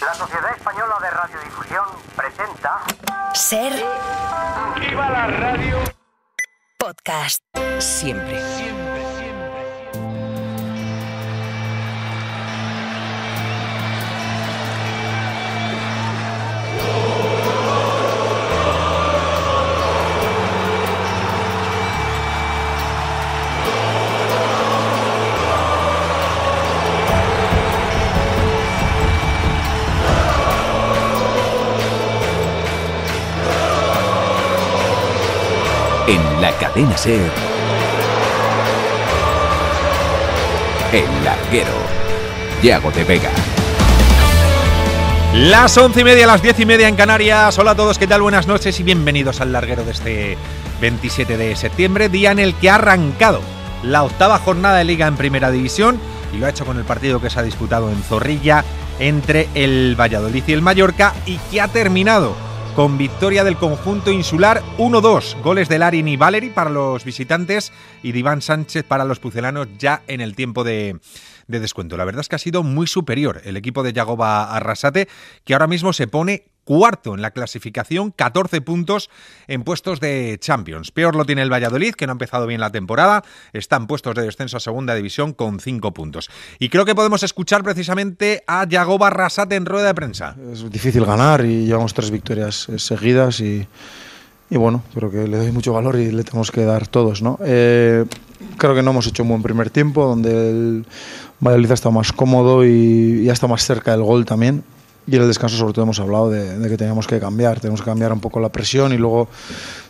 La Sociedad Española de Radiodifusión presenta. Ser. ¡Viva la radio! Podcast. Siempre. Siempre en la cadena SER. El larguero, Diago de Vega. Las once y media, las diez y media en Canarias. Hola a todos, ¿qué tal? Buenas noches y bienvenidos al larguero de este 27 de septiembre, día en el que ha arrancado la octava jornada de liga en primera división y lo ha hecho con el partido que se ha disputado en Zorrilla entre el Valladolid y el Mallorca y que ha terminado con victoria del conjunto insular 1-2. Goles de Larin y Valery para los visitantes y de Iván Sánchez para los pucelanos ya en el tiempo de, de descuento. La verdad es que ha sido muy superior el equipo de Yagoba Arrasate, que ahora mismo se pone cuarto en la clasificación, 14 puntos en puestos de Champions. Peor lo tiene el Valladolid, que no ha empezado bien la temporada, Están en puestos de descenso a segunda división con 5 puntos. Y creo que podemos escuchar precisamente a Yago Barrasate en rueda de prensa. Es difícil ganar y llevamos tres victorias eh, seguidas y, bueno, creo que le doy mucho valor y le tenemos que dar todos, ¿no? Eh, creo que no hemos hecho un buen primer tiempo, donde el Valladolid ha estado más cómodo y, ya está más cerca del gol también y en el descanso sobre todo hemos hablado de, que teníamos que cambiar, tenemos que cambiar un poco la presión y luego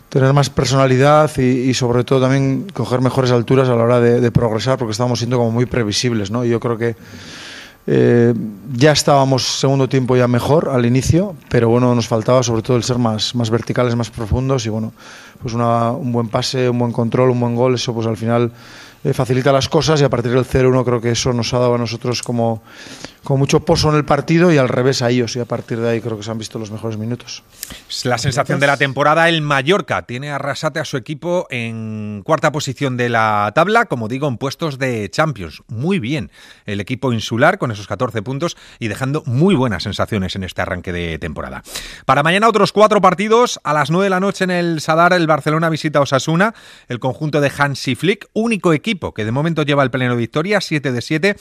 tener más personalidad y, sobre todo también coger mejores alturas a la hora de, progresar porque estábamos siendo como muy previsibles, ¿no? Y yo creo que eh, ya estábamos segundo tiempo ya mejor al inicio, pero bueno, nos faltaba sobre todo el ser más, más verticales, más profundos y bueno, pues un buen pase, un buen control, un buen gol, eso pues al final eh, facilita las cosas y a partir del 0-1 creo que eso nos ha dado a nosotros como, como mucho pozo en el partido y al revés a ellos y a partir de ahí creo que se han visto los mejores minutos. la sensación de la temporada, el Mallorca tiene a Rasate a su equipo en cuarta posición de la tabla, como digo, en puestos de Champions. Muy bien el equipo insular con esos 14 puntos y dejando muy buenas sensaciones en este arranque de temporada. Para mañana otros cuatro partidos, a las 9 de la noche en el Sadar el Barcelona visita Osasuna, el conjunto de Hansi Flick, único equipo que de momento lleva el pleno de victoria, 7 de 7,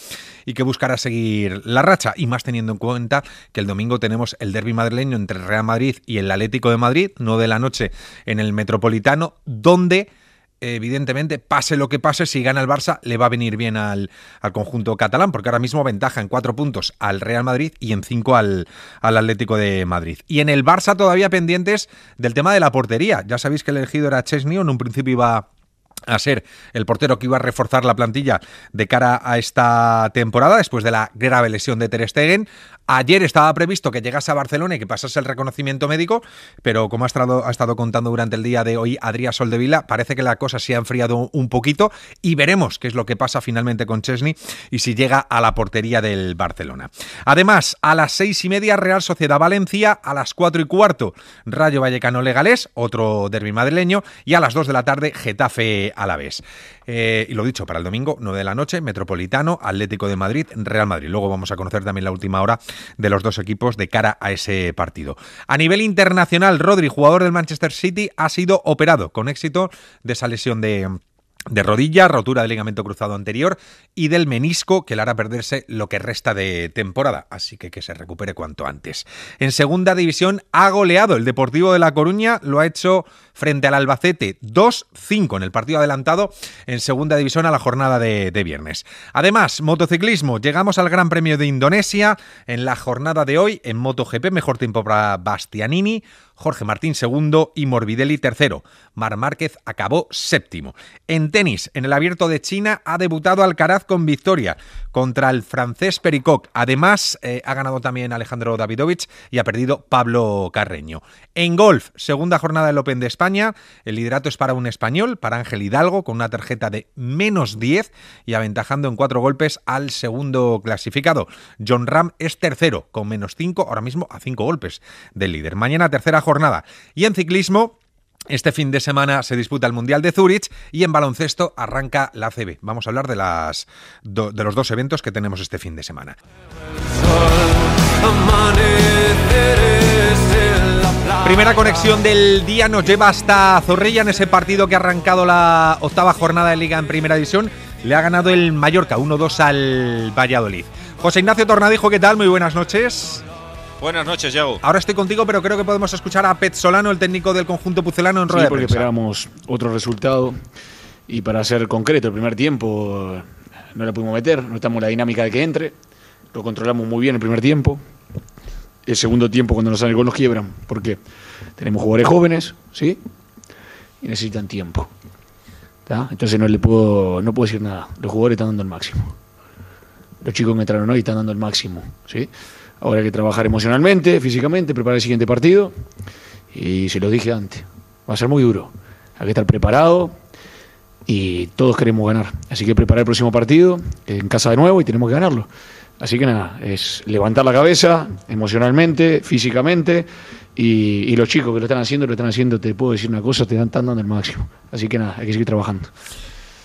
y que buscará seguir la racha. Y más teniendo en cuenta que el domingo tenemos el derby madrileño entre Real Madrid y el Atlético de Madrid, no de la noche en el Metropolitano, donde evidentemente, pase lo que pase, si gana el Barça, le va a venir bien al, conjunto catalán, porque ahora mismo ventaja en cuatro puntos al Real Madrid y en cinco al, al, Atlético de Madrid. Y en el Barça todavía pendientes del tema de la portería. Ya sabéis que el elegido era Chesney, en un principio iba a ser el portero que iba a reforzar la plantilla de cara a esta temporada después de la grave lesión de Ter Stegen. Ayer estaba previsto que llegase a Barcelona y que pasase el reconocimiento médico, pero como ha estado, ha estado contando durante el día de hoy Adrián Soldevila, parece que la cosa se ha enfriado un poquito y veremos qué es lo que pasa finalmente con Chesney y si llega a la portería del Barcelona. Además, a las seis y media Real Sociedad Valencia, a las cuatro y cuarto Rayo Vallecano Legales, otro Derby madrileño, y a las dos de la tarde Getafe Alavés. Eh, y lo dicho, para el domingo, nueve de la noche, Metropolitano, Atlético de Madrid, Real Madrid. Luego vamos a conocer también la última hora de los dos equipos de cara a ese partido. A nivel internacional, Rodri, jugador del Manchester City, ha sido operado con éxito de esa lesión de de rodilla, rotura del ligamento cruzado anterior y del menisco que le hará perderse lo que resta de temporada, así que que se recupere cuanto antes. En segunda división ha goleado el Deportivo de La Coruña, lo ha hecho frente al Albacete 2-5 en el partido adelantado en segunda división a la jornada de, de viernes. Además, motociclismo, llegamos al Gran Premio de Indonesia en la jornada de hoy en MotoGP, mejor tiempo para Bastianini, Jorge Martín segundo, y Morbidelli tercero. Mar Márquez acabó séptimo. En tenis, en el abierto de China, ha debutado Alcaraz con victoria contra el francés Pericoc. Además, eh, ha ganado también Alejandro Davidovich y ha perdido Pablo Carreño. En golf, segunda jornada del Open de España, el liderato es para un español, para Ángel Hidalgo, con una tarjeta de menos 10 y aventajando en cuatro golpes al segundo clasificado. John Ram es tercero, con menos cinco, ahora mismo a cinco golpes del líder. Mañana, tercera jornada jornada. Y en ciclismo, este fin de semana se disputa el Mundial de Zurich y en baloncesto arranca la CB. Vamos a hablar de, las, de los dos eventos que tenemos este fin de semana. Primera conexión del día nos lleva hasta Zorrilla en ese partido que ha arrancado la octava jornada de Liga en Primera División. Le ha ganado el Mallorca 1-2 al Valladolid. José Ignacio Tornadijo, ¿qué tal? Muy buenas noches. Buenas noches, Yago. Ahora estoy contigo, pero creo que podemos escuchar a Pet Solano, el técnico del conjunto pucelano, en rueda sí, porque esperamos otro resultado. Y para ser concreto, el primer tiempo eh, no la pudimos meter, no estamos en la dinámica de que entre. Lo controlamos muy bien el primer tiempo. El segundo tiempo, cuando nos sale el gol, nos quiebran. Porque tenemos jugadores jóvenes, ¿sí? Y necesitan tiempo. Entonces no le puedo, no puedo decir nada. Los jugadores están dando el máximo. Los chicos que entraron hoy están dando el máximo, ¿sí? Ahora hay que trabajar emocionalmente, físicamente, preparar el siguiente partido. Y se lo dije antes, va a ser muy duro. Hay que estar preparado y todos queremos ganar. Así que preparar el próximo partido en casa de nuevo y tenemos que ganarlo. Así que nada, es levantar la cabeza emocionalmente, físicamente, y, los chicos que lo están haciendo, lo están haciendo, te puedo decir una cosa, te dan, tan dando el máximo. Así que nada, hay que seguir trabajando.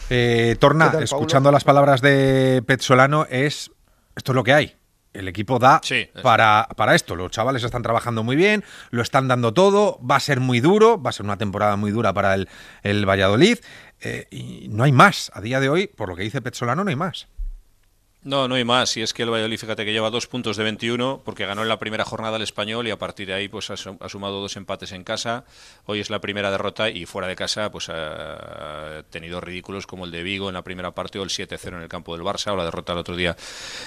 Eh, Torna, escuchando las palabras de Petzolano, es esto es lo que hay el equipo da para, esto. Los chavales están trabajando muy bien, lo están dando todo, va a ser muy duro, va a ser una temporada muy dura para el, el Valladolid. Eh, y no hay más. A día de hoy, por lo que dice Petzolano, no hay más. No, no hay más. Y es que el Valladolid, fíjate que lleva dos puntos de 21 porque ganó en la primera jornada al español y a partir de ahí pues ha sumado dos empates en casa. Hoy es la primera derrota y fuera de casa pues ha tenido ridículos como el de Vigo en la primera parte o el 7-0 en el campo del Barça o la derrota el otro día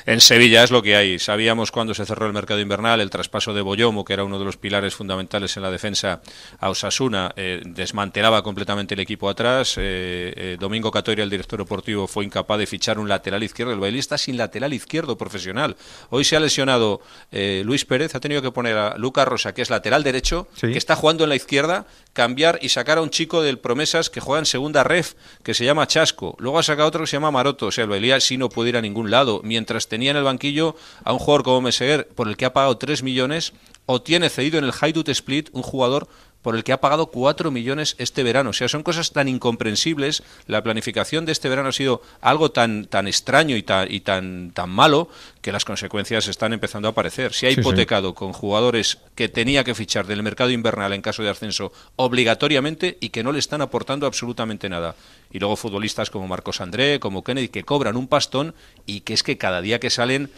en Sevilla. Es lo que hay. Sabíamos cuando se cerró el mercado invernal el traspaso de Boyomo, que era uno de los pilares fundamentales en la defensa a Osasuna, eh, desmantelaba completamente el equipo atrás. Eh, eh, Domingo Catoria, el director deportivo, fue incapaz de fichar un lateral izquierdo. El bailista sin lateral izquierdo profesional. Hoy se ha lesionado eh, Luis Pérez, ha tenido que poner a Lucas Rosa, que es lateral derecho, que está jugando en la izquierda, cambiar y sacar a un chico del Promesas que juega en segunda ref, que se llama Chasco. Luego ha sacado otro que se llama Maroto. O sea, el no puede ir a ningún lado. Mientras tenía en el banquillo a un jugador como Meseguer, por el que ha pagado 3 millones, o tiene cedido en el Hajdut Split un jugador por el que ha pagado 4 millones este verano. O sea, son cosas tan incomprensibles. La planificación de este verano ha sido algo tan, tan extraño y tan, y tan, tan malo que las consecuencias están empezando a aparecer. Se ha hipotecado con jugadores que tenía que fichar del mercado invernal en caso de ascenso obligatoriamente y que no le están aportando absolutamente nada. Y luego futbolistas como Marcos André, como Kennedy, que cobran un pastón y que es que cada día que salen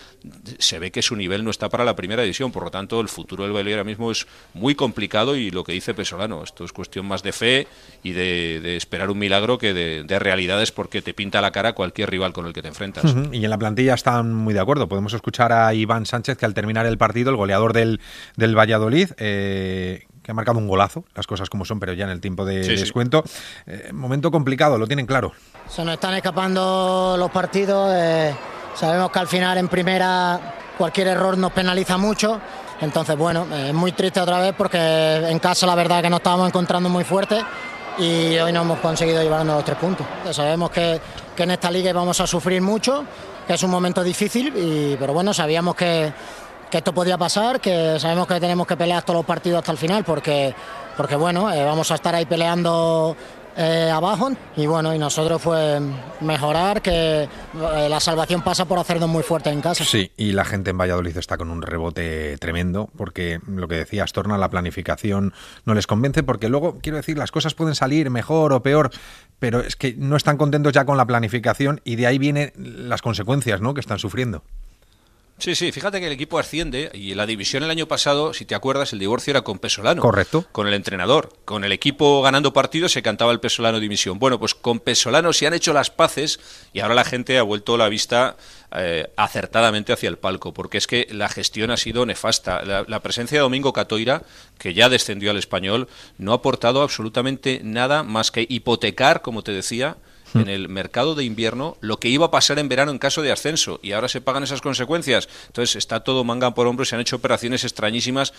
se ve que su nivel no está para la primera división. Por lo tanto, el futuro del baile ahora mismo es muy complicado y lo que dice Pesolano, esto es cuestión más de fe y de, esperar un milagro que de, realidades porque te pinta la cara cualquier rival con el que te enfrentas. Y en la plantilla están muy de acuerdo. Podemos escuchar a Iván Sánchez que al terminar el partido, el goleador del, del Valladolid, eh, ha marcado un golazo, las cosas como son, pero ya en el tiempo de descuento. Eh, momento complicado, lo tienen claro. Se nos están escapando los partidos. Eh, sabemos que al final en primera cualquier error nos penaliza mucho. Entonces, bueno, es muy triste otra vez porque en casa la verdad que nos estábamos encontrando muy fuerte y hoy no hemos conseguido llevarnos los tres puntos. Sabemos que, en esta liga vamos a sufrir mucho, que es un momento difícil, pero bueno, sabíamos que que esto podía pasar, que sabemos que tenemos que pelear todos los partidos hasta el final, porque, porque bueno, eh, vamos a estar ahí peleando eh, abajo y bueno, y nosotros fue pues, mejorar, que eh, la salvación pasa por hacernos muy fuertes en casa. Sí, y la gente en Valladolid está con un rebote tremendo, porque lo que decías, torna la planificación, no les convence, porque luego, quiero decir, las cosas pueden salir mejor o peor, pero es que no están contentos ya con la planificación y de ahí vienen las consecuencias que están sufriendo. Sí, sí, fíjate que el equipo asciende y la división el año pasado, si te acuerdas, el divorcio era con Pesolano. Correcto. Con el entrenador. Con el equipo ganando partidos se cantaba el Pesolano división. Bueno, pues con Pesolano se han hecho las paces y ahora la gente ha vuelto la vista eh, acertadamente hacia el palco, porque es que la gestión ha sido nefasta. la, presencia de Domingo Catoira, que ya descendió al español, no ha aportado absolutamente nada más que hipotecar, como te decía, Hmm. en el mercado de invierno lo que iba a pasar en verano en caso de ascenso y ahora se pagan esas consecuencias. Entonces está todo manga por hombro, se han hecho operaciones extrañísimas.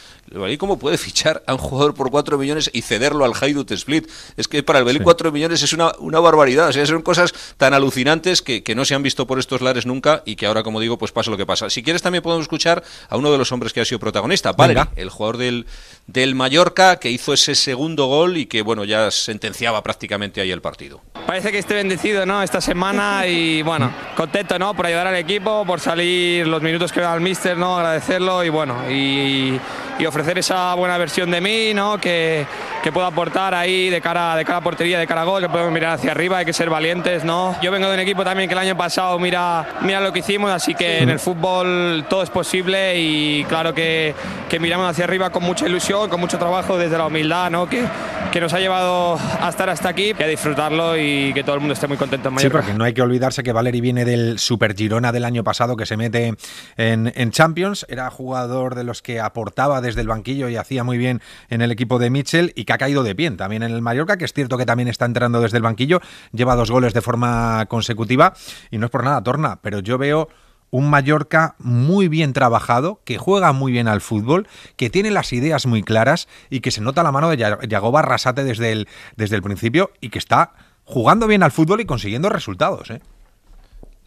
cómo puede fichar a un jugador por 4 millones y cederlo al Haydut Split? Es que para el Belín 4 millones es una, una barbaridad. O sea, son cosas tan alucinantes que, que no se han visto por estos lares nunca y que ahora, como digo, pues pasa lo que pasa. Si quieres también podemos escuchar a uno de los hombres que ha sido protagonista, el jugador del, del Mallorca que hizo ese segundo gol y que, bueno, ya sentenciaba prácticamente ahí el partido. Parece que este bendecido ¿no? esta semana y bueno, contento ¿no? por ayudar al equipo, por salir los minutos que da al mister ¿no? agradecerlo y bueno, y y ofrecer esa buena versión de mí, ¿no? Que, que aportar ahí de cara, de cara a portería, de cara a gol, que podemos mirar hacia arriba, hay que ser valientes, ¿no? Yo vengo de un equipo también que el año pasado mira, mira lo que hicimos, así que en el fútbol todo es posible y claro que, que, miramos hacia arriba con mucha ilusión, con mucho trabajo desde la humildad, ¿no? Que, que nos ha llevado a estar hasta aquí y a disfrutarlo y que todo el mundo esté muy contento en Mallorca. Sí, porque no hay que olvidarse que Valeri viene del Super Girona del año pasado que se mete en, en Champions, era jugador de los que aportaba de del banquillo y hacía muy bien en el equipo de Mitchell y que ha caído de pie también en el Mallorca, que es cierto que también está entrando desde el banquillo, lleva dos goles de forma consecutiva y no es por nada, Torna, pero yo veo un Mallorca muy bien trabajado, que juega muy bien al fútbol, que tiene las ideas muy claras y que se nota la mano de Yagoba Rasate desde el, desde el principio y que está jugando bien al fútbol y consiguiendo resultados. ¿eh?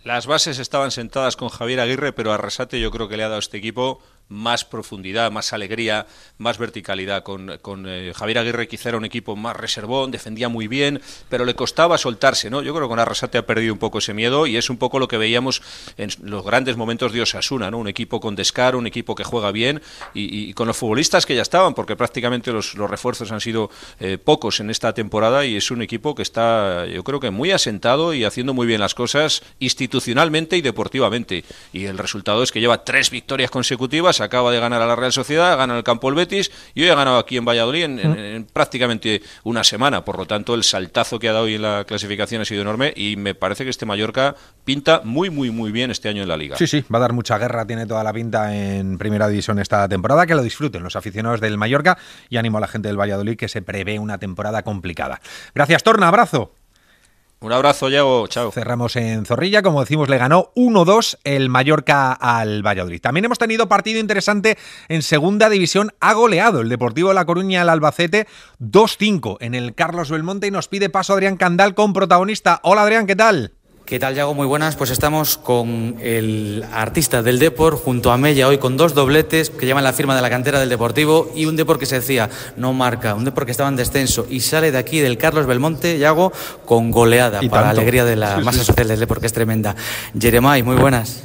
Las bases estaban sentadas con Javier Aguirre, pero a Arrasate yo creo que le ha dado a este equipo más profundidad, más alegría, más verticalidad. Con, con eh, Javier Aguirre quizá era un equipo más reservón, defendía muy bien, pero le costaba soltarse, ¿no? Yo creo que con Arrasate ha perdido un poco ese miedo y es un poco lo que veíamos en los grandes momentos de Osasuna, Un equipo con descaro, un equipo que juega bien y, con los futbolistas que ya estaban, porque prácticamente los, refuerzos han sido eh, pocos en esta temporada y es un equipo que está, yo creo que muy asentado y haciendo muy bien las cosas institucionalmente y deportivamente. Y el resultado es que lleva tres victorias consecutivas acaba de ganar a la Real Sociedad, gana el campo el Betis y hoy ha ganado aquí en Valladolid mm. en, prácticamente una semana. Por lo tanto, el saltazo que ha dado hoy en la clasificación ha sido enorme y me parece que este Mallorca pinta muy, muy, muy bien este año en la Liga. Sí, sí, va a dar mucha guerra, tiene toda la pinta en Primera División esta temporada. Que lo disfruten los aficionados del Mallorca y animo a la gente del Valladolid que se prevé una temporada complicada. Gracias, Torna, abrazo. Un abrazo, Diego, Chao. Cerramos en Zorrilla. Como decimos, le ganó 1-2 el Mallorca al Valladolid. También hemos tenido partido interesante en segunda división. Ha goleado el Deportivo de La Coruña al Albacete 2-5 en el Carlos Belmonte y nos pide paso Adrián Candal con protagonista. Hola, Adrián, ¿qué tal? ¿Qué tal, Yago? Muy buenas. Pues estamos con el artista del Depor junto a Mella hoy con dos dobletes que llevan la firma de la cantera del Deportivo y un Depor que se decía no marca, un Depor que estaba en descenso y sale de aquí del Carlos Belmonte, Yago, con goleada para la alegría de la masa social del Depor que es tremenda. Jeremai, muy buenas.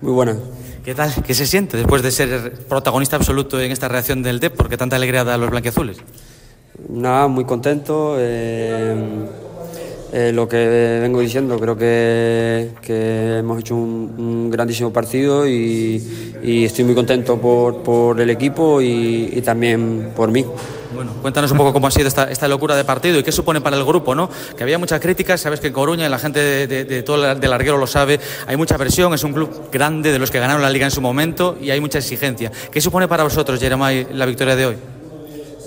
Muy buenas. ¿Qué tal? ¿Qué se siente después de ser protagonista absoluto en esta reacción del Depor? que tanta alegría da a los blanquiazules? Nada, muy contento. Eh, eh, lo que vengo diciendo, creo que, hemos hecho un, grandísimo partido y, estoy muy contento por, el equipo y, también por mí. Bueno, cuéntanos un poco cómo ha sido esta, locura de partido y qué supone para el grupo, ¿no? Que había muchas críticas, sabes que en Coruña, la gente de, todo de larguero lo sabe, hay mucha presión, es un club grande de los que ganaron la liga en su momento y hay mucha exigencia. ¿Qué supone para vosotros, Jeremai, la victoria de hoy?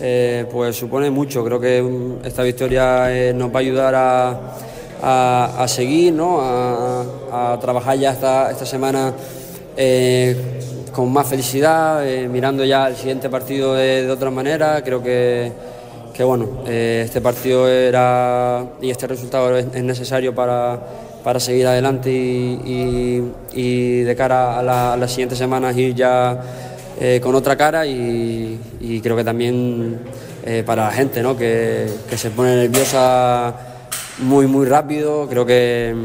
Eh, pues supone mucho. Creo que mm, esta victoria eh, nos va a ayudar a, a, seguir, ¿no? a, trabajar ya esta, esta semana eh, con más felicidad, mirando ya el siguiente partido de, otra manera. Creo que, bueno, este partido era y este resultado es, necesario para seguir adelante y, de cara a, a, las siguientes semanas ir ya eh, con otra cara y, creo que también eh, para la gente, Que, se pone nerviosa muy, muy rápido. Creo que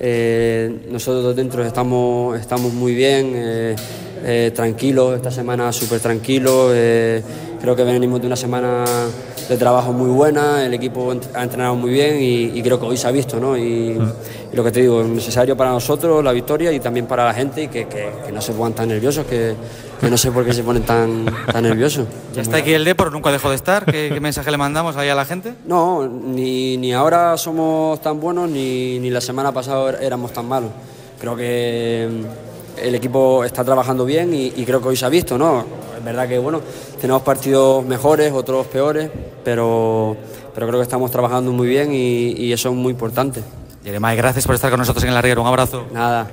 eh, nosotros dentro estamos, estamos muy bien, tranquilos, esta semana súper tranquilos. creo que venimos de una semana de trabajo muy buena, el equipo ha entrenado muy bien y, creo que hoy se ha visto, mm lo que te digo, es necesario para nosotros la victoria y también para la gente y que, no se pongan tan nerviosos, que, no sé por qué se ponen tan, tan nerviosos. Ya está aquí el Depor, nunca dejó de estar. ¿Qué, mensaje le mandamos ahí a la gente? No, ni, ahora somos tan buenos ni, la semana pasada éramos tan malos. Creo que mm, el equipo está trabajando bien y, creo que hoy se ha visto, ¿no? Es verdad que, bueno, tenemos partidos mejores, otros peores, pero, pero creo que estamos trabajando muy bien y eso es muy importante. Jeremai, gracias por estar con nosotros en el arriero. Un abrazo. Nada.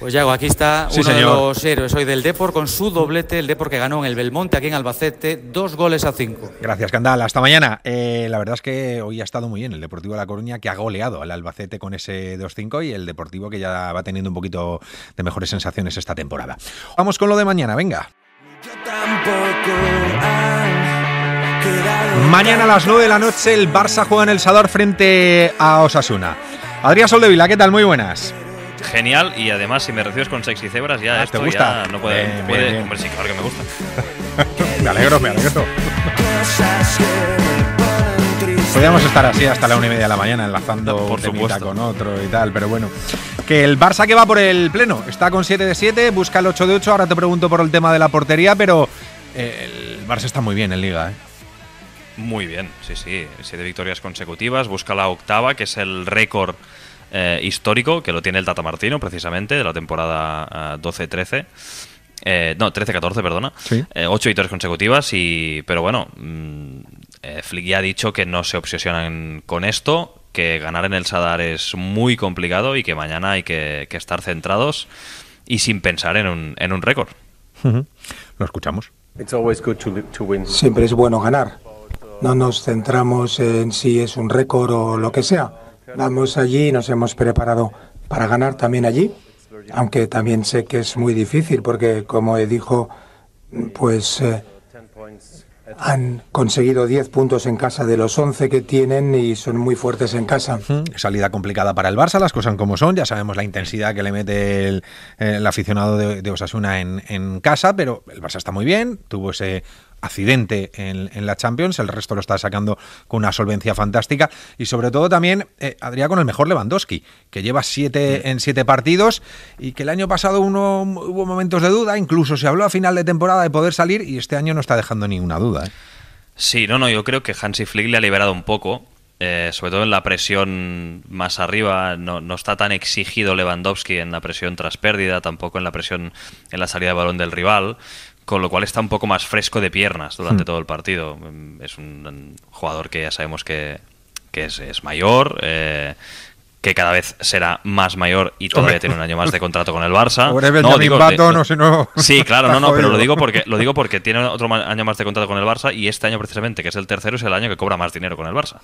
Pues ya, aquí está uno de los héroes hoy del Depor con su doblete, el Depor que ganó en el Belmonte aquí en Albacete, dos goles a cinco. Gracias, Candal. Hasta mañana. Eh, la verdad es que hoy ha estado muy bien el Deportivo de La Coruña, que ha goleado al Albacete con ese 2-5 y el Deportivo que ya va teniendo un poquito de mejores sensaciones esta temporada. Vamos con lo de mañana, venga. Mañana a las 9 de la noche el Barça juega en el Sador frente a Osasuna. Adrián Soldevila, ¿qué tal? Muy buenas genial y además si me recibes con sexy cebras ya ah, ¿te gusta? no puede, puede sí claro que me gusta me alegro me alegro Podríamos estar así hasta la una y media de la mañana enlazando por un con otro y tal, pero bueno. Que el Barça que va por el pleno, está con 7 de 7, busca el 8 de 8, ahora te pregunto por el tema de la portería, pero eh, el Barça está muy bien en liga, ¿eh? Muy bien, sí, sí. Siete victorias consecutivas. Busca la octava, que es el récord eh, histórico que lo tiene el Tata Martino, precisamente, de la temporada 12-13. Eh, eh, no, 13-14, perdona. ocho victorias consecutivas, y, pero bueno, mm, Flick ya ha dicho que no se obsesionan con esto, que ganar en el Sadar es muy complicado y que mañana hay que, estar centrados y sin pensar en un, en un récord. Lo escuchamos. Siempre es bueno ganar. No nos centramos en si es un récord o lo que sea. Vamos allí y nos hemos preparado para ganar también allí, aunque también sé que es muy difícil porque, como he dicho, pues eh, han conseguido 10 puntos en casa de los 11 que tienen y son muy fuertes en casa. Salida complicada para el Barça, las cosas como son. Ya sabemos la intensidad que le mete el, aficionado de, Osasuna en, casa, pero el Barça está muy bien. Tuvo ese accidente en, la Champions, el resto lo está sacando con una solvencia fantástica y sobre todo también eh, Adrián con el mejor Lewandowski, que lleva siete en siete partidos y que el año pasado uno, hubo momentos de duda, incluso se habló a final de temporada de poder salir y este año no está dejando ninguna duda. ¿eh? Sí, no, no, yo creo que Hansi Flick le ha liberado un poco. Eh, sobre todo en la presión más arriba, no, no, está tan exigido Lewandowski en la presión tras pérdida, tampoco en la presión en la salida de balón del rival con lo cual está un poco más fresco de piernas durante hmm. todo el partido. Es un jugador que ya sabemos que, es, mayor, eh, que cada vez será más mayor y todavía tiene un año más de contrato con el Barça. no, digo, sí, claro, no, no, pero lo digo porque lo digo porque tiene otro año más de contrato con el Barça y este año precisamente, que es el tercero, es el año que cobra más dinero con el Barça.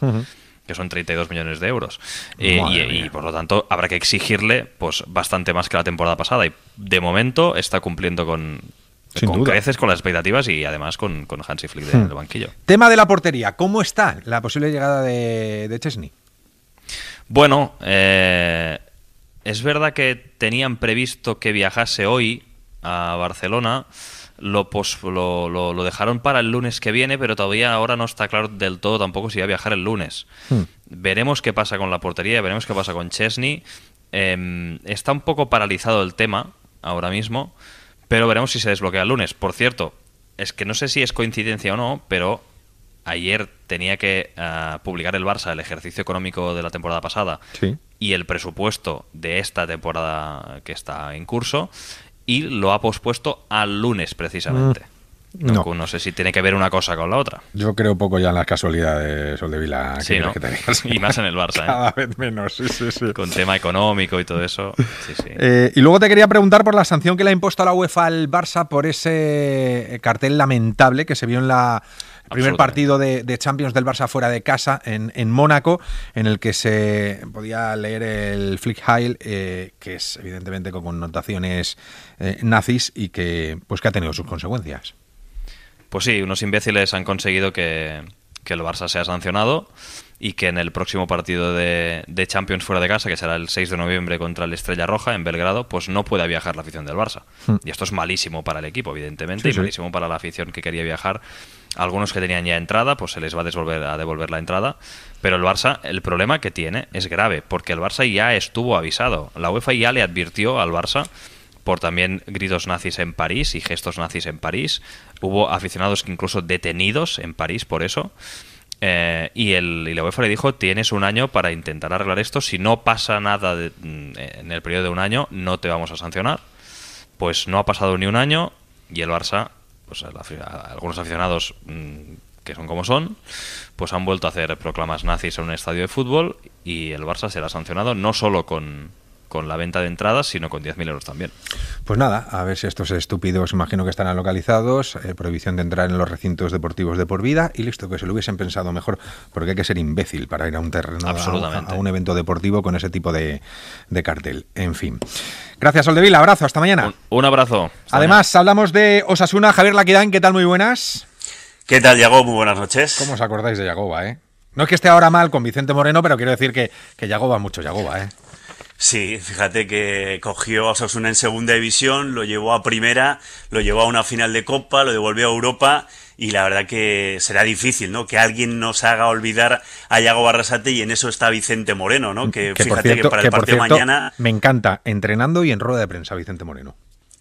que son 32 millones de euros. y, por lo tanto habrá que exigirle pues bastante más que la temporada pasada. Y de momento está cumpliendo con, con, Creces con las expectativas y además con, con Hansi Flick hmm. banquillo. Tema de la portería. ¿Cómo está la posible llegada de, Chesney? Bueno, eh, es verdad que tenían previsto que viajase hoy a Barcelona. Lo, lo, dejaron para el lunes que viene, pero todavía ahora no está claro del todo tampoco si va a viajar el lunes. Hmm. Veremos qué pasa con la portería, veremos qué pasa con Chesney. Em, está un poco paralizado el tema ahora mismo. Pero veremos si se desbloquea el lunes. Por cierto, es que no sé si es coincidencia o no, pero ayer tenía que eh, publicar el Barça el ejercicio económico de la temporada pasada y el presupuesto de esta temporada que está en curso y lo ha pospuesto al lunes precisamente. Ah. No. sé si tiene que ver una cosa con la otra. Yo creo poco ya en las casualidades, que Y más en el Barça. ¿eh? Cada vez menos, Con tema económico y todo eso. Eh, y luego te quería preguntar por la sanción que le ha impuesto a la UEFA al Barça por ese eh, cartel lamentable que se vio en la primer partido de, Champions del Barça fuera de casa en, en, Mónaco, en el que se podía leer el Flick Heil, que es evidentemente con connotaciones nazis y que pues que ha tenido sus consecuencias. Pues sí, unos imbéciles han conseguido que, el Barça sea sancionado y que en el próximo partido de, Champions fuera de casa, que será el 6 de noviembre contra el Estrella Roja en Belgrado, pues no pueda viajar la afición del Barça. Hmm. Y esto es malísimo para el equipo, evidentemente, y malísimo para la afición que quería viajar. Algunos que tenían ya entrada, pues se les va a devolver, a devolver la entrada. Pero el Barça, el problema que tiene es grave, porque el Barça ya estuvo avisado. La UEFA ya le advirtió al Barça por también gritos nazis en París y gestos nazis en París. Hubo aficionados que incluso detenidos en París por eso. Eh, y, el, y la UEFA le dijo, tienes un año para intentar arreglar esto. Si no pasa nada mm, en el periodo de un año, no te vamos a sancionar. Pues no ha pasado ni un año y el Barça, pues algunos aficionados mm, que son como son, pues han vuelto a hacer proclamas nazis en un estadio de fútbol y el Barça será sancionado no solo con, con la venta de entradas, sino con 10.000 euros también. Pues nada, a ver si estos estúpidos, imagino que están localizados, eh, prohibición de entrar en los recintos deportivos de por vida y listo, que se lo hubiesen pensado mejor, porque hay que ser imbécil para ir a un terreno, A, un evento deportivo con ese tipo de, cartel. En fin. Gracias, Soldevila. Abrazo, hasta mañana. Un, abrazo. Además, hablamos de Osasuna. Javier Laquidán, ¿qué tal? Muy buenas. ¿Qué tal, Yago? Muy buenas noches. ¿Cómo os acordáis de Yagoba, eh? No es que esté ahora mal con Vicente Moreno, pero quiero decir que, que Yagoba mucho Yagoba, ¿eh? Sí, fíjate que cogió a Osasuna en segunda división, lo llevó a primera, lo llevó a una final de Copa, lo devolvió a Europa y la verdad que será difícil, ¿no? Que alguien nos haga olvidar a Iago Barrasate y en eso está Vicente Moreno, ¿no? Que, fíjate que para el partido mañana... Me encanta, entrenando y en rueda de prensa Vicente Moreno.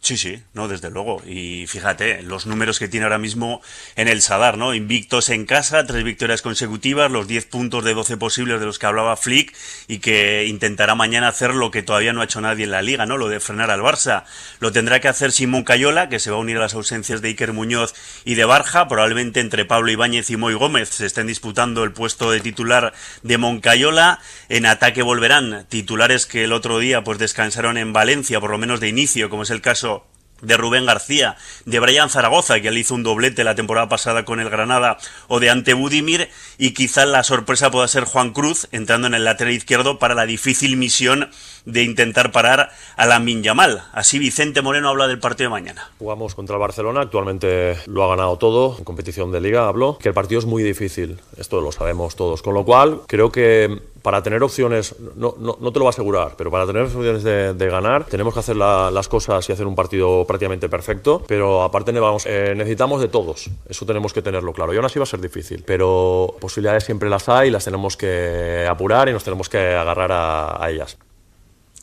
Sí, sí, no, desde luego. Y fíjate, los números que tiene ahora mismo en el Sadar, ¿no? Invictos en casa, tres victorias consecutivas, los 10 puntos de 12 posibles de los que hablaba Flick y que intentará mañana hacer lo que todavía no ha hecho nadie en la liga, ¿no? Lo de frenar al Barça. Lo tendrá que hacer sin Moncayola que se va a unir a las ausencias de Iker Muñoz y de Barja. Probablemente entre Pablo Ibáñez y Moy Gómez se estén disputando el puesto de titular de Moncayola. En ataque volverán titulares que el otro día pues descansaron en Valencia, por lo menos de inicio, como es el caso de Rubén García, de Brian Zaragoza, que le hizo un doblete la temporada pasada con el Granada, o de Ante Budimir, y quizás la sorpresa pueda ser Juan Cruz, entrando en el lateral izquierdo para la difícil misión de intentar parar a la Minyamal. Así Vicente Moreno habla del partido de mañana. Jugamos contra el Barcelona, actualmente lo ha ganado todo, en competición de liga habló, que el partido es muy difícil, esto lo sabemos todos, con lo cual creo que para tener opciones, no, no, no, te lo va a asegurar, pero para tener opciones de, ganar, tenemos que hacer las cosas y hacer un partido prácticamente perfecto. Pero aparte, eh, necesitamos de todos. Eso tenemos que tenerlo claro. Y aún así va a ser difícil, pero posibilidades siempre las hay, las tenemos que apurar y nos tenemos que agarrar a ellas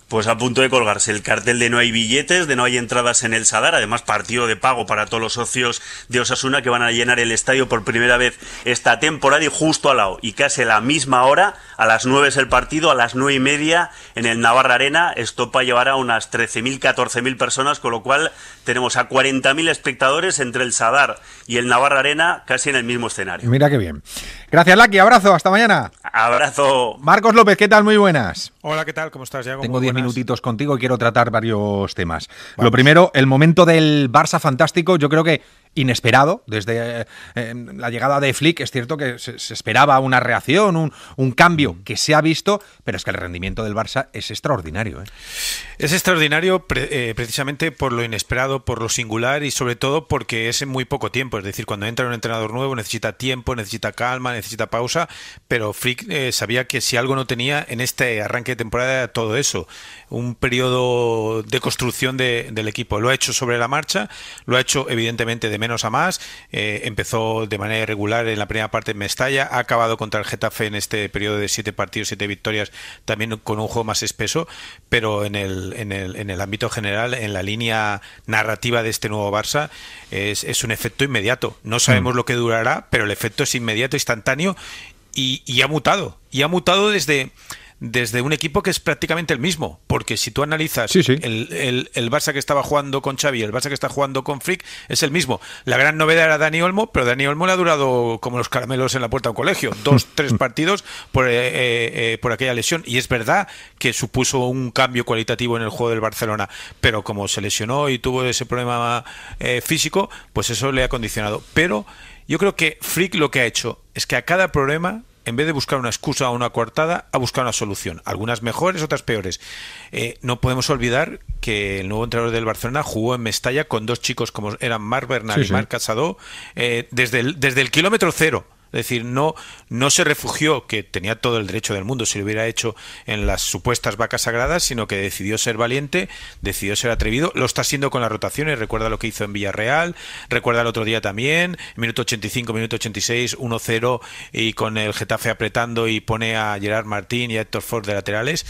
pues a punto de colgarse el cartel de no hay billetes, de no hay entradas en el Sadar, además partido de pago para todos los socios de Osasuna que van a llenar el estadio por primera vez esta temporada y justo al lado, y casi a la misma hora, a las nueve es el partido, a las nueve y media en el Navarra Arena, esto para llevar a unas 13.000, 14.000 personas, con lo cual tenemos a 40.000 espectadores entre el Sadar y el Navarra Arena casi en el mismo escenario. Mira qué bien. Gracias, Lucky Abrazo. Hasta mañana. Abrazo. Marcos López, ¿qué tal? Muy buenas. Hola, ¿qué tal? ¿Cómo estás, Tengo 10 minutitos contigo y quiero tratar varios temas. Lo primero, el momento del Barça fantástico. Yo creo que inesperado. Desde eh, la llegada de Flick es cierto que se, esperaba una reacción, un, cambio mm. que se ha visto, pero es que el rendimiento del Barça es extraordinario. ¿eh? Es extraordinario eh, precisamente por lo inesperado, por lo singular y sobre todo porque es en muy poco tiempo. Es decir, cuando entra un entrenador nuevo necesita tiempo, necesita calma, necesita pausa, pero Flick sabía que si algo no tenía en este arranque de temporada era todo eso, un periodo de construcción del equipo. Lo ha hecho sobre la marcha, lo ha hecho evidentemente de menos menos a más. Eh, empezó de manera irregular en la primera parte en Mestalla, ha acabado contra el Getafe en este periodo de siete partidos, siete victorias, también con un juego más espeso, pero en el, en el, ámbito general, en la línea narrativa de este nuevo Barça, es, un efecto inmediato. No mm. sabemos lo que durará, pero el efecto es inmediato, instantáneo y, y ha mutado. Y ha mutado desde desde un equipo que es prácticamente el mismo. Porque si tú analizas El, Barça que estaba jugando con Xavi, el Barça que está jugando con Frick, es el mismo. La gran novedad era Dani Olmo, pero Dani Olmo le ha durado como los caramelos en la puerta de un colegio. Dos, tres partidos por, eh, eh, eh, por aquella lesión. Y es verdad que supuso un cambio cualitativo en el juego del Barcelona. Pero como se lesionó y tuvo ese problema físico, pues eso le ha condicionado. Pero yo creo que Frick lo que ha hecho es que a cada problema en vez de buscar una excusa o una coartada, a buscar una solución. Algunas mejores, otras peores. Eh, no podemos olvidar que el nuevo entrenador del Barcelona jugó en Mestalla con dos chicos como eran Marc Bernal y Marc Casado eh, desde, desde el kilómetro cero. Es decir, no, no se refugió, que tenía todo el derecho del mundo si lo hubiera hecho en las supuestas vacas sagradas, sino que decidió ser valiente, decidió ser atrevido. Lo está haciendo con las rotaciones, recuerda lo que hizo en Villarreal, recuerda el otro día también, minuto 85, minuto 86, 1-0 y con el Getafe apretando y pone a Gerard Martín y a Héctor Ford de laterales.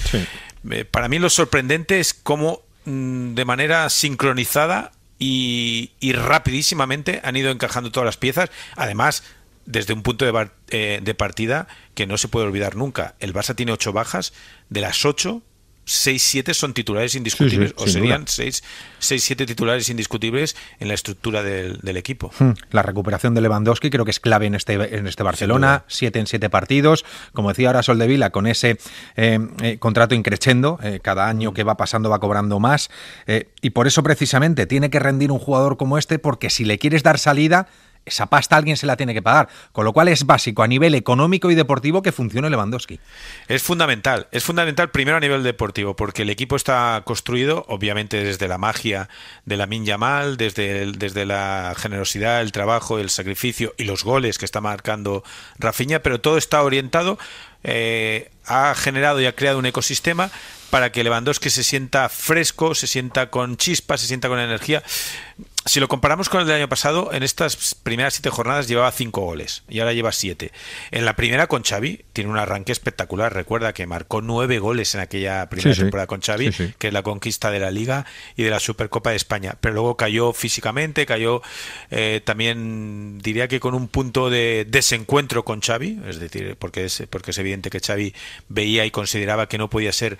Eh, para mí lo sorprendente es cómo mm, de manera sincronizada y, rapidísimamente han ido encajando todas las piezas. Además, desde un punto eh, de, partida que no se puede olvidar nunca. El Barça tiene ocho bajas, de las ocho, seis, siete son titulares indiscutibles, o serían seis, seis, siete titulares indiscutibles en la estructura del, equipo. Hmm. La recuperación de Lewandowski creo que es clave en este, en este Barcelona, siete en siete partidos, como decía ahora Sol de Vila, con ese eh, eh, contrato increchendo, cada año hmm. que va pasando va cobrando más, y por eso precisamente tiene que rendir un jugador como este, porque si le quieres dar salida, esa pasta alguien se la tiene que pagar. Con lo cual es básico a nivel económico y deportivo que funcione Lewandowski. Es fundamental, es fundamental primero a nivel deportivo, porque el equipo está construido, obviamente, desde la magia de la Minya Mal, desde, desde la generosidad, el trabajo, el sacrificio y los goles que está marcando Rafiña, pero todo está orientado. Eh, ha generado y ha creado un ecosistema para que Lewandowski se sienta fresco, se sienta con chispa, se sienta con energía si lo comparamos con el del año pasado, en estas primeras siete jornadas llevaba cinco goles y ahora lleva siete. En la primera con Xavi tiene un arranque espectacular. Recuerda que marcó nueve goles en aquella primera temporada con Xavi, que es la conquista de la Liga y de la Supercopa de España. Pero luego cayó físicamente, cayó eh, también diría que con un punto de desencuentro con Xavi, es decir, porque es porque es evidente que Xavi veía y consideraba que no podía ser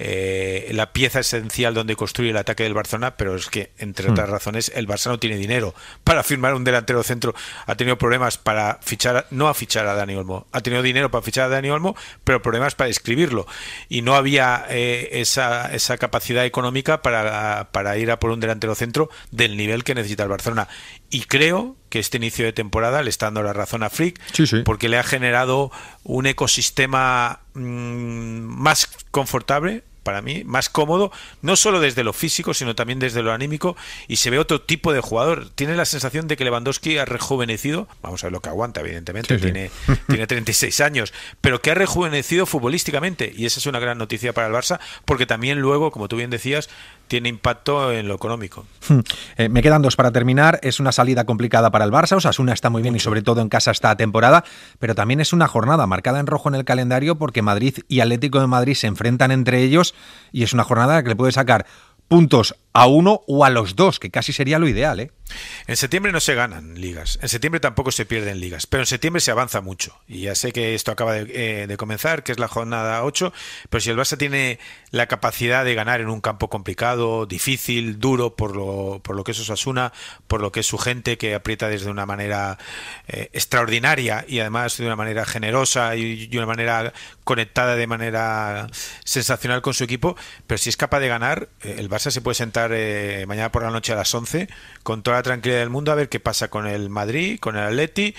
eh, la pieza esencial donde construye el ataque del Barcelona, pero es que, entre hmm. otras razones, el Barcelona no tiene dinero para firmar un delantero centro. Ha tenido problemas para fichar, no a fichar a Dani Olmo, ha tenido dinero para fichar a Dani Olmo, pero problemas para escribirlo. Y no había eh, esa, esa, capacidad económica para, para ir a por un delantero centro del nivel que necesita el Barcelona. Y creo que este inicio de temporada le está dando la razón a Frick, porque le ha generado un ecosistema mm, más confortable para mí, más cómodo, no solo desde lo físico, sino también desde lo anímico, y se ve otro tipo de jugador. Tiene la sensación de que Lewandowski ha rejuvenecido, vamos a ver lo que aguanta, evidentemente, tiene, tiene 36 años, pero que ha rejuvenecido futbolísticamente, y esa es una gran noticia para el Barça, porque también luego, como tú bien decías, tiene impacto en lo económico. Hmm. Eh, me quedan dos para terminar. Es una salida complicada para el Barça. Osasuna está muy bien y sobre todo en casa está temporada, pero también es una jornada marcada en rojo en el calendario porque Madrid y Atlético de Madrid se enfrentan entre ellos y es una jornada que le puede sacar puntos a uno o a los dos, que casi sería lo ideal, ¿eh? En septiembre no se ganan ligas, en septiembre tampoco se pierden ligas, pero en septiembre se avanza mucho. Y ya sé que esto acaba de, eh, comenzar, que es la jornada 8, pero si el Barça tiene la capacidad de ganar en un campo complicado, difícil, duro, por lo, por lo que es Osasuna, por lo que es su gente que aprieta desde una manera eh, extraordinaria y además de una manera generosa y, de una manera conectada de manera sensacional con su equipo, pero si es capaz de ganar, eh, el Barça se puede sentar mañana por la noche a las 11 con toda tranquilidad del mundo a ver qué pasa con el Madrid, con el Atleti,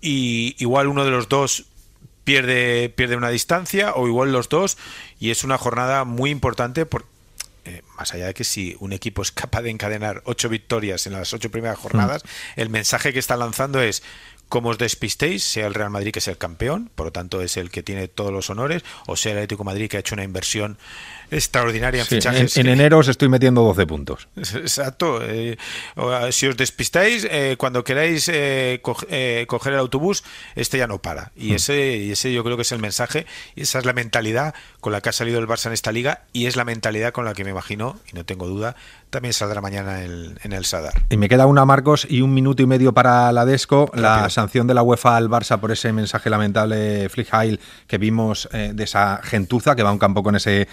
y igual uno de los dos pierde, pierde una distancia, o igual los dos, y es una jornada muy importante porque eh, más allá de que si un equipo es capaz de encadenar ocho victorias en las ocho primeras mm. jornadas, el mensaje que está lanzando es como os despistéis, sea el Real Madrid que es el campeón, por lo tanto es el que tiene todos los honores, o sea el Atlético Madrid que ha hecho una inversión extraordinaria en fichajes. En, enero os estoy metiendo 12 puntos. Exacto. Eh, ah, si os despistáis, eh, cuando queráis eh, coger el autobús, este ya no para. Y mm. ese, ese yo creo que es el mensaje. Y esa es la mentalidad con la que ha salido el Barça en esta liga y es la mentalidad con la que me imagino, y no tengo duda, también saldrá mañana en el Sadar. Y me queda una, Marcos, y un minuto y medio para la Desco. La sanción de la UEFA al Barça por ese mensaje lamentable, Flick que vimos de esa gentuza que va un campo con ese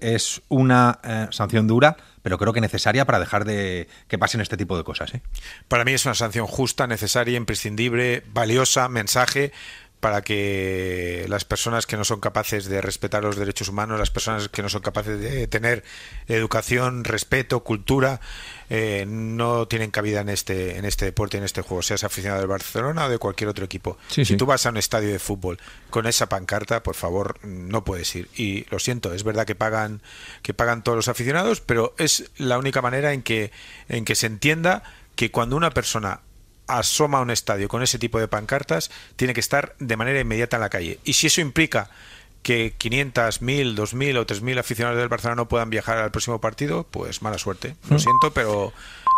es una eh, sanción dura, pero creo que necesaria para dejar de que pasen este tipo de cosas. ¿eh? Para mí es una sanción justa, necesaria, imprescindible, valiosa, mensaje para que las personas que no son capaces de respetar los derechos humanos, las personas que no son capaces de tener educación, respeto, cultura, eh, no tienen cabida en este, en este deporte, en este juego, seas aficionado del Barcelona o de cualquier otro equipo. si tú vas a un estadio de fútbol con esa pancarta, por favor, no puedes ir. Y lo siento, es verdad que pagan, que pagan todos los aficionados, pero es la única manera en que, en que se entienda que cuando una persona asoma un estadio con ese tipo de pancartas, tiene que estar de manera inmediata en la calle. Y si eso implica que 500, 1000, 2000 o 3000 aficionados del Barcelona no puedan viajar al próximo partido, pues mala suerte. Lo mm. siento, pero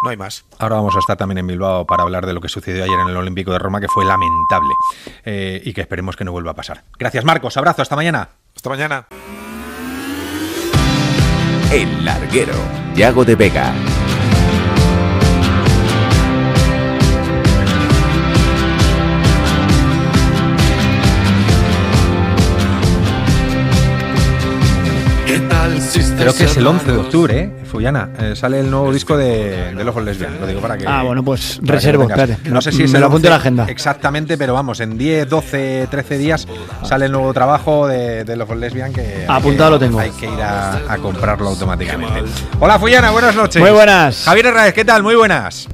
no hay más. Ahora vamos a estar también en Bilbao para hablar de lo que sucedió ayer en el Olímpico de Roma, que fue lamentable eh, y que esperemos que no vuelva a pasar. Gracias, Marcos. Abrazo. Hasta mañana. Hasta mañana. El larguero, Diego de Vega. Creo que es el 11 de octubre, ¿eh? ¿eh? sale el nuevo disco de, de Love Lesbian. Lo digo para que. Ah, bueno, pues reservo, espérate. No sé si se lo apunto en la agenda. Exactamente, pero vamos, en 10, 12, 13 días sale el nuevo trabajo de, de Love Lesbian que. Apuntado lo tengo. Hay que ir a, comprarlo automáticamente. Hola, Fuyana, buenas noches. Muy buenas. Javier Hernández, ¿qué tal? Muy buenas.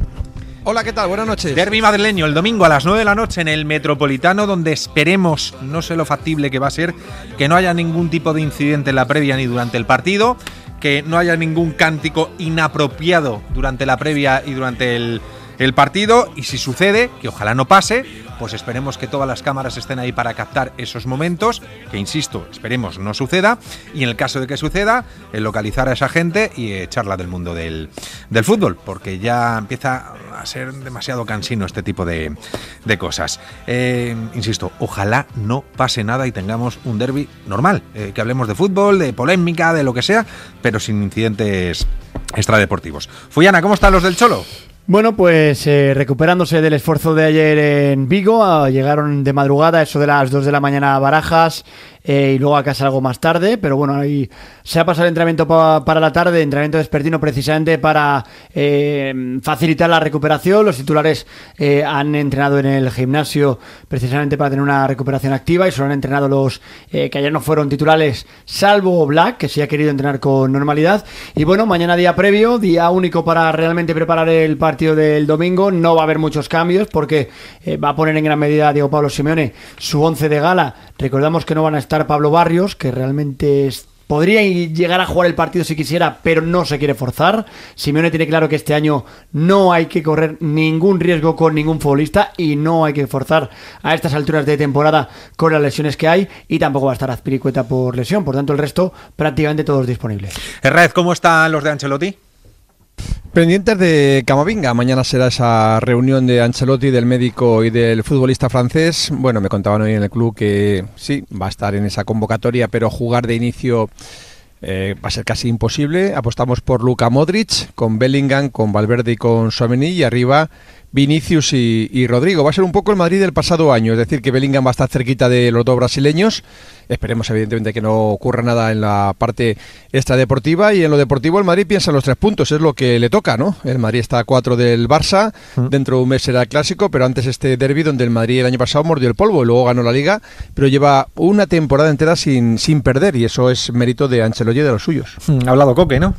Hola, ¿qué tal? Buenas noches. Derby madrileño el domingo a las 9 de la noche en el Metropolitano, donde esperemos, no sé lo factible que va a ser, que no haya ningún tipo de incidente en la previa ni durante el partido, que no haya ningún cántico inapropiado durante la previa y durante el, el partido, y si sucede, que ojalá no pase, pues esperemos que todas las cámaras estén ahí para captar esos momentos, que insisto, esperemos no suceda, y en el caso de que suceda, eh, localizar a esa gente y echarla eh, del mundo del, fútbol, porque ya empieza a ser demasiado cansino este tipo de, cosas. Eh, insisto, ojalá no pase nada y tengamos un derby normal, que hablemos de fútbol, de polémica, de lo que sea, pero sin incidentes extradeportivos. Fuyana, ¿cómo están los del Cholo? Bueno, pues eh, recuperándose del esfuerzo de ayer en Vigo, ah, llegaron de madrugada, eso de las 2 de la mañana Barajas, eh, y luego acá casa algo más tarde, pero bueno, ahí se ha pasado el entrenamiento para la tarde, entrenamiento despertino precisamente para eh, facilitar la recuperación. Los titulares eh, han entrenado en el gimnasio precisamente para tener una recuperación activa y solo han entrenado los que ayer no fueron titulares, salvo Black, que sí ha querido entrenar con normalidad. Y bueno, mañana día previo, día único para realmente preparar el partido del domingo. No va a haber muchos cambios porque va a poner en gran medida Diego Pablo Simeone su once de gala Recordamos que no van a estar Pablo Barrios, que realmente podría llegar a jugar el partido si quisiera, pero no se quiere forzar. Simeone tiene claro que este año no hay que correr ningún riesgo con ningún futbolista y no hay que forzar a estas alturas de temporada con las lesiones que hay y tampoco va a estar Azpiricueta por lesión. Por tanto, el resto prácticamente todos disponibles. Red, ¿cómo están los de Ancelotti? Pendientes de Camavinga, mañana será esa reunión de Ancelotti, del médico y del futbolista francés. Bueno, me contaban hoy en el club que sí, va a estar en esa convocatoria, pero jugar de inicio eh, va a ser casi imposible. Apostamos por Luca Modric, con Bellingham, con Valverde y con Suamení, y arriba Vinicius y, Rodrigo. Va a ser un poco el Madrid del pasado año, es decir, que Bellingham va a estar cerquita de los dos brasileños. Esperemos, evidentemente, que no ocurra nada en la parte extradeportiva. Y en lo deportivo, el Madrid piensa en los tres puntos, es lo que le toca, ¿no? El Madrid está a cuatro del Barça, mm. dentro de un mes será el clásico, pero antes este derby donde el Madrid el año pasado mordió el polvo y luego ganó la liga, pero lleva una temporada entera sin, sin perder y eso es mérito de Ancelotti y de los suyos. Mm, ha hablado Coque, ¿no?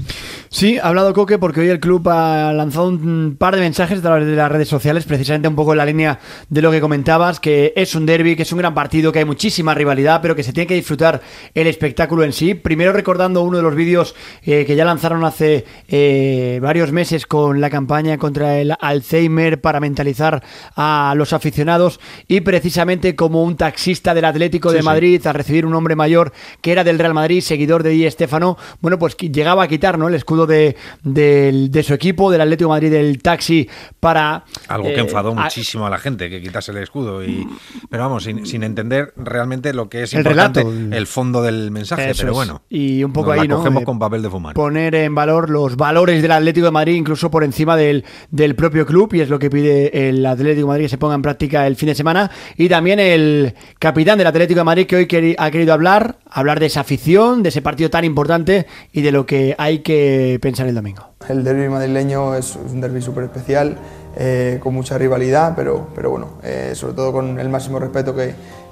Sí, ha hablado Coque porque hoy el club ha lanzado un par de mensajes de la red sociales, precisamente un poco en la línea de lo que comentabas, que es un derby, que es un gran partido, que hay muchísima rivalidad, pero que se tiene que disfrutar el espectáculo en sí. Primero recordando uno de los vídeos eh, que ya lanzaron hace eh, varios meses con la campaña contra el Alzheimer para mentalizar a los aficionados y precisamente como un taxista del Atlético de Madrid a al recibir un hombre mayor que era del Real Madrid, seguidor de Di Estefano, bueno, pues llegaba a quitar el escudo de, de su equipo, del Atlético Madrid, del taxi para algo que eh, enfadó muchísimo a la gente, que quitase el escudo. Y, pero vamos, sin, entender realmente lo que es el relato. el fondo del mensaje. pero bueno, y un poco ahí, la cogemos eh, con papel de fumar. Poner en valor los valores del Atlético de Madrid, incluso por encima del, del propio club, y es lo que pide el Atlético de Madrid que se ponga en práctica el fin de semana. Y también el capitán del Atlético de Madrid que hoy ha querido hablar, hablar de esa afición, de ese partido tan importante y de lo que hay que pensar el domingo. El Derby madrileño es un Derby súper especial eh, con mucha rivalidad, pero, pero bueno, eh, sobre todo con el máximo respeto que,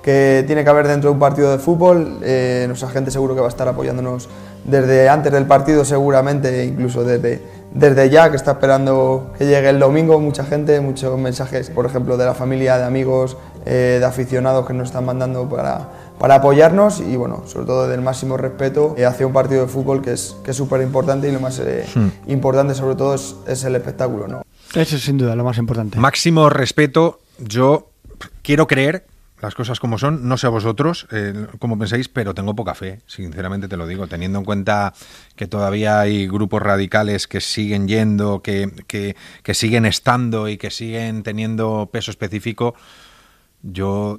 tiene que haber dentro de un partido de fútbol. Eh, nuestra gente seguro que va a estar apoyándonos desde antes del partido, seguramente, incluso desde, desde ya, que está esperando que llegue el domingo, mucha gente, muchos mensajes, por ejemplo, de la familia, de amigos, de aficionados que nos están mandando para, para apoyarnos y bueno, sobre todo del máximo respeto hacia un partido de fútbol que es que súper importante y lo más hmm. importante sobre todo es, es el espectáculo. ¿no? Eso es sin duda lo más importante. Máximo respeto, yo quiero creer las cosas como son, no sé a vosotros eh, cómo como pensáis, pero tengo poca fe, sinceramente te lo digo, teniendo en cuenta que todavía hay grupos radicales que siguen yendo, que, siguen estando y que siguen teniendo peso específico, yo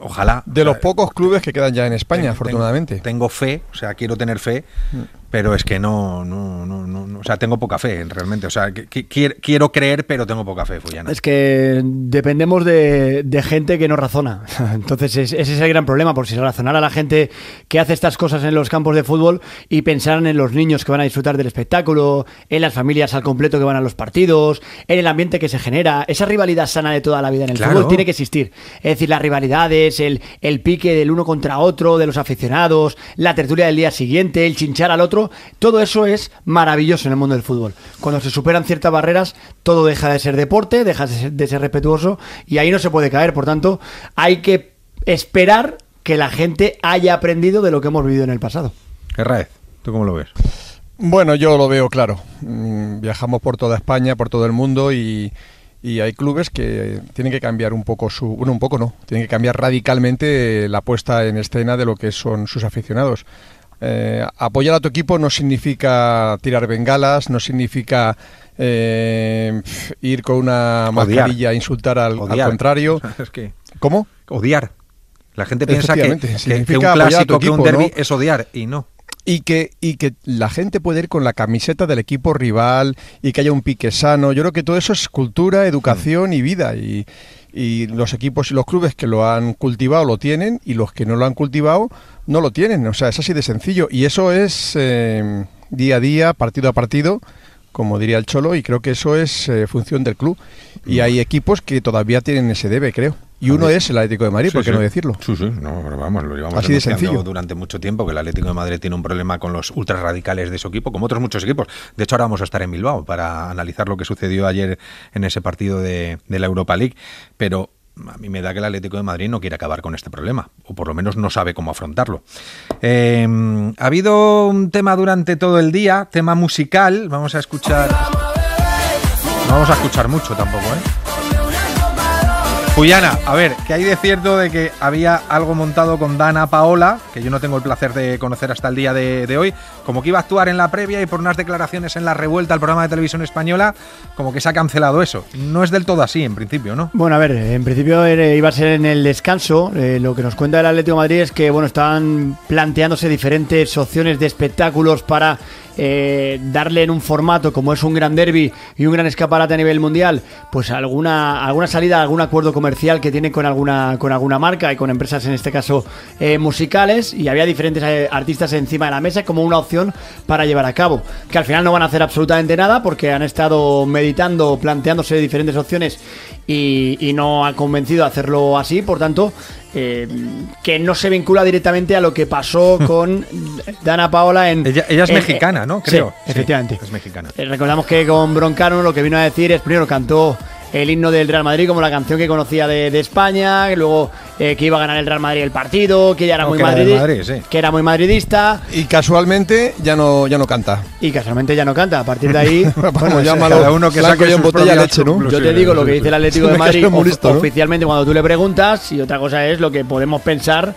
ojalá. De los pocos clubes que quedan ya en España, afortunadamente. tengo, fe, o sea, quiero tener fe, mm pero es que no, no, no, no, o sea, tengo poca fe realmente, o sea, quiero, creer, pero tengo poca fe, Es que dependemos de, gente que no razona, entonces ese es el gran problema, por si razonara la gente que hace estas cosas en los campos de fútbol y pensaran en los niños que van a disfrutar del espectáculo, en las familias al completo que van a los partidos, en el ambiente que se genera, esa rivalidad sana de toda la vida en el fútbol tiene que existir, es decir, las rivalidades, el, el pique del uno contra otro, de los aficionados, la tertulia del día siguiente, el chinchar al otro, todo eso es maravilloso en el mundo del fútbol. Cuando se superan ciertas barreras, todo deja de ser deporte, deja de ser, respetuoso y ahí no se puede caer. Por tanto, hay que esperar que la gente haya aprendido de lo que hemos vivido en el pasado. Herraez, ¿tú cómo lo ves? Bueno, yo lo veo claro. Mm, viajamos por toda España, por todo el mundo y, y hay clubes que tienen que cambiar un poco su bueno un poco no tienen que cambiar radicalmente la puesta en escena de lo que son sus aficionados eh, apoyar a tu equipo no significa tirar bengalas, no significa eh, ir con una mascarilla a insultar al, contrario. Es que... ¿Cómo? Odiar. La gente piensa que, significa un clásico, que un derby es odiar, y no. Y que, y que la gente puede ir con la camiseta del equipo rival y que haya un pique sano. Yo creo que todo eso es cultura, mm. educación y vida. Y, y los equipos y los clubes que lo han cultivado lo tienen y los que no lo han cultivado no lo tienen. O sea, es así de sencillo. Y eso es em, día a día, partido a partido, como diría el Cholo, y creo que eso es eh, función del club. Y hay equipos que todavía tienen ese debe, creo. Y uno es el Atlético de Madrid, ¿por qué no decirlo? Sí, sí, no, vamos, lo llevamos Así sencillo. durante mucho tiempo que el Atlético de Madrid tiene un problema con los ultrarradicales de su equipo, como otros muchos equipos. De hecho, ahora vamos a estar en Bilbao para analizar lo que sucedió ayer en ese partido de, la Europa League, pero a mí me da que el Atlético de Madrid no quiere acabar con este problema, o por lo menos no sabe cómo afrontarlo. Em, ha habido un tema durante todo el día, tema musical, vamos a escuchar... No vamos a escuchar mucho tampoco, ¿eh? Juliana, a ver, que hay de cierto de que había algo montado con Dana Paola, que yo no tengo el placer de conocer hasta el día de hoy, como que iba a actuar en la previa y por unas declaraciones en la revuelta al programa de televisión española, como que se ha cancelado eso. No es del todo así, en principio, ¿no? Bueno, a ver, en principio eh, iba a ser en el descanso. Eh, lo que nos cuenta el Atlético de Madrid es que, bueno, estaban planteándose diferentes opciones de espectáculos para eh, darle en un formato como es un gran derby y un gran escaparate a nivel mundial, pues alguna, alguna salida, algún acuerdo comercial que tiene con alguna, con alguna marca y con empresas, en este caso, musicales. Y había diferentes artistas encima de la mesa como una opción para llevar a cabo. Que al final no van a hacer absolutamente nada porque han estado meditando, planteándose diferentes opciones y, no han convencido a hacerlo así. Por tanto, eh, que no se vincula directamente a lo que pasó con Dana Paola en... Ella, es mexicana, ¿no? Creo. efectivamente. es mexicana. Eh, recordamos que con Broncano lo que vino a decir es, primero cantó el himno del Real Madrid como la canción que conocía de, España, que luego eh, que iba a ganar el Real Madrid el partido, que ya era muy que, madridista, era muy madridista. Y casualmente ya no, ya no canta. Y casualmente ya no canta. A partir de ahí, bueno, pues llámalo, uno que en botella leche, ¿no? Yo te digo lo que dice el Atlético de Madrid oficialmente cuando tú le preguntas y otra cosa es lo que podemos pensar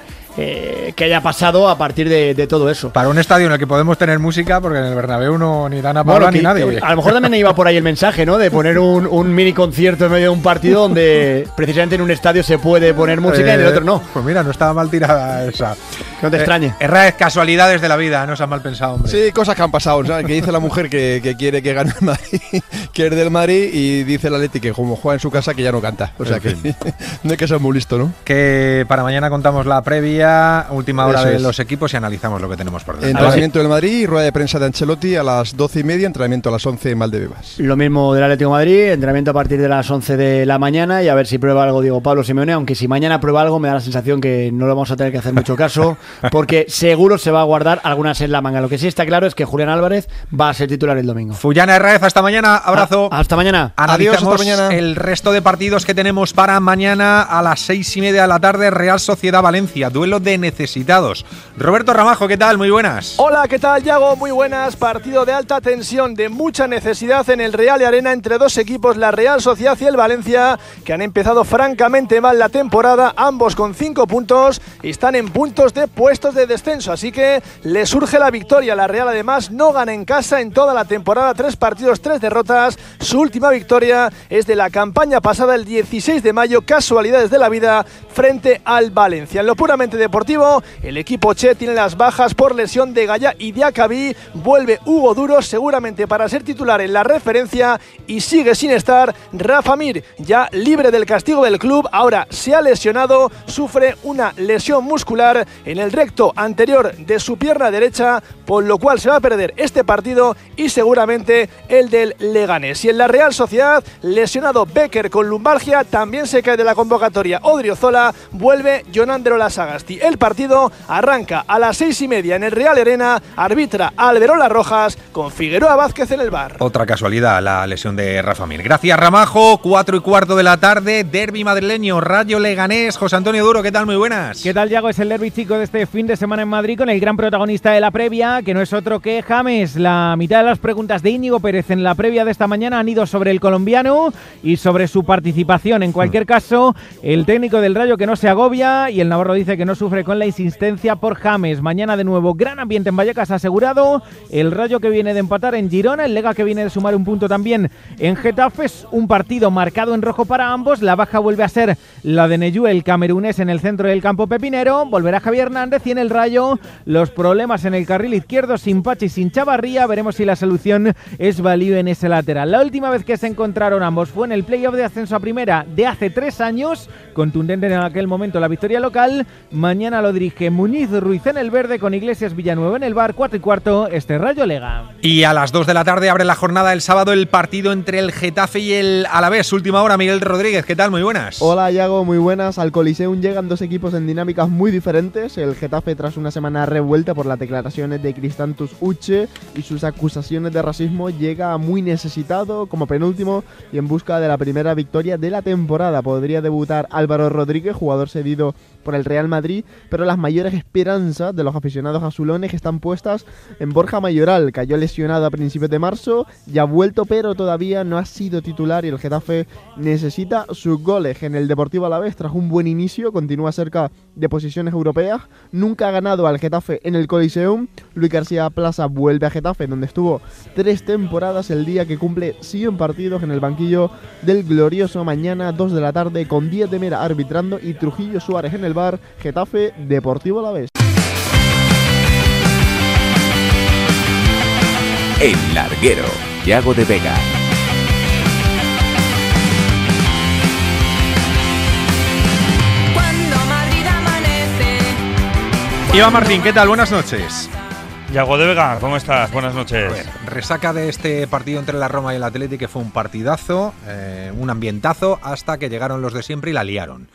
que haya pasado a partir de, todo eso. Para un estadio en el que podemos tener música, porque en el Bernabéu no ni dan a ni nadie. A lo mejor también iba por ahí el mensaje, ¿no? De poner un, mini concierto en medio de un partido donde precisamente en un estadio se puede poner música y en el eh, otro no. Pues mira, no estaba mal tirada esa. no te eh, casualidades de la vida, no se han mal pensado, hombre. Sí, cosas que han pasado. ¿sabes? Que dice la mujer que, quiere que gane el Madrid, que es del Madrid, y dice la Leti que como juega en su casa que ya no canta. O sea que no hay que ser muy listo, ¿no? Que para mañana contamos la previa última hora de los equipos y analizamos lo que tenemos por delante. Entrenamiento del Madrid, rueda de prensa de Ancelotti a las 12 y media, entrenamiento a las 11 en Valdebebas. Lo mismo del Atlético de Madrid, entrenamiento a partir de las 11 de la mañana y a ver si prueba algo Diego Pablo Simeone, aunque si mañana prueba algo me da la sensación que no lo vamos a tener que hacer mucho caso, porque seguro se va a guardar algunas en la manga. Lo que sí está claro es que Julián Álvarez va a ser titular el domingo. Fullana Herraez, hasta mañana, abrazo. Ah, hasta mañana. Adiós, hasta mañana. el resto de partidos que tenemos para mañana a las 6 y media de la tarde, Real Sociedad Valencia, duelo de Necesitados. Roberto Ramajo, ¿qué tal? Muy buenas. Hola, ¿qué tal, Yago? Muy buenas. Partido de alta tensión, de mucha necesidad en el Real y Arena entre dos equipos, la Real Sociedad y el Valencia, que han empezado francamente mal la temporada, ambos con cinco puntos, y están en puntos de puestos de descenso, así que le surge la victoria. La Real además no gana en casa en toda la temporada, tres partidos, tres derrotas. Su última victoria es de la campaña pasada el 16 de mayo, casualidades de la vida, frente al Valencia. En lo puramente Deportivo. El equipo Che tiene las bajas por lesión de Gaya y Diacabí. Vuelve Hugo Duro seguramente para ser titular en la referencia y sigue sin estar Rafa Mir, ya libre del castigo del club. Ahora se ha lesionado, sufre una lesión muscular en el recto anterior de su pierna derecha, por lo cual se va a perder este partido y seguramente el del Leganés. Y en la Real Sociedad, lesionado Becker con Lumbargia también se cae de la convocatoria Odrio Zola vuelve Jonandro Lasagas. El partido arranca a las seis y media en el Real Arena, arbitra Alberola Rojas con Figueroa Vázquez en el bar. Otra casualidad, la lesión de Rafa Mir. Gracias, Ramajo. Cuatro y cuarto de la tarde, derby madrileño, Rayo Leganés. José Antonio Duro, ¿qué tal? Muy buenas. ¿Qué tal, Yago? Es el derby chico de este fin de semana en Madrid con el gran protagonista de la previa, que no es otro que James. La mitad de las preguntas de Íñigo Pérez en la previa de esta mañana han ido sobre el colombiano y sobre su participación. En cualquier hmm. caso, el técnico del Rayo que no se agobia y el Navarro dice que no sufre con la insistencia por James. Mañana de nuevo, gran ambiente en Vallecas asegurado. El Rayo que viene de empatar en Girona, el Lega que viene de sumar un punto también en Getafe. Es un partido marcado en rojo para ambos. La baja vuelve a ser la de Neyú, el camerunés en el centro del campo pepinero. Volverá Javier Hernández y en el Rayo los problemas en el carril izquierdo sin Pachi sin Chavarría. Veremos si la solución es válida en ese lateral. La última vez que se encontraron ambos fue en el playoff de ascenso a primera de hace tres años. Contundente en aquel momento la victoria local. Mañana lo dirige Muñiz Ruiz en el Verde con Iglesias Villanueva en el Bar, 4 y cuarto, este Rayo Lega. Y a las 2 de la tarde abre la jornada el sábado el partido entre el Getafe y el Alavés. Última hora, Miguel Rodríguez, ¿qué tal? Muy buenas. Hola, Yago, muy buenas. Al Coliseum llegan dos equipos en dinámicas muy diferentes. El Getafe tras una semana revuelta por las declaraciones de Cristantus Uche y sus acusaciones de racismo llega muy necesitado como penúltimo y en busca de la primera victoria de la temporada. Podría debutar Álvaro Rodríguez, jugador cedido por el Real Madrid pero las mayores esperanzas de los aficionados azulones están puestas en Borja Mayoral. Cayó lesionado a principios de marzo y ha vuelto, pero todavía no ha sido titular y el Getafe necesita sus goles. En el Deportivo Alavés, tras un buen inicio, continúa cerca de posiciones europeas. Nunca ha ganado al Getafe en el Coliseum. Luis García Plaza vuelve a Getafe, donde estuvo tres temporadas el día que cumple 100 partidos en el banquillo del glorioso mañana, 2 de la tarde, con 10 de mera arbitrando y Trujillo Suárez en el bar. Getafe Deportivo Deportivo La Vez. El larguero, Iago de Vega. Iván Martín, ¿qué tal? Buenas noches. Yago de Vega, ¿cómo estás? Buenas noches. resaca de este partido entre la Roma y el Atleti, que fue un partidazo, eh, un ambientazo, hasta que llegaron los de siempre y la liaron.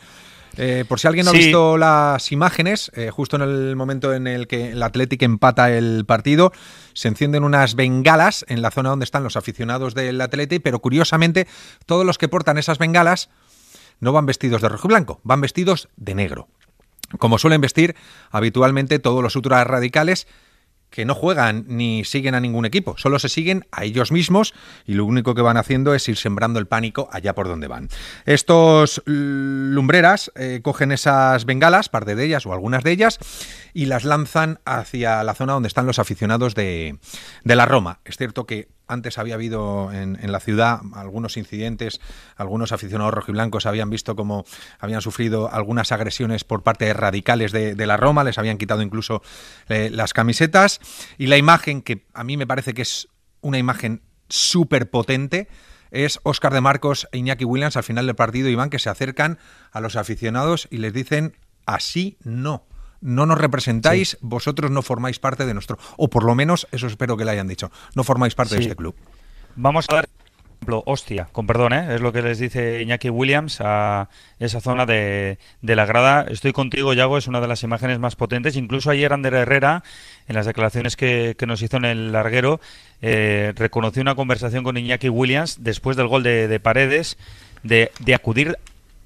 Eh, por si alguien no ha visto las imágenes, eh, justo en el momento en el que el Athletic empata el partido, se encienden unas bengalas en la zona donde están los aficionados del Athletic, pero curiosamente todos los que portan esas bengalas no van vestidos de rojo y blanco, van vestidos de negro como suelen vestir habitualmente todos los ultras radicales que no juegan ni siguen a ningún equipo, solo se siguen a ellos mismos y lo único que van haciendo es ir sembrando el pánico allá por donde van. Estos lumbreras eh, cogen esas bengalas, parte de ellas o algunas de ellas, y las lanzan hacia la zona donde están los aficionados de, de la Roma. Es cierto que antes había habido en, la ciudad algunos incidentes, algunos aficionados rojiblancos habían visto como habían sufrido algunas agresiones por parte de radicales de, la Roma, les habían quitado incluso eh, las camisetas. Y la imagen que a mí me parece que es una imagen súper potente es Óscar de Marcos e Iñaki Williams al final del partido, Iván, que se acercan a los aficionados y les dicen así no no nos representáis, vosotros no formáis parte de nuestro, o por lo menos, eso espero que le hayan dicho, no formáis parte de este club. Vamos a dar ejemplo, hostia, con perdón, ¿eh? es lo que les dice Iñaki Williams a esa zona de, la grada. Estoy contigo, Yago, es una de las imágenes más potentes. Incluso ayer Ander Herrera, en las declaraciones que, nos hizo en el larguero, eh, reconoció una conversación con Iñaki Williams después del gol de, Paredes de, de acudir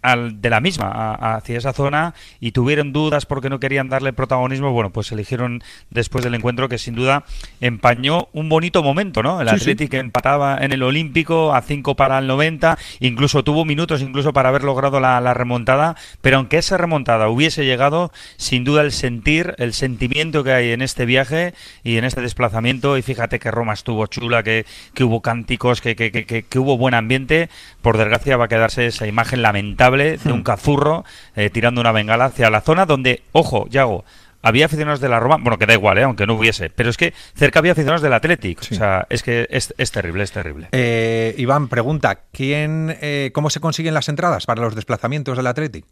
al, de la misma hacia esa zona y tuvieron dudas porque no querían darle protagonismo, bueno, pues eligieron después del encuentro que sin duda empañó un bonito momento, ¿no? El Atlético empataba en el Olímpico a 5 para el 90, incluso tuvo minutos incluso para haber logrado la, remontada, pero aunque esa remontada hubiese llegado, sin duda el sentir, el sentimiento que hay en este viaje y en este desplazamiento, y fíjate que Roma estuvo chula, que, hubo cánticos, que, que hubo buen ambiente, por desgracia va a quedarse esa imagen lamentable de hmm. un cazurro eh, tirando una bengala hacia la zona donde, ojo, Yago, había aficionados de la Roma, bueno, que da igual, eh, aunque no hubiese, pero es que cerca había aficionados del Athletic. O sea, es que es, terrible, es terrible. Eh, Iván, pregunta, ¿quién, ¿cómo se consiguen las entradas para los desplazamientos del Athletic?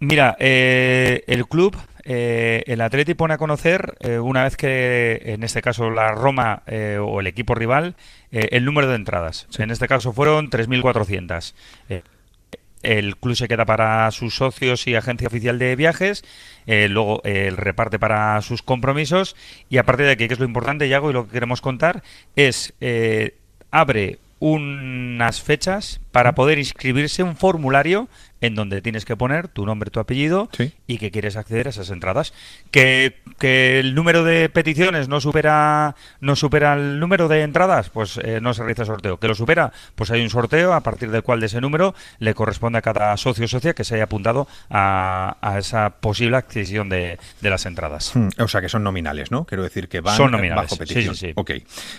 Mira, el club, el Athletic pone a conocer, una vez que, en este caso, la Roma o el equipo rival, el número de entradas. En este caso fueron 3.400 el club se queda para sus socios y agencia oficial de viajes, eh, luego eh, el reparte para sus compromisos y aparte de aquí, que es lo importante, Yago, y lo que queremos contar, es eh, abre unas fechas para poder inscribirse un formulario en donde tienes que poner tu nombre, tu apellido y que quieres acceder a esas entradas. Que, el número de peticiones no supera, no supera el número de entradas, pues eh, no se realiza sorteo. Que lo supera, pues hay un sorteo a partir del cual de ese número le corresponde a cada socio o socia que se haya apuntado a, esa posible adquisición de, las entradas. Hmm, o sea que son nominales, ¿no? Quiero decir que van Son nominales. Sí, sí, sí. Ok.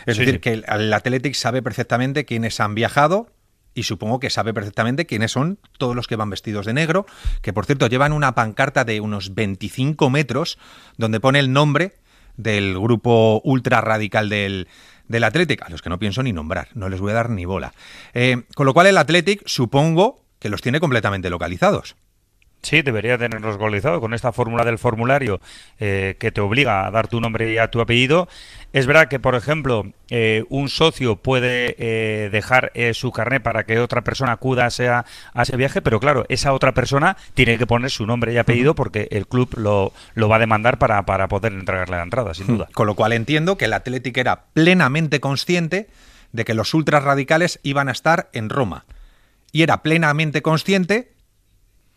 Es decir, que el, el Athletic sabe perfectamente quiénes han viajado, y supongo que sabe perfectamente quiénes son todos los que van vestidos de negro, que por cierto llevan una pancarta de unos 25 metros donde pone el nombre del grupo ultra radical del, del Athletic, a los que no pienso ni nombrar, no les voy a dar ni bola. Eh, con lo cual el Athletic supongo que los tiene completamente localizados. Sí, debería tenerlos localizados. con esta fórmula del formulario eh, que te obliga a dar tu nombre y a tu apellido. Es verdad que, por ejemplo, eh, un socio puede eh, dejar eh, su carnet para que otra persona acuda a ese, ese viaje, pero claro, esa otra persona tiene que poner su nombre y apellido porque el club lo, va a demandar para, poder entregarle la entrada, sin duda. Con lo cual entiendo que el Athletic era plenamente consciente de que los ultras radicales iban a estar en Roma. Y era plenamente consciente,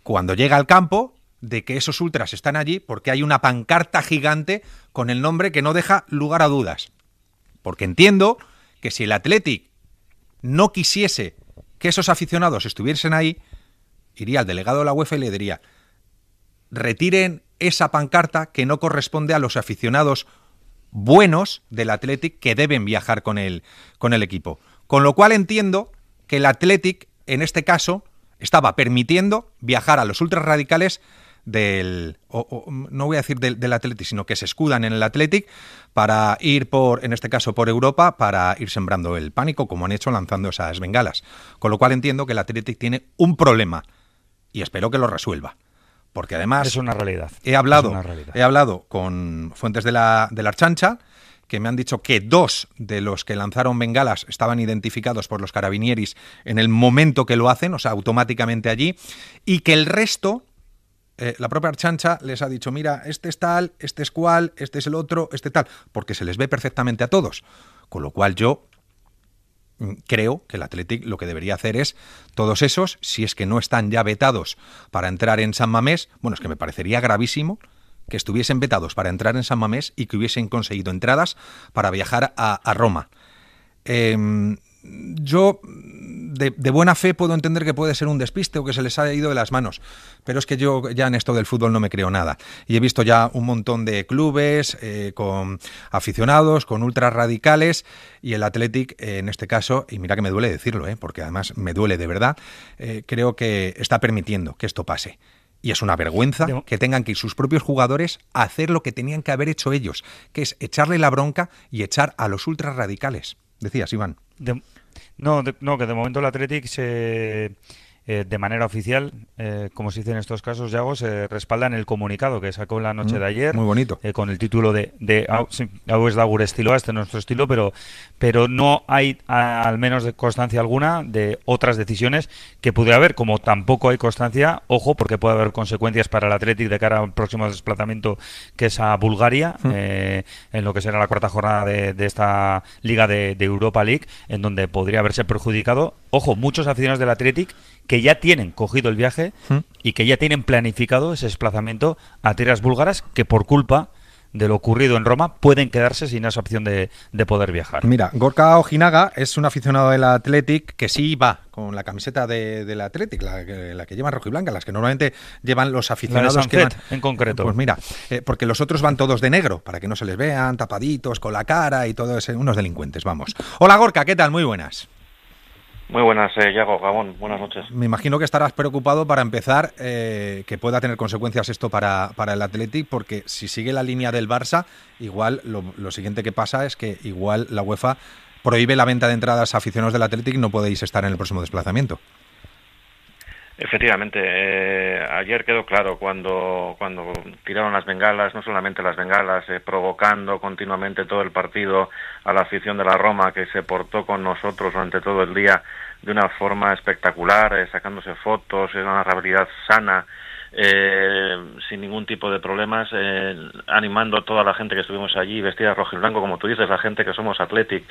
cuando llega al campo, de que esos ultras están allí porque hay una pancarta gigante con el nombre que no deja lugar a dudas. Porque entiendo que si el Athletic no quisiese que esos aficionados estuviesen ahí, iría al delegado de la UEFA y le diría, retiren esa pancarta que no corresponde a los aficionados buenos del Athletic que deben viajar con el, con el equipo. Con lo cual entiendo que el Athletic, en este caso, estaba permitiendo viajar a los ultras radicales del, no voy a decir del, del, Athletic, sino que se escudan en el Athletic para ir por, en este caso por Europa, para ir sembrando el pánico, como han hecho lanzando esas bengalas. Con lo cual entiendo que el Athletic tiene un problema y espero que lo resuelva. Porque además... Es una realidad. He hablado, He hablado con fuentes de la, de la Archancha que me han dicho que dos de los que lanzaron bengalas estaban identificados por los carabinieris en el momento que lo hacen, o sea, automáticamente allí, y que el resto eh, la propia Archancha les ha dicho, mira, este es tal, este es cual, este es el otro, este tal, porque se les ve perfectamente a todos. Con lo cual yo mm, creo que el Athletic lo que debería hacer es todos esos, si es que no están ya vetados para entrar en San Mamés, bueno, es que me parecería gravísimo que estuviesen vetados para entrar en San Mamés y que hubiesen conseguido entradas para viajar a, Roma. Eh, yo de, buena fe puedo entender que puede ser un despiste o que se les ha ido de las manos, pero es que yo ya en esto del fútbol no me creo nada. Y he visto ya un montón de clubes eh, con aficionados, con ultras radicales, y el Athletic eh, en este caso, y mira que me duele decirlo, eh, porque además me duele de verdad, creo que está permitiendo que esto pase. Y es una vergüenza que tengan que ir sus propios jugadores a hacer lo que tenían que haber hecho ellos, que es echarle la bronca y echar a los ultras radicales. Decías, Iván no, no, que de momento el Athletic se eh, de manera oficial, eh, como se dice en estos casos, Yago, se respalda en el comunicado que sacó la noche mm, de ayer. Muy bonito. Eh, con el título de, de ah, estilo, este nuestro estilo, pero, pero no hay al menos de constancia alguna de otras decisiones que pudiera haber, como tampoco hay constancia, ojo, porque puede haber consecuencias para el Athletic de cara al próximo desplazamiento que es a Bulgaria, mm. en lo que será la cuarta jornada de, esta liga de, Europa League, en donde podría haberse perjudicado, ojo, muchos aficionados del Athletic que ya tienen cogido el viaje hmm. y que ya tienen planificado ese desplazamiento a tierras búlgaras que por culpa de lo ocurrido en Roma pueden quedarse sin esa opción de, poder viajar. Mira, Gorka Ojinaga es un aficionado del Athletic que sí va con la camiseta del de Athletic, la, la, que lleva rojo y blanca, las que normalmente llevan los aficionados en concreto. Pues mira, eh, porque los otros van todos de negro, para que no se les vean, tapaditos, con la cara y todo unos delincuentes, vamos. Hola Gorka, ¿qué tal? Muy buenas. Muy buenas, eh, Yago, Gabón, buenas noches. Me imagino que estarás preocupado para empezar eh, que pueda tener consecuencias esto para, el Athletic, porque si sigue la línea del Barça, igual lo, lo, siguiente que pasa es que igual la UEFA prohíbe la venta de entradas a aficionados del Athletic y no podéis estar en el próximo desplazamiento. Efectivamente, eh, ayer quedó claro cuando, cuando tiraron las bengalas, no solamente las bengalas, eh, provocando continuamente todo el partido a la afición de la Roma que se portó con nosotros durante todo el día de una forma espectacular, eh, sacándose fotos, era una realidad sana eh, sin ningún tipo de problemas, eh, animando a toda la gente que estuvimos allí, vestida rojo y blanco, como tú dices, la gente que somos Athletic,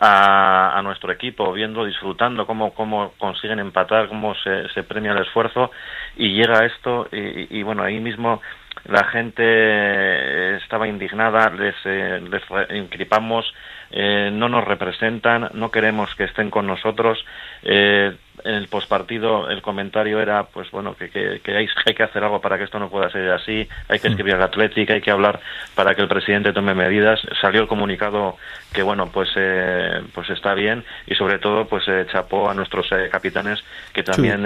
a, a nuestro equipo, viendo, disfrutando cómo, cómo consiguen empatar, cómo se, se premia el esfuerzo, y llega esto, y, bueno, ahí mismo la gente estaba indignada, les, eh, les incripamos eh, no nos representan, no queremos que estén con nosotros. Eh, en el pospartido el comentario era, pues bueno, que, hay, que hacer algo para que esto no pueda ser así, hay que mm. escribir la Atlético, hay que hablar para que el presidente tome medidas. Salió el comunicado que, bueno, pues, eh, pues está bien y sobre todo, pues chapó a nuestros capitanes que también,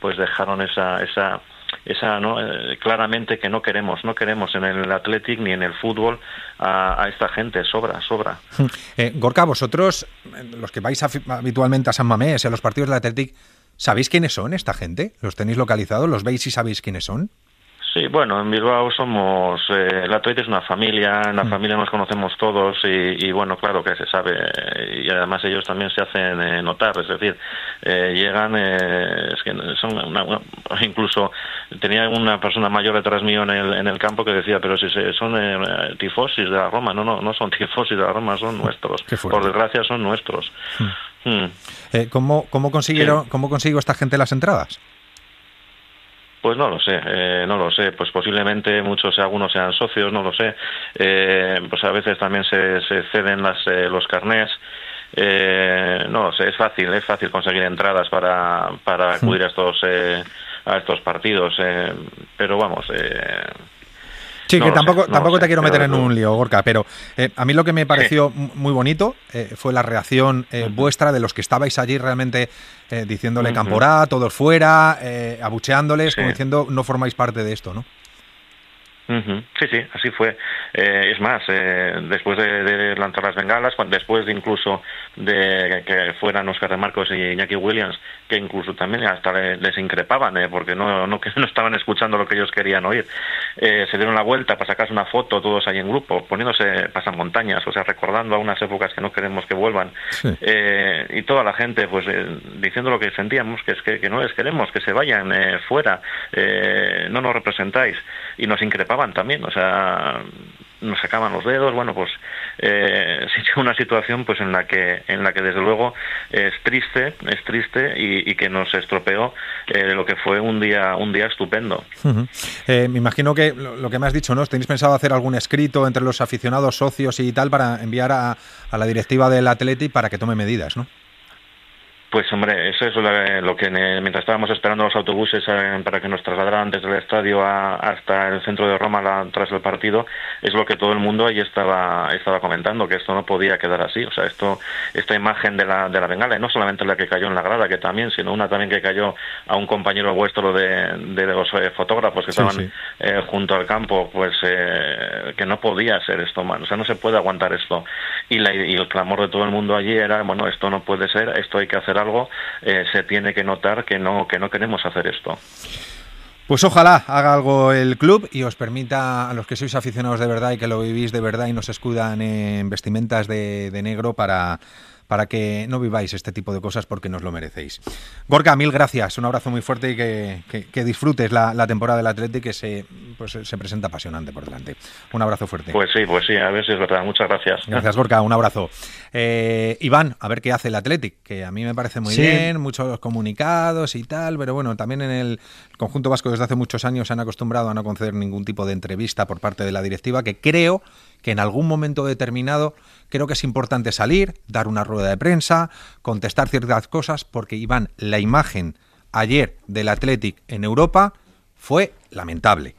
pues dejaron esa, esa esa ¿no? Eh, claramente que no queremos, no queremos en el Athletic ni en el fútbol a, esta gente, sobra, sobra. Hmm. Eh, Gorka, vosotros, eh, los que vais habitualmente a San Mamés, a los partidos del Athletic, ¿sabéis quiénes son esta gente? ¿Los tenéis localizados? ¿Los veis y sabéis quiénes son? Sí, bueno, en Bilbao somos, eh, la Toite es una familia, en la mm. familia nos conocemos todos y, bueno, claro que se sabe y además ellos también se hacen eh, notar, es decir, eh, llegan, es que son incluso tenía una persona mayor detrás mío en el, en el campo que decía, pero si son tifosis de la Roma, no, no, no son tifosis de la Roma, son nuestros, por desgracia son nuestros. Mm. Mm. ¿cómo, cómo, consiguieron, ¿Cómo consiguió esta gente las entradas? Pues no lo sé, eh, no lo sé. Pues posiblemente muchos, algunos sean socios, no lo sé. Eh, pues a veces también se, ceden las, eh, los carnés. no lo sé, es fácil, es fácil conseguir entradas para, acudir a estos, a estos partidos. pero vamos. Sí, que tampoco, tampoco te quiero meter en un lío, Gorka, pero eh, a mí lo que me pareció muy bonito eh, fue la reacción eh, vuestra de los que estabais allí realmente diciéndole Camporá, todos fuera, abucheándoles, como diciendo no formáis parte de esto, ¿no? Sí, sí, así fue. Eh, es más, eh, después de, lanzar las bengalas, después de incluso de que fueran Oscar de Marcos y Iñaki Williams, que incluso también hasta les increpaban eh, porque no, no, estaban escuchando lo que ellos querían oír, se dieron la vuelta para sacarse una foto todos ahí en grupo, poniéndose pasamontañas, o sea, recordando a unas épocas que no queremos que vuelvan. y toda la gente, pues, diciendo lo que sentíamos, que es que, que no les queremos, que se vayan fuera, no nos representáis y nos increpaban también, o sea, nos sacaban los dedos, bueno, pues eh, una situación pues en la que en la que desde luego es triste, es triste y, que nos estropeó eh, lo que fue un día un día estupendo. Eh, me imagino que lo, que me has dicho, ¿no? ¿Tenéis pensado hacer algún escrito entre los aficionados, socios y tal para enviar a, a la directiva del Atleti para que tome medidas, ¿no? Pues hombre, eso es lo que mientras estábamos esperando los autobuses eh, para que nos trasladaran desde el estadio hasta el centro de Roma tras el partido, es lo que todo el mundo ahí estaba, estaba comentando, que esto no podía quedar así. O sea, esto, esta imagen de la, de la bengala, no solamente la que cayó en la grada, que también, sino una también que cayó a un compañero vuestro de, los eh, fotógrafos que estaban eh, junto al campo, pues que no podía ser esto, man. O sea, no se puede aguantar esto. Y, y el clamor de todo el mundo allí era, bueno, esto no puede ser, esto hay que hacer algo algo, eh, se tiene que notar que no, que no queremos hacer esto. Pues ojalá haga algo el club y os permita a los que sois aficionados de verdad y que lo vivís de verdad y nos escudan en vestimentas de negro para para que no viváis este tipo de cosas porque nos lo merecéis. Gorka, mil gracias, un abrazo muy fuerte y que, disfrutes la, temporada del Atlético que se, pues, se presenta apasionante por delante. Un abrazo fuerte. Pues sí, pues sí, a ver si es verdad. Muchas gracias. Gracias, Gorka, un abrazo. Eh, Iván, a ver qué hace el Athletic, que a mí me parece muy bien, muchos comunicados y tal, pero bueno, también en el conjunto vasco desde hace muchos años se han acostumbrado a no conceder ningún tipo de entrevista por parte de la directiva, que creo que en algún momento determinado creo que es importante salir, dar una rueda de prensa, contestar ciertas cosas, porque Iván, la imagen ayer del Athletic en Europa fue lamentable.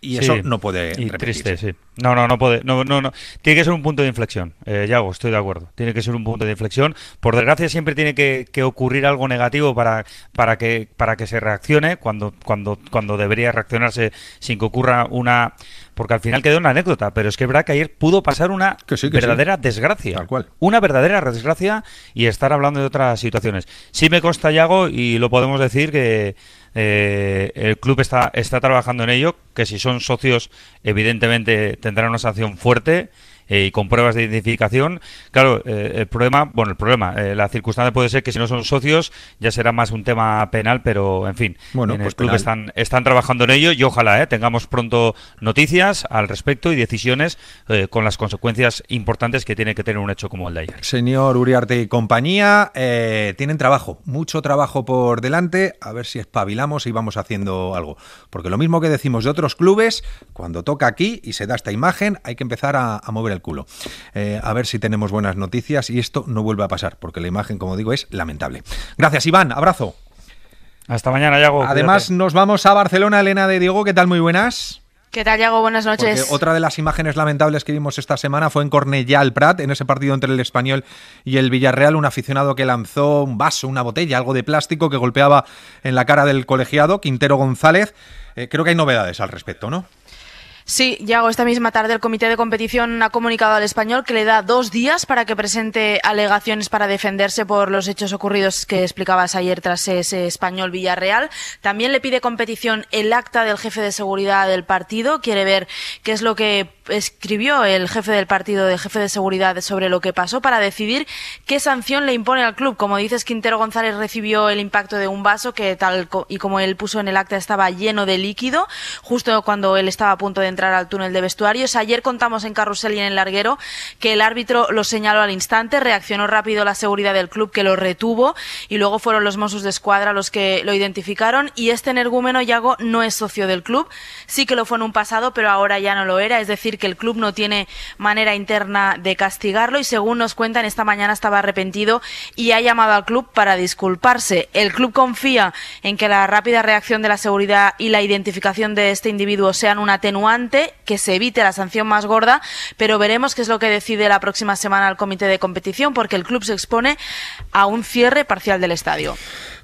Y eso no puede y triste, sí. No, no, no puede. Tiene que ser un punto de inflexión. Yago, eh, estoy de acuerdo. Tiene que ser un punto de inflexión. Por desgracia, siempre tiene que, que ocurrir algo negativo para, para, que, para que se reaccione cuando, cuando, cuando debería reaccionarse sin que ocurra una porque al final quedó una anécdota, pero es que verdad que ayer pudo pasar una verdadera desgracia. Una verdadera desgracia y estar hablando de otras situaciones. Sí me consta, Yago, y lo podemos decir que eh, el club está, está trabajando en ello, que si son socios, evidentemente tendrán una sanción fuerte. Eh, y con pruebas de identificación. Claro, eh, el problema, bueno, el problema, eh, la circunstancia puede ser que si no son socios ya será más un tema penal, pero en fin, bueno, pues clubes están, trabajando en ello y ojalá tengamos pronto noticias al respecto y decisiones con las consecuencias importantes que tiene que tener un hecho como el de ayer. Señor Uriarte y compañía, tienen trabajo, mucho trabajo por delante, a ver si espabilamos y vamos haciendo algo. Porque lo mismo que decimos de otros clubes, cuando toca aquí y se da esta imagen, hay que empezar a, a mover culo. Eh, a ver si tenemos buenas noticias y esto no vuelve a pasar, porque la imagen, como digo, es lamentable. Gracias, Iván. Abrazo. Hasta mañana, Yago. Además, nos vamos a Barcelona, Elena de Diego. ¿Qué tal? Muy buenas. ¿Qué tal, Yago? Buenas noches. otra de las imágenes lamentables que vimos esta semana fue en Cornellá al Prat, en ese partido entre el Español y el Villarreal, un aficionado que lanzó un vaso, una botella, algo de plástico que golpeaba en la cara del colegiado, Quintero González. Eh, creo que hay novedades al respecto, ¿no? Sí, ya hago esta misma tarde el Comité de Competición ha comunicado al español que le da dos días para que presente alegaciones para defenderse por los hechos ocurridos que explicabas ayer tras ese español Villarreal. También le pide competición el acta del jefe de seguridad del partido. Quiere ver qué es lo que escribió el jefe del partido, el jefe de seguridad, sobre lo que pasó para decidir qué sanción le impone al club. Como dices, Quintero González recibió el impacto de un vaso que tal y como él puso en el acta estaba lleno de líquido justo cuando él estaba a punto de entrar al túnel de vestuarios. Ayer contamos en Carrusel y en el Larguero que el árbitro lo señaló al instante, reaccionó rápido la seguridad del club que lo retuvo y luego fueron los Mossos de Escuadra los que lo identificaron y este energúmeno Yago no es socio del club, sí que lo fue en un pasado pero ahora ya no lo era, es decir que el club no tiene manera interna de castigarlo y según nos cuentan esta mañana estaba arrepentido y ha llamado al club para disculparse. El club confía en que la rápida reacción de la seguridad y la identificación de este individuo sean un atenuante que se evite la sanción más gorda, pero veremos qué es lo que decide la próxima semana el comité de competición, porque el club se expone a un cierre parcial del estadio.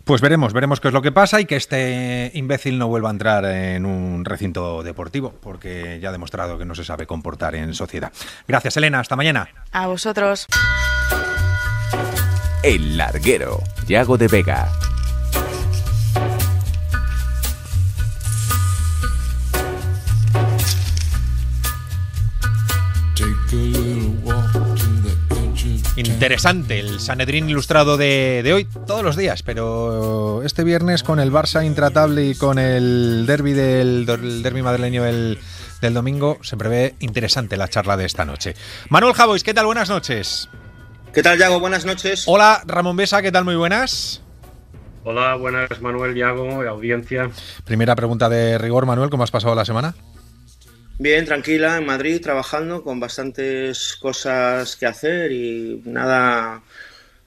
Pues veremos, veremos qué es lo que pasa y que este imbécil no vuelva a entrar en un recinto deportivo, porque ya ha demostrado que no se sabe comportar en sociedad. Gracias, Elena. Hasta mañana. A vosotros. El larguero, Yago de Vega. Interesante el Sanedrín ilustrado de, hoy, todos los días, pero este viernes con el Barça intratable y con el derby del madrileño del, del domingo, se prevé interesante la charla de esta noche. Manuel Javois, ¿qué tal? Buenas noches. ¿Qué tal, Yago? Buenas noches. Hola, Ramón Besa, ¿qué tal? Muy buenas. Hola, buenas, Manuel, Yago, audiencia. Primera pregunta de rigor, Manuel, ¿cómo has pasado la semana? Bien, tranquila, en Madrid, trabajando con bastantes cosas que hacer y nada,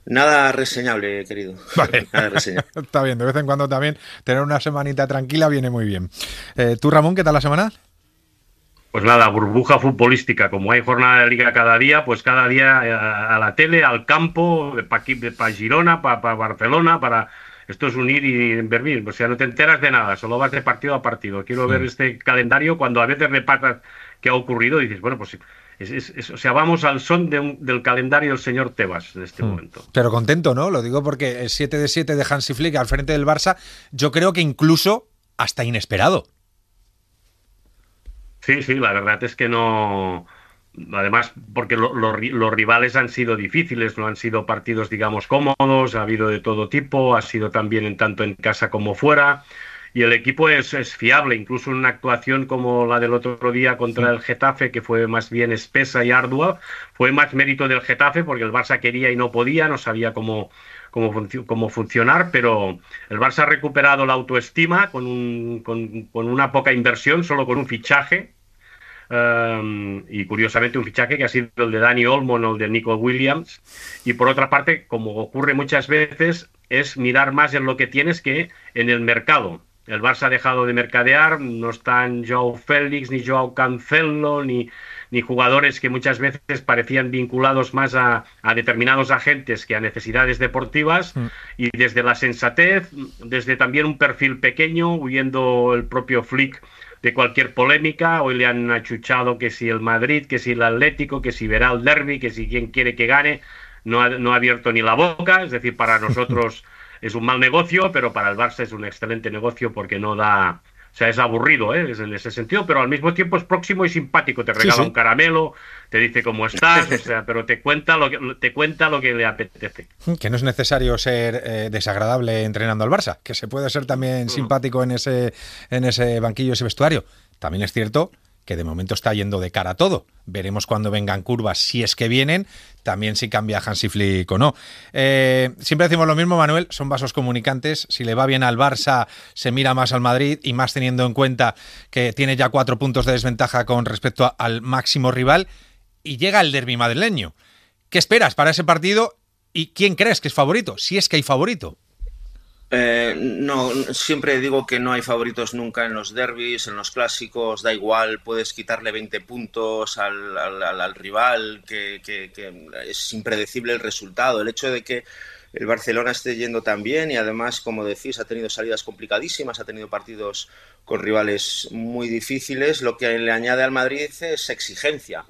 Nada reseñable, querido. Está bien, de vez en cuando también tener una semanita tranquila viene muy bien. Eh, ¿Tú, Ramón, qué tal la semana? Pues nada, burbuja futbolística. Como hay jornada de liga cada día, pues cada día eh, a la tele, al campo, para pa Girona, para Barcelona, para esto es ir y vermir, o sea, no te enteras de nada, solo vas de partido a partido. Quiero ver este calendario cuando a veces repasas qué ha ocurrido y dices, bueno, pues sí. o sea, vamos al son del calendario del señor Tebas en este hmm. momento. Pero contento, ¿no? Lo digo porque el 7 de 7 de Hansi Flick al frente del Barça, yo creo que incluso hasta inesperado. Sí, sí, la verdad es que no además porque los rivales han sido difíciles, no han sido partidos, digamos, cómodos, ha habido de todo tipo, ha sido también en tanto en casa como fuera. Y el equipo es, fiable, incluso en una actuación como la del otro día contra el Getafe, que fue más bien espesa y ardua, fue más mérito del Getafe porque el Barça quería y no podía, no sabía cómo, funcionar, pero el Barça ha recuperado la autoestima con, una poca inversión, solo con un fichaje, Em, y curiosamente un fichaje que ha sido el de Danny Olmo, no el de Nico Williams. Y por otra parte, como ocurre muchas veces, es mirar más en lo que tienes que en el mercado. El Barça ha dejado de mercadear, no están Joao Félix, ni Joao Cancelo, ni, ni jugadores que muchas veces parecían vinculados más a, determinados agentes que a necesidades deportivas. Mm. Y desde la sensatez, desde también un perfil pequeño, huyendo el propio Flick de cualquier polémica. Hoy le han achuchado que si el Madrid, que si el Atlético, que si verá el derby, que si quien quiere que gane. No ha, no ha abierto ni la boca, es decir, para nosotros es un mal negocio, pero para el Barça es un excelente negocio porque no da, o sea, es aburrido ¿eh? en ese sentido, pero al mismo tiempo es próximo y simpático. Te regala un caramelo, te dice cómo estás, o pero te cuenta lo que, te cuenta lo que le apetece. Que no es necesario ser eh, desagradable entrenando al Barça, que se puede ser también mm. simpático en ese, en ese banquillo, ese vestuario. También es cierto que de momento está yendo de cara a todo. Veremos cuando vengan curvas, si es que vienen, también si cambia Hansi Flick o no. Eh, siempre decimos lo mismo, Manuel, son vasos comunicantes. Si le va bien al Barça, se mira más al Madrid y más teniendo en cuenta que tiene ya cuatro puntos de desventaja con respecto al máximo rival. Y llega el derby madrileño. ¿Qué esperas para ese partido? ¿Y quién crees que es favorito? Si es que hay favorito. Eh, no, siempre digo que no hay favoritos nunca en los derbis, en los clásicos, da igual, puedes quitarle 20 puntos al, rival, que, que, es impredecible el resultado. El hecho de que el Barcelona esté yendo tan bien y además, como decís, ha tenido salidas complicadísimas, ha tenido partidos con rivales muy difíciles, lo que le añade al Madrid es exigencia.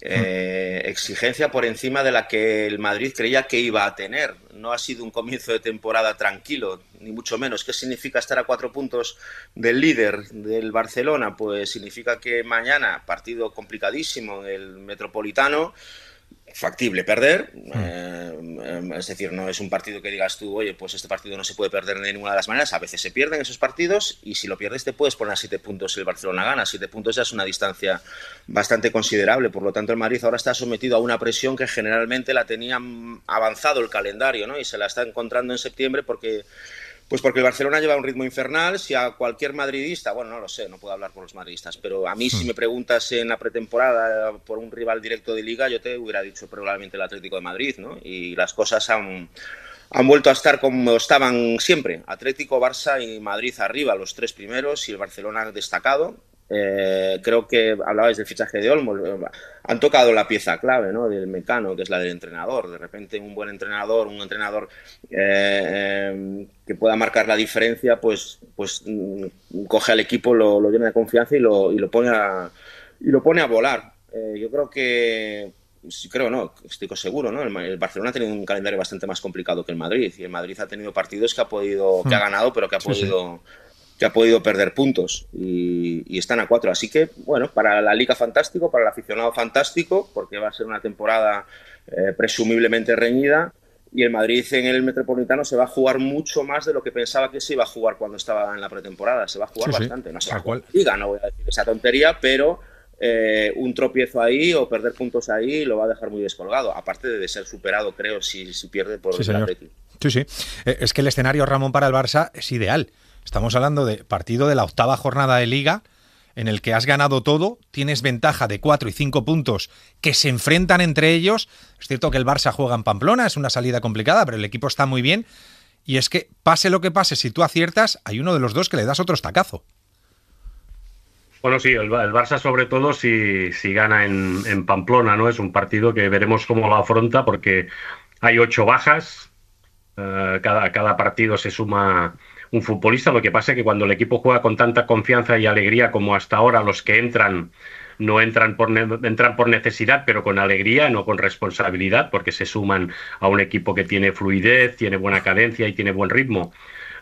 Hmm. Eh, exigencia por encima de la que el Madrid creía que iba a tener. No ha sido un comienzo de temporada tranquilo, ni mucho menos. ¿Qué significa estar a cuatro puntos del líder del Barcelona? Pues significa que mañana, partido complicadísimo en el Metropolitano, factible perder. Hmm. Eh, eh, es decir, no es un partido que digas tú, oye, pues este partido no se puede perder de ninguna de las maneras. A veces se pierden esos partidos y si lo pierdes te puedes poner a 7 puntos si el Barcelona gana. siete puntos ya es una distancia bastante considerable. Por lo tanto, el Madrid ahora está sometido a una presión que generalmente la tenía avanzado el calendario ¿no? y se la está encontrando en septiembre porque pues porque el Barcelona lleva un ritmo infernal. Si a cualquier madridista, bueno, no lo sé, no puedo hablar por los madridistas, pero a mí si hmm. me preguntas en la pretemporada por un rival directo de liga, yo te hubiera dicho probablemente el Atlético de Madrid, ¿no? Y las cosas han, han vuelto a estar como estaban siempre. Atlético, Barça y Madrid arriba, los tres primeros, y el Barcelona destacado. Eh, creo que hablabais del fichaje de Olmo eh, Han tocado la pieza clave del mecano, que es la del entrenador. De repente, un buen entrenador, un entrenador eh, em, que pueda marcar la diferencia, pues, pues mm, coge al equipo, lo, llena de confianza y lo, pone, a, y lo pone a volar. yo creo que. sí Creo no, estoy seguro, ¿no? El, Barcelona ha tenido un calendario bastante más complicado que el Madrid y el Madrid ha tenido partidos que ha podido, que ha hmm. ganado, pero que ha podido que ha podido perder puntos y, están a cuatro. Así que, bueno, para la liga fantástico, para el aficionado fantástico, porque va a ser una temporada eh, presumiblemente reñida. Y el Madrid en el Metropolitano se va a jugar mucho más de lo que pensaba que se iba a jugar cuando estaba en la pretemporada. Se va a jugar bastante. No sé cuál no voy a decir esa tontería, pero eh, un tropiezo ahí o perder puntos ahí lo va a dejar muy descolgado. Aparte de ser superado, creo, si, pierde por sí, el Sí, sí. Eh, es que el escenario Ramón para el Barça es ideal. Estamos hablando de partido de la octava jornada de liga en el que has ganado todo, tienes ventaja de cuatro y cinco puntos que se enfrentan entre ellos. Es cierto que el Barça juega en Pamplona, es una salida complicada, pero el equipo está muy bien. Y es que pase lo que pase, si tú aciertas, hay uno de los dos que le das otro estacazo. Bueno, sí, el, Barça sobre todo si, si gana en, Pamplona, ¿no? Es un partido que veremos cómo lo afronta porque hay ocho bajas, eh, cada, cada partido se suma un futbolista. Lo que pasa es que cuando el equipo juega con tanta confianza y alegría como hasta ahora, los que entran no entran por, entran por necesidad, pero con alegría, no con responsabilidad, porque se suman a un equipo que tiene fluidez, tiene buena cadencia y tiene buen ritmo.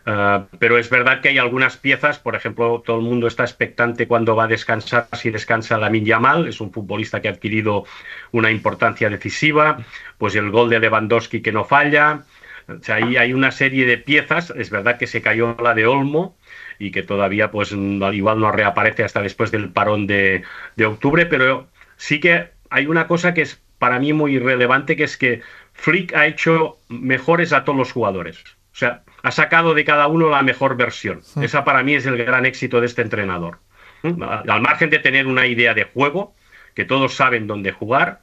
Ah, pero es verdad que hay algunas piezas, por ejemplo, todo el mundo está expectante cuando va a descansar, si descansa Lamin Yamal, es un futbolista que ha adquirido una importancia decisiva, pues el gol de Lewandowski que no falla, o sea, ahí hay una serie de piezas, es verdad que se cayó la de Olmo y que todavía pues igual no reaparece hasta después del parón de, octubre, pero sí que hay una cosa que es para mí muy relevante, que es que Flick ha hecho mejores a todos los jugadores. O sea, ha sacado de cada uno la mejor versión. Esa para mí es el gran éxito de este entrenador. ¿Mm? Al margen de tener una idea de juego, que todos saben dónde jugar,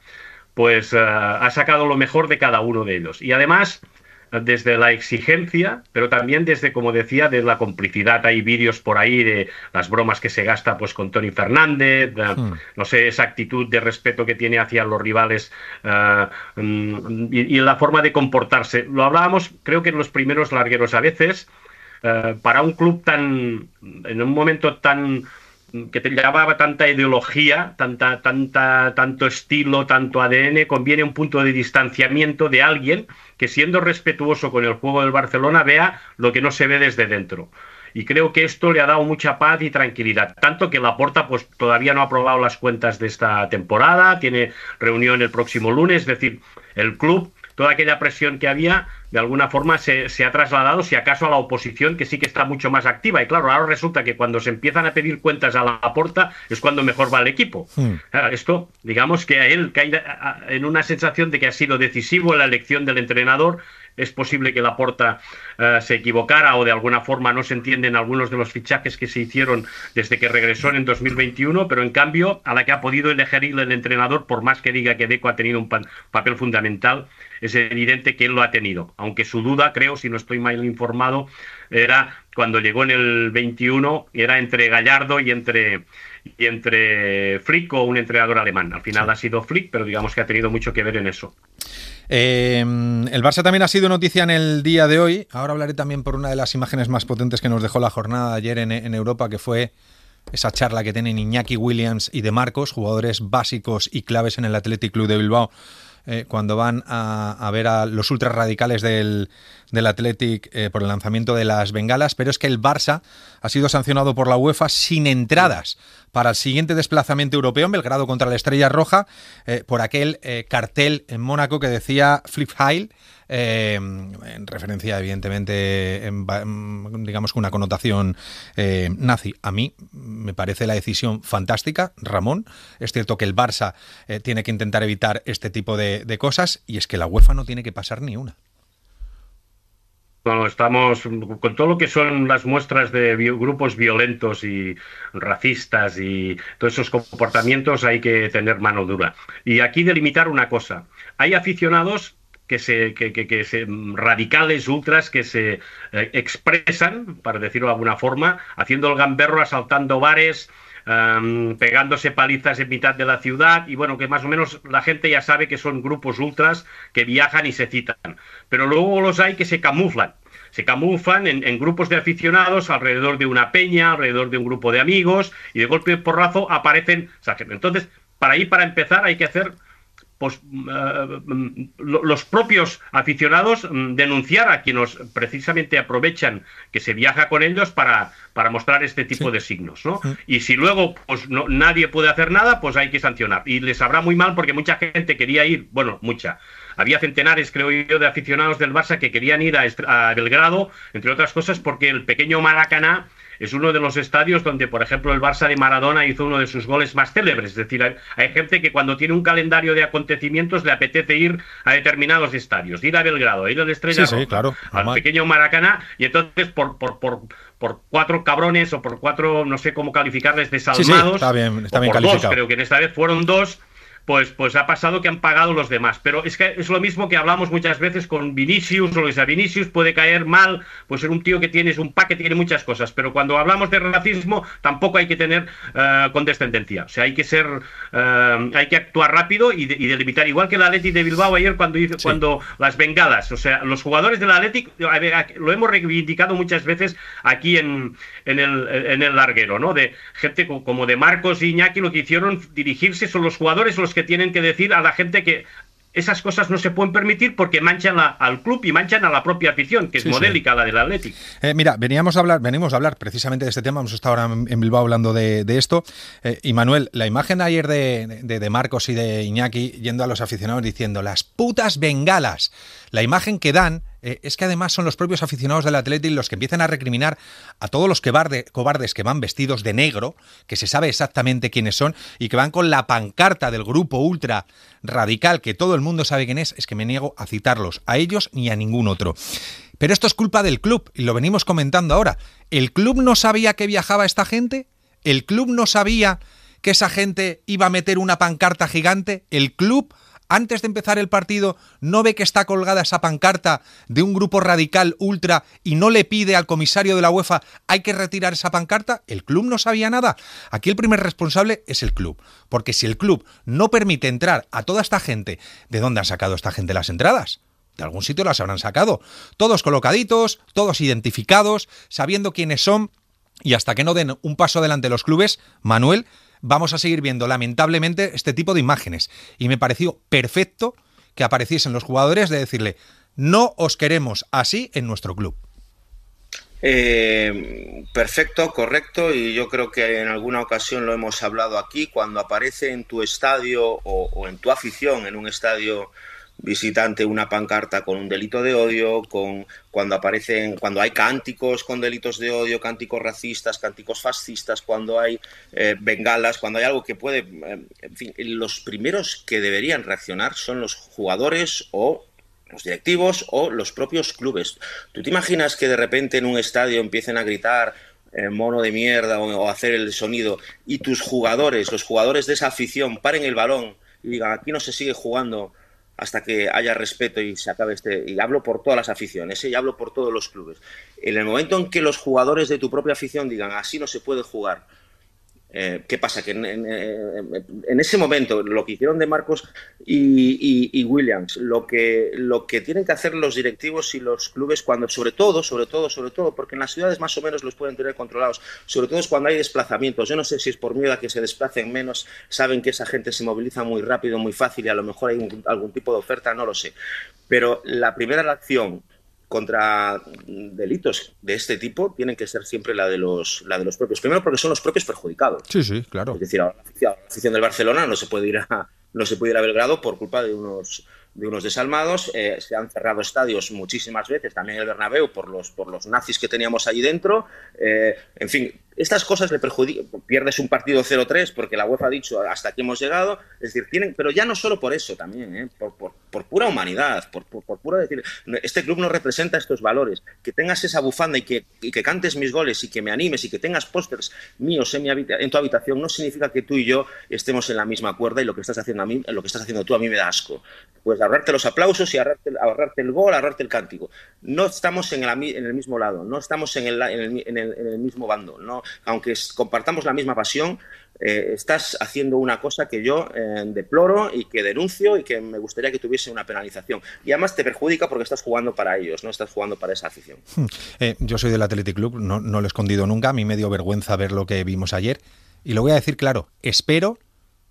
pues eh, ha sacado lo mejor de cada uno de ellos. Y además desde la exigencia, pero también desde, como decía, de la complicidad. Hay vídeos por ahí de las bromas que se gasta pues con Tony Fernández, no sé, esa actitud de respeto que tiene hacia los rivales eh, mm, y, la forma de comportarse. Lo hablábamos, creo que en los primeros largueros a veces, eh, para un club tan, en un momento tan que te llevaba tanta ideología, tanta, tanta, tanto estilo, tanto ADN, conviene un punto de distanciamiento de alguien que siendo respetuoso con el juego del Barcelona vea lo que no se ve desde dentro. Y creo que esto le ha dado mucha paz y tranquilidad. Tanto que Laporta pues, todavía no ha aprobado las cuentas de esta temporada, tiene reunión el próximo lunes, es decir, el club, toda aquella presión que había de alguna forma se, se, ha trasladado, si acaso, a la oposición, que sí que está mucho más activa. Y claro, ahora resulta que cuando se empiezan a pedir cuentas a la aporta es cuando mejor va el equipo. Ah, esto, digamos que a él cae en una sensación de que ha sido decisivo en la elección del entrenador es posible que Laporta porta eh, se equivocara o de alguna forma no se entienden algunos de los fichajes que se hicieron desde que regresó en 2021, pero en cambio a la que ha podido elegir el entrenador, por más que diga que Deco ha tenido un papel fundamental, es evidente que él lo ha tenido. Aunque su duda, creo, si no estoy mal informado, era cuando llegó en el 21, era entre Gallardo y entre y entre Flick o un entrenador alemán. Al final ha sido Flick, pero digamos que ha tenido mucho que ver en eso. Eh, el Barça también ha sido noticia en el día de hoy. Ahora hablaré también por una de las imágenes más potentes que nos dejó la jornada ayer en, en Europa, que fue esa charla que tienen Iñaki Williams y De Marcos, jugadores básicos y claves en el Athletic Club de Bilbao eh, cuando van a, ver a los radicales del, del Athletic eh, por el lanzamiento de las bengalas, pero es que el Barça ha sido sancionado por la UEFA sin entradas para el siguiente desplazamiento europeo en Belgrado contra la Estrella Roja eh, por aquel cartel en Mónaco que decía Flip Heil eh, en referencia evidentemente, mm, digamos con una connotación eh, nazi. A mí me parece la decisión fantástica, Ramón. Es cierto que el Barça eh, tiene que intentar evitar este tipo de, cosas y es que la UEFA no tiene que pasar ni una. Bueno, estamos con todo lo que son las muestras de grupos violentos y racistas y todos esos comportamientos hay que tener mano dura. Y aquí delimitar una cosa. Hay aficionados que se, que, se, mm, radicales, ultras que se eh, expresan, para decirlo de alguna forma, haciendo el gamberro, asaltando bares, em, pegándose palizas en mitad de la ciudad, y bueno, que más o menos la gente ya sabe que son grupos ultras que viajan y se citan. Pero luego los hay que se camuflan. Se camuflan en, grupos de aficionados alrededor de una peña, alrededor de un grupo de amigos, y de golpe de porrazo aparecen. entonces, para ir para empezar, hay que hacer pues, eh, los propios aficionados mm, denunciar a quienes precisamente aprovechan que se viaja con ellos para, para mostrar este tipo de signos. ¿no? Y si luego pues, no, nadie puede hacer nada, pues hay que sancionar. Y les habrá muy mal porque mucha gente quería ir, bueno, mucha. Había centenares, creo yo, de aficionados del Barça que querían ir a Belgrado, entre otras cosas, porque el pequeño Maracaná es uno de los estadios donde, por ejemplo, el Barça de Maradona hizo uno de sus goles más célebres. Es decir, hay, gente que cuando tiene un calendario de acontecimientos le apetece ir a determinados estadios, ir a Belgrado, ir a la Estrella al pequeño Maracana. y entonces por, por, por, por, cuatro cabrones o por cuatro, no sé cómo calificarles, desalmados, sí, está bien, por dos, creo que en esta vez fueron dos pues, pues ha pasado que han pagado los demás. Pero es que es lo mismo que hablamos muchas veces con Vinicius o que Vinicius puede caer mal, pues ser un tío que tiene, un pack que tiene muchas cosas. Pero cuando hablamos de racismo, tampoco hay que tener uh, condescendencia. O sea, hay que ser, eh, hay que actuar rápido y, delimitar. Igual que el Athletic de Bilbao ayer cuando cuando las bengalas. O sea, los jugadores del Athletic lo hemos reivindicado muchas veces aquí en, en, el, en el larguero, ¿no? De gente como de Marcos y e Iñaki, lo que hicieron dirigirse son los jugadores los que tienen que decir a la gente que esas cosas no se pueden permitir porque manchan al club y manchan a la propia afición, que es modélica la del Atlético. Eh, mira, veníamos a hablar, venimos a hablar precisamente de este tema, hemos estado ahora en Bilbao hablando de, esto. Eh, y Manuel, la imagen ayer de Marcos y de Iñaki yendo a los aficionados diciendo las putas bengalas la imagen que dan eh, es que además son los propios aficionados del y los que empiezan a recriminar a todos los cobardes que van vestidos de negro, que se sabe exactamente quiénes son y que van con la pancarta del grupo ultra radical que todo el mundo sabe quién es, es que me niego a citarlos, a ellos ni a ningún otro. Pero esto es culpa del club y lo venimos comentando ahora. ¿El club no sabía que viajaba esta gente? ¿El club no sabía que esa gente iba a meter una pancarta gigante? ¿El club antes de empezar el partido, no ve que está colgada esa pancarta de un grupo radical ultra y no le pide al comisario de la UEFA hay que retirar esa pancarta, el club no sabía nada. Aquí el primer responsable es el club, porque si el club no permite entrar a toda esta gente, ¿de dónde han sacado esta gente las entradas? De algún sitio las habrán sacado. Todos colocaditos, todos identificados, sabiendo quiénes son. Y hasta que no den un paso adelante los clubes, Manuel, vamos a seguir viendo lamentablemente este tipo de imágenes. Y me pareció perfecto que apareciesen los jugadores de decirle, no os queremos así en nuestro club. Eh, perfecto, correcto, y yo creo que en alguna ocasión lo hemos hablado aquí, cuando aparece en tu estadio o, o en tu afición, en un estadio visitante una pancarta con un delito de odio, con cuando aparecen, cuando hay cánticos con delitos de odio, cánticos racistas, cánticos fascistas, cuando hay eh, bengalas, cuando hay algo que puede, eh, en fin, los primeros que deberían reaccionar son los jugadores o los directivos o los propios clubes. ¿Tú te imaginas que de repente en un estadio empiecen a gritar eh, mono de mierda o hacer el sonido y tus jugadores, los jugadores de esa afición, paren el balón y digan, aquí no se sigue jugando hasta que haya respeto y se acabe este. Y hablo por todas las aficiones ¿eh? y hablo por todos los clubes. En el momento en que los jugadores de tu propia afición digan así no se puede jugar, eh, ¿Qué pasa? Que eh, en, ese momento lo que hicieron de Marcos y, Williams, lo que, lo que tienen que hacer los directivos y los clubes cuando, sobre todo, sobre todo, sobre todo, porque en las ciudades más o menos los pueden tener controlados, sobre todo es cuando hay desplazamientos. Yo no sé si es por miedo a que se desplacen menos, saben que esa gente se moviliza muy rápido, muy fácil y a lo mejor hay algún tipo de oferta, no lo sé. Pero la primera acción contra delitos de este tipo tienen que ser siempre la de los la de los propios. Primero porque son los propios perjudicados. Sí, sí, claro. Es decir, ahora la afición del Barcelona no se puede ir a no se puede ir a Belgrado por culpa de unos de unos desalmados. Eh, se han cerrado estadios muchísimas veces, también el Bernabéu, por los, por los nazis que teníamos ahí dentro. Eh, en fin, estas cosas le perjudican. Pierdes un partido 0-3 porque la UEFA ha dicho hasta aquí hemos llegado. Es decir, tienen, pero ya no solo por eso también, eh, por, por, por, pura humanidad, por, por, pura decir, este club no representa estos valores. Que tengas esa bufanda y que, y que cantes mis goles y que me animes y que tengas pósters míos en, en tu habitación no significa que tú y yo estemos en la misma cuerda y lo que estás haciendo, a mí, lo que estás haciendo tú a mí me da asco. Pues ahorrarte los aplausos y ahorrarte, el gol, ahorrarte el cántico. No estamos en, el mismo lado, no estamos en el, mismo bando. aunque compartamos la misma pasión, eh, estás haciendo una cosa que yo eh, deploro y que denuncio y que me gustaría que tuviese una penalización. Y además te perjudica porque estás jugando para ellos, no estás jugando para esa afición. Hmm. Eh, yo soy del Athletic Club, no, no lo he escondido nunca, a mí me dio vergüenza ver lo que vimos ayer. Y lo voy a decir claro, espero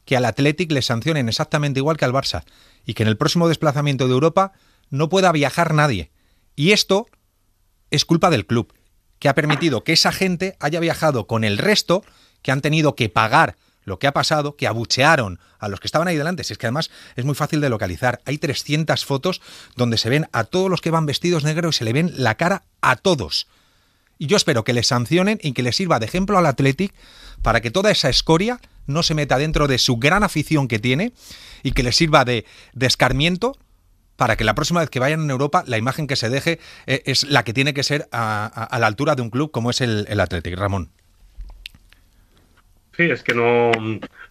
que al Athletic le sancionen exactamente igual que al Barça y que en el próximo desplazamiento de Europa no pueda viajar nadie. Y esto es culpa del club, que ha permitido que esa gente haya viajado con el resto, que han tenido que pagar lo que ha pasado, que abuchearon a los que estaban ahí delante. Si es que además es muy fácil de localizar. Hay 300 fotos donde se ven a todos los que van vestidos negros y se le ven la cara a todos. Y yo espero que les sancionen y que les sirva de ejemplo al Athletic para que toda esa escoria no se meta dentro de su gran afición que tiene y que le sirva de, escarmiento para que la próxima vez que vayan a Europa la imagen que se deje eh, es la que tiene que ser a, la altura de un club como es el, Atlético Ramón. Sí, es que no.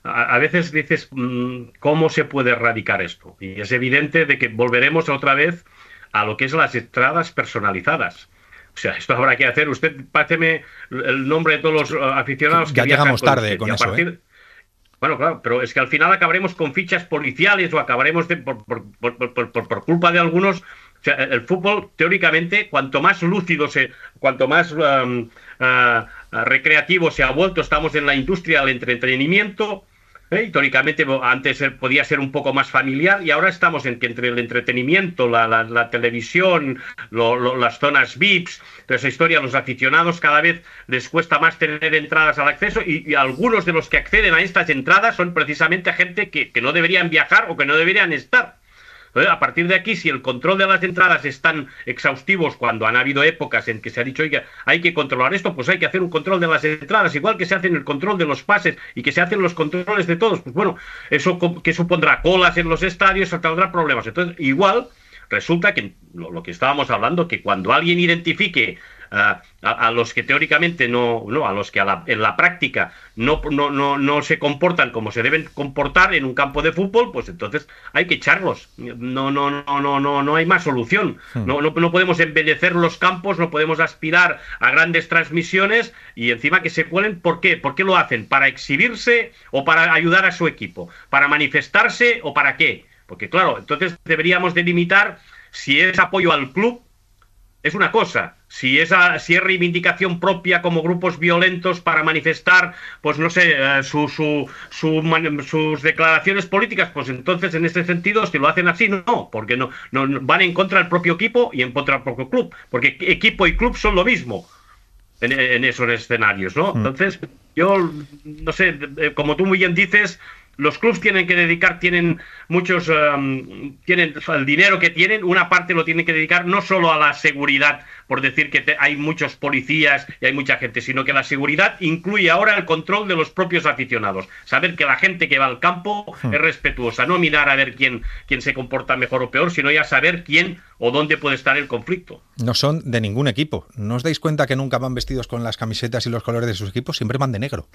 A, veces dices mm, cómo se puede erradicar esto y es evidente de que volveremos otra vez a lo que es las entradas personalizadas. O sea, esto habrá que hacer. Usted páseme el nombre de todos los eh, aficionados. Ya que llegamos tarde con, eso. Bueno, claro, pero es que al final acabaremos con fichas policiales o acabaremos por, culpa de algunos. el fútbol, teóricamente, cuanto más lúcido, se, cuanto más um, ah, recreativo se ha vuelto, estamos en la industria del entretenimiento, Históricamente ¿Eh? antes er, podía ser un poco más familiar y ahora estamos en que entre el entretenimiento, la, televisión, las zonas VIPs, toda esa historia, los aficionados cada vez les cuesta más tener entradas al acceso y, algunos de los que acceden a estas entradas son precisamente gente que no deberían viajar o que no deberían estar. A partir de aquí, si el control de las entradas es tan exhaustivos cuando han habido épocas en que se ha dicho, oiga, hay que controlar esto, pues hay que hacer un control de las entradas, igual que se hacen el control de los pases y que se hacen los controles de todos, pues bueno, eso que supondrá colas en los estadios, tendrá problemas. Entonces, igual resulta que lo, que estábamos hablando, que cuando alguien identifique a, los que teóricamente no, no a los que en la práctica no, no, no, no se comportan como se deben comportar en un campo de fútbol, pues entonces hay que echarlos. No, no, no, no, no, no hay más solución. Hmm. No, no, no podemos embellecer los campos, no podemos aspirar a grandes transmisiones y encima que se cuelen. ¿Por qué? ¿Por qué lo hacen? ¿Para exhibirse o para ayudar a su equipo? ¿Para manifestarse o para qué? Porque claro, entonces deberíamos delimitar si es apoyo al club es una cosa. Si es, si reivindicación propia como grupos violentos para manifestar, pues no sé, eh, su, sus declaraciones políticas, pues entonces en ese sentido, si lo hacen así, no, porque no, van en contra del propio equipo y en contra del propio club, porque equipo y club son lo mismo en, en esos escenarios, ¿no? Mm. Entonces, yo, no sé, eh, como tú muy bien dices, los clubes tienen que dedicar, tienen muchos, um, tienen el dinero que tienen, una parte lo tienen que dedicar no solo a la seguridad, por decir que hay muchos policías y hay mucha gente, sino que la seguridad incluye ahora el control de los propios aficionados. Saber que la gente que va al campo es respetuosa, no mirar a ver quién, quién se comporta mejor o peor, sino ya saber quién o dónde puede estar el conflicto. No son de ningún equipo. ¿No os dais cuenta que nunca van vestidos con las camisetas y los colores de sus equipos? Siempre van de negro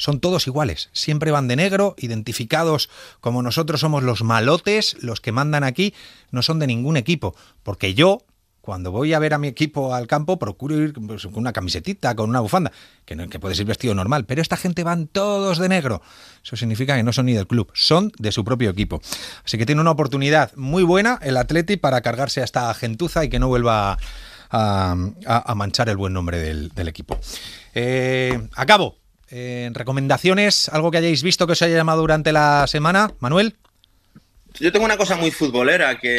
son todos iguales, siempre van de negro, identificados como nosotros somos los malotes, los que mandan aquí, no son de ningún equipo, porque yo, cuando voy a ver a mi equipo al campo, procuro ir pues, con una camisetita, con una bufanda, que, no, que puede vestido normal, pero esta gente van todos de negro. Eso significa que no son ni del club, son de su propio equipo. Así que tiene una oportunidad muy buena el Atleti para cargarse a esta gentuza y que no vuelva a, manchar el buen nombre del, equipo. Eh, acabo. ¿Recomendaciones? ¿Algo que hayáis visto que os haya llamado durante la semana, Manuel? Yo tengo una cosa muy futbolera que,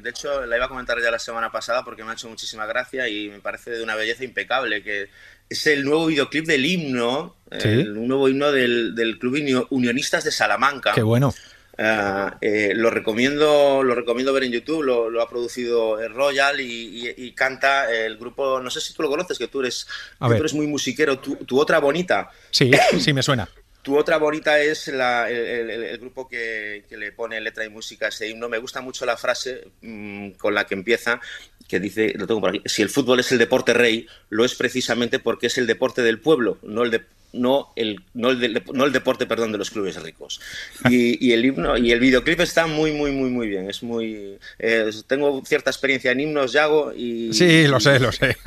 de hecho la iba a comentar ya la semana pasada porque me ha hecho muchísima gracia y me parece de una belleza impecable, que es el nuevo videoclip del himno, un nuevo himno del, del Club Unionistas de Salamanca. Qué bueno. Ah, eh, lo recomiendo lo recomiendo ver en YouTube, lo, ha producido eh, Royal y, canta el grupo, no sé si tú lo conoces, que tú eres, tú eres muy musiquero, tu, otra bonita. Sí, sí, me suena. Tu otra bonita es el, grupo que, le pone letra y música a ese himno. Me gusta mucho la frase mm, con la que empieza, que dice, si el fútbol es el deporte rey, lo es precisamente porque es el deporte del pueblo, no el, de, no el, no el, deporte perdón, de los clubes ricos. Y, el himno y el videoclip está muy, muy, muy, muy bien. Es muy. Eh, tengo cierta experiencia en himnos, Yago. Y, sí, lo sé, lo sé.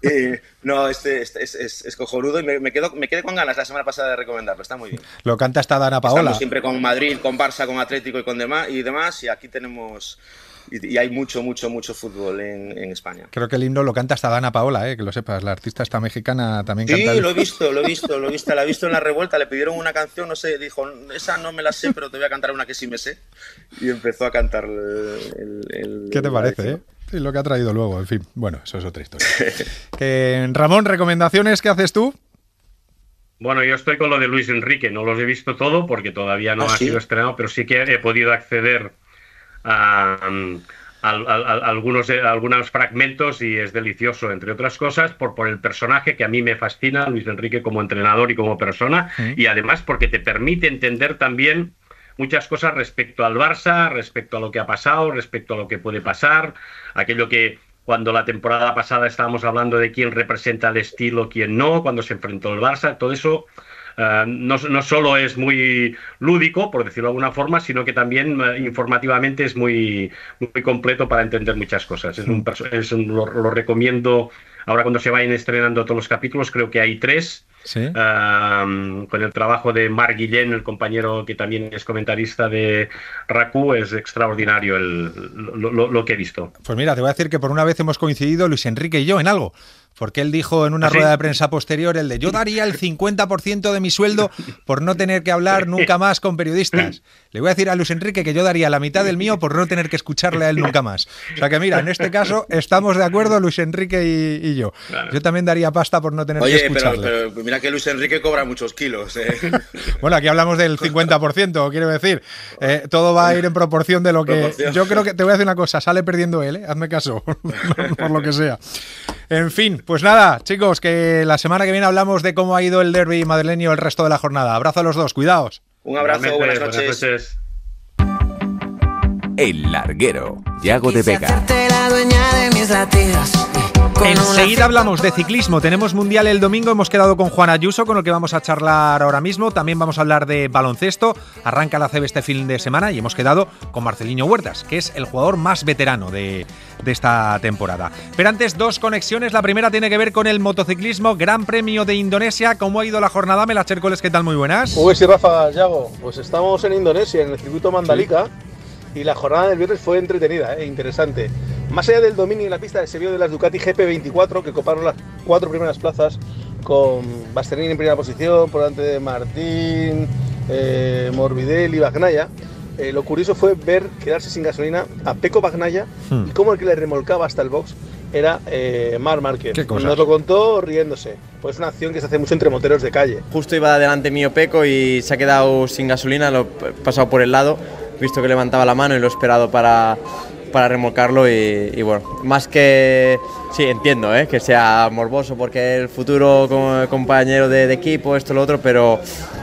Eh, no, este, este, es, es, es, cojonudo y me, quedo, me quedé con ganas la semana pasada de recomendarlo, está muy bien. Lo canta esta Dana Paola. siempre con Madrid, con Barça, con Atlético y con demás y demás, y aquí tenemos y, hay mucho, mucho, mucho fútbol en, España. Creo que el himno lo canta hasta Dana Paola, eh, que lo sepas. La artista está mexicana también sí, lo he visto, lo he visto, lo he visto. La he visto en la revuelta. Le pidieron una canción, no sé, dijo, esa no me la sé, pero te voy a cantar una que sí me sé. Y empezó a cantar el. ¿Qué te parece, Y eh? lo que ha traído luego, en fin. Bueno, eso es otra historia. Ramón, ¿recomendaciones ¿qué haces tú? Bueno, yo estoy con lo de Luis Enrique, no los he visto todo porque todavía no ah, ha sido estrenado, pero sí que he podido acceder eh, algunos, fragmentos y es delicioso, entre otras cosas, por, por el personaje que a mí me fascina, Luis Enrique como entrenador y como persona, y además porque te permite entender también muchas cosas respecto al Barça, respecto a lo que ha pasado, respecto a lo que puede pasar, aquello que cuando la temporada pasada estábamos hablando de quién representa el estilo, quién no, cuando se enfrentó el Barça, todo eso eh, no, solo es muy lúdico, por decirlo de alguna forma, sino que también eh, informativamente es muy, muy completo para entender muchas cosas. Es un, lo, recomiendo ahora cuando se vayan estrenando todos los capítulos, creo que hay tres. Em, con el trabajo de Marc Guillén, el compañero que también es comentarista de RACU, es extraordinario el, lo que he visto. Pues mira, te voy a decir que por una vez hemos coincidido Luis Enrique y yo en algo. Porque él dijo en una rueda de prensa posterior el de yo daría el 50% de mi sueldo por no tener que hablar nunca más con periodistas. Le voy a decir a Luis Enrique que yo daría la mitad del mío por no tener que escucharle a él nunca más. O sea que mira, en este caso estamos de acuerdo Luis Enrique y, yo. Yo también daría pasta por no tener que escucharle. Pero, pero, mira que Luis Enrique cobra muchos kilos. ¿eh? Bueno, aquí hablamos del 50%, quiero decir. Eh, todo va a ir en proporción de lo que... Yo creo que te voy a decir una cosa, sale perdiendo él, ¿eh? hazme caso, por lo que sea. En fin, pues nada, chicos, que la semana que viene hablamos de cómo ha ido el derby madrileño el resto de la jornada. Abrazo a los dos, cuidaos. Un abrazo, buenas noches. El larguero, Diego de Vega. Enseguida hablamos de ciclismo. Tenemos mundial el domingo. Hemos quedado con Juan Ayuso, con el que vamos a charlar ahora mismo. También vamos a hablar de baloncesto. Arranca la CB este fin de semana y hemos quedado con Marcelino Huertas, que es el jugador más veterano de, de esta temporada. Pero antes, dos conexiones. La primera tiene que ver con el motociclismo Gran Premio de Indonesia. ¿Cómo ha ido la jornada? Mela Chércoles, ¿qué tal? Muy buenas. Uy, pues sí, Rafa, Yago. Pues estamos en Indonesia, en el circuito Mandalika. Y la jornada del viernes fue entretenida e interesante. Más allá del dominio en la pista, se vio de las Ducati GP24, que coparon las cuatro primeras plazas, con Basterini en primera posición, por delante de Martín, eh, Morbidelli y Bagnaya. Eh, lo curioso fue ver quedarse sin gasolina a Peco Bagnaya hmm. y cómo el que le remolcaba hasta el box era eh, Mar Márquez. Nos lo contó riéndose. Pues es una acción que se hace mucho entre moteros de calle. Justo iba delante mío Peco y se ha quedado sin gasolina, lo he pasado por el lado, visto que levantaba la mano y lo he esperado para, para remolcarlo y, bueno, más que... Sí, entiendo ¿eh? que sea morboso porque el futuro compañero de, equipo, esto, lo otro, pero,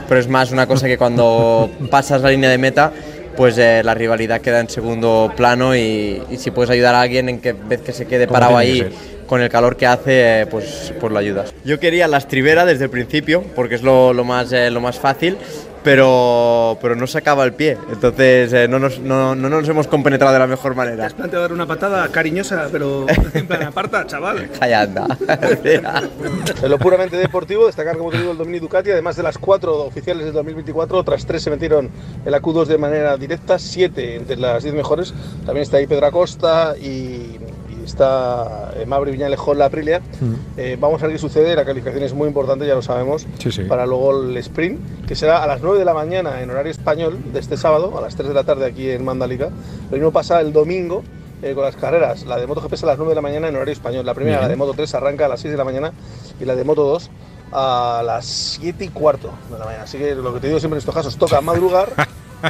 pero es más una cosa que cuando pasas la línea de meta pues eh, la rivalidad queda en segundo plano y, si puedes ayudar a alguien en que vez que se quede parado ahí con el calor que hace, eh, pues, pues lo ayudas. Yo quería las estribera desde el principio porque es lo, más, eh, lo más fácil pero, pero no acaba el pie. Entonces eh, no, nos, no, no, nos hemos compenetrado de la mejor manera. Te has planteado dar una patada cariñosa, pero en aparta, chaval. Calla, anda. en lo puramente deportivo, destacar como te digo el Domini Ducati, además de las cuatro oficiales del 2024, otras tres se metieron en la Q2 de manera directa, siete entre las diez mejores. También está ahí Pedro Acosta y está eh, Mabri con la Aprilia. Mm. Eh, vamos a ver qué sucede, la calificación es muy importante, ya lo sabemos, para luego el sprint, que será a las 9 de la mañana en horario español de este sábado, a las 3 de la tarde aquí en Mandalica. Lo mismo pasa el domingo. Eh, con las carreras, la de MotoGP es a las 9 de la mañana en horario español. La primera, la de Moto 3, arranca a las 6 de la mañana y la de Moto 2 a las 7 y cuarto de la mañana. Así que lo que te digo siempre en estos casos, toca madrugar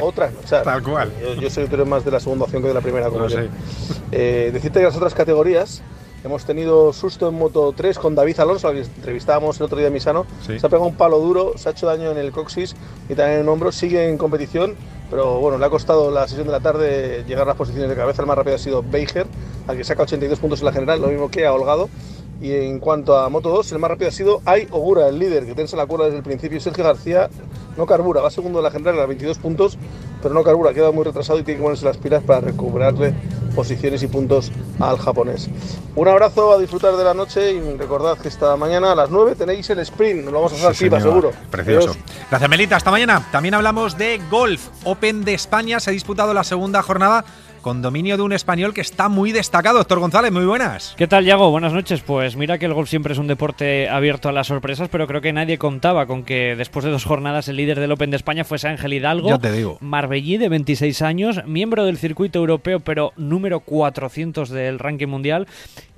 otra, o sea, tal cual. Yo, soy soy más de la segunda opción que de la primera. Como eh, decirte que las otras categorías hemos tenido susto en Moto 3 con David Alonso, que entrevistábamos el otro día en Misano. Se ha pegado un palo duro, se ha hecho daño en el coxis y también en el hombro. Sigue en competición, pero bueno, le ha costado la sesión de la tarde llegar a las posiciones de cabeza. El más rápido ha sido Beiger, al que saca 82 puntos en la general, lo mismo que ha Holgado y en cuanto a Moto 2, el más rápido ha sido Ai Ogura, el líder, que tensa la cuerda desde el principio. Sergio García no carbura, va segundo de la general a 22 puntos, pero no carbura, queda muy retrasado y tiene que ponerse las pilas para recuperarle posiciones y puntos al japonés. Un abrazo, a disfrutar de la noche y recordad que esta mañana a las 9 tenéis el sprint, lo vamos a hacer sí, seguro. Precioso. Gracias, Melita, hasta mañana. También hablamos de golf. Open de España se ha disputado la segunda jornada con dominio de un español que está muy destacado. Doctor González, muy buenas. ¿Qué tal, Yago? Buenas noches. Pues mira que el golf siempre es un deporte abierto a las sorpresas, pero creo que nadie contaba con que después de dos jornadas el líder del Open de España fuese Ángel Hidalgo. Ya te digo. Marbellí, de 26 años, miembro del circuito europeo, pero número 400 del ranking mundial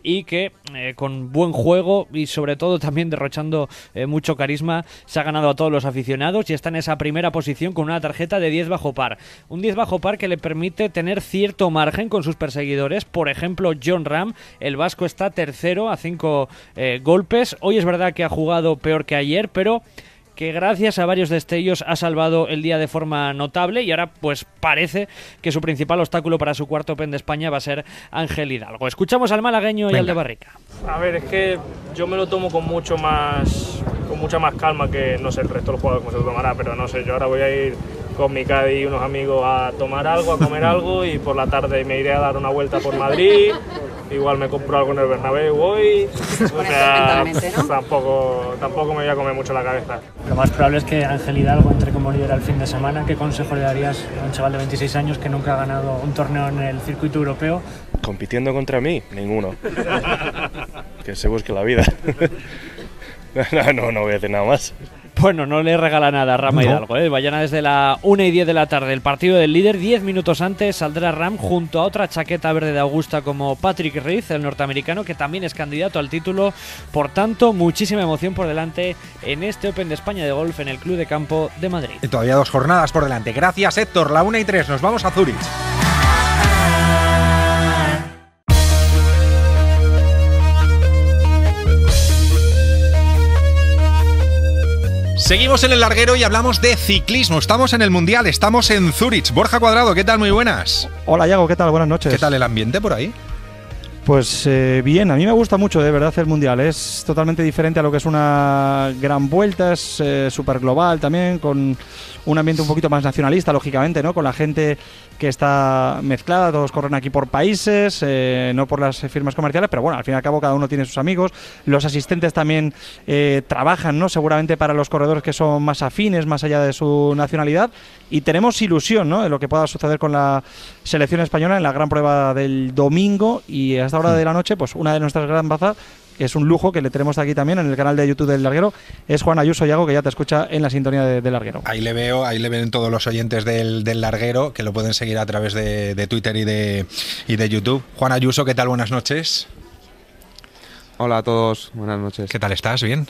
y que eh, con buen juego y sobre todo también derrochando eh, mucho carisma se ha ganado a todos los aficionados y está en esa primera posición con una tarjeta de 10 bajo par. Un 10 bajo par que le permite tener cierto margen con sus perseguidores. Por ejemplo, John Ram, el vasco está tercero a 5 eh, golpes. Hoy es verdad que ha jugado peor que ayer, pero que gracias a varios destellos ha salvado el día de forma notable y ahora pues parece que su principal obstáculo para su cuarto Open de España va a ser Ángel Hidalgo. Escuchamos al malagueño y al de Barrica. A ver, es que yo me lo tomo con mucho más con mucha más calma que no sé el resto de los jugadores, como se lo tomará, pero no sé, yo ahora voy a ir con mi caddy y unos amigos a tomar algo, a comer algo y por la tarde me iré a dar una vuelta por Madrid. Igual me compro algo en el Bernabéu hoy. Pues o tampoco, tampoco me voy a comer mucho la cabeza. Lo más probable es que Ángel Hidalgo entre como líder al fin de semana. ¿Qué consejo le darías a un chaval de 26 años que nunca ha ganado un torneo en el circuito europeo? Compitiendo contra mí, ninguno. que se busque la vida. no, no, no voy a hacer nada más. Bueno, no le regala nada a Rama Hidalgo. ¿eh? a desde la 1 y 10 de la tarde, el partido del líder. 10 minutos antes saldrá Ram junto a otra chaqueta verde de Augusta como Patrick Reed, el norteamericano, que también es candidato al título. Por tanto, muchísima emoción por delante en este Open de España de golf en el Club de Campo de Madrid. Y todavía dos jornadas por delante. Gracias, Héctor. La 1 y 3. Nos vamos a Zurich. Seguimos en el larguero y hablamos de ciclismo. Estamos en el Mundial, estamos en Zurich. Borja Cuadrado, ¿qué tal? Muy buenas. Hola, Yago, ¿qué tal? Buenas noches. ¿Qué tal el ambiente por ahí? Pues eh, bien, a mí me gusta mucho eh, de verdad el Mundial. Es totalmente diferente a lo que es una gran vuelta, es eh, súper global también, con un ambiente un poquito más nacionalista, lógicamente, ¿no? Con la gente que está mezclada, todos corren aquí por países, eh, no por las firmas comerciales, pero bueno, al fin y al cabo cada uno tiene sus amigos, los asistentes también eh, trabajan, ¿no? Seguramente para los corredores que son más afines, más allá de su nacionalidad, y tenemos ilusión, ¿no? De lo que pueda suceder con la selección española en la gran prueba del domingo y a esta hora de la noche, pues una de nuestras gran bazas es un lujo que le tenemos aquí también en el canal de YouTube del Larguero, es Juan Ayuso Yago, que ya te escucha en la sintonía del Larguero. Ahí le veo, ahí le ven todos los oyentes del, del Larguero, que lo pueden seguir a través de, Twitter y de, y de YouTube. Juan Ayuso, ¿qué tal? Buenas noches. Hola a todos, buenas noches. ¿Qué tal estás? ¿Bien?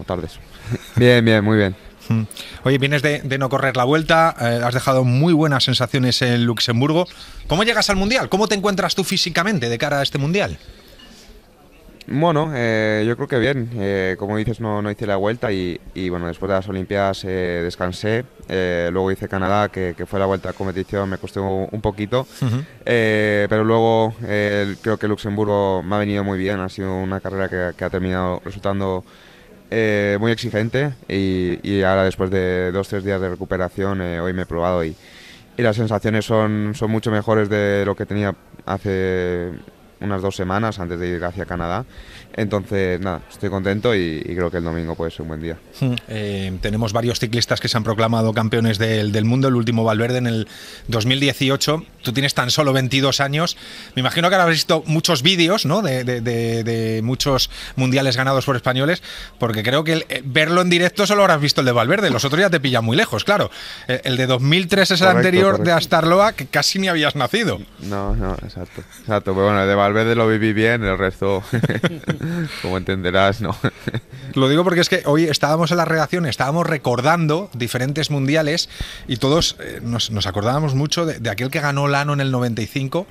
O tardes. bien, bien, muy bien. Mm. Oye, vienes de, no correr la vuelta, eh, has dejado muy buenas sensaciones en Luxemburgo. ¿Cómo llegas al Mundial? ¿Cómo te encuentras tú físicamente de cara a este Mundial? Bueno, eh, yo creo que bien. Eh, como dices, no, no hice la vuelta y, y bueno, después de las Olimpiadas eh, descansé. Eh, luego hice Canadá, que, fue la vuelta a competición, me costó un poquito. pero luego creo que Luxemburgo me ha venido muy bien. Ha sido una carrera que, que ha terminado resultando muy exigente y, ahora después de dos o tres días de recuperación hoy me he probado y, las sensaciones son, son mucho mejores de lo que tenía hace unas dos semanas antes de ir hacia Canadá entonces, nada, estoy contento y, creo que el domingo puede ser un buen día. Hmm. Eh, tenemos varios ciclistas que se han proclamado campeones del, del, mundo, el último Valverde en el 2018. Tú tienes tan solo 22 años. Me imagino que habrás visto muchos vídeos ¿no? de, de, muchos mundiales ganados por españoles, porque creo que eh, verlo en directo solo habrás visto el de Valverde, los otros ya te pillan muy lejos, claro. El, de 2003 es el anterior de Astarloa, que casi ni habías nacido. No, no, exacto. Exacto, pero bueno, el de Valverde lo viví bien, el resto... Como entenderás, no. Lo digo porque es que hoy estábamos en la redacción, estábamos recordando diferentes mundiales y todos eh, nos, acordábamos mucho de, de aquel que ganó Lano en el 95,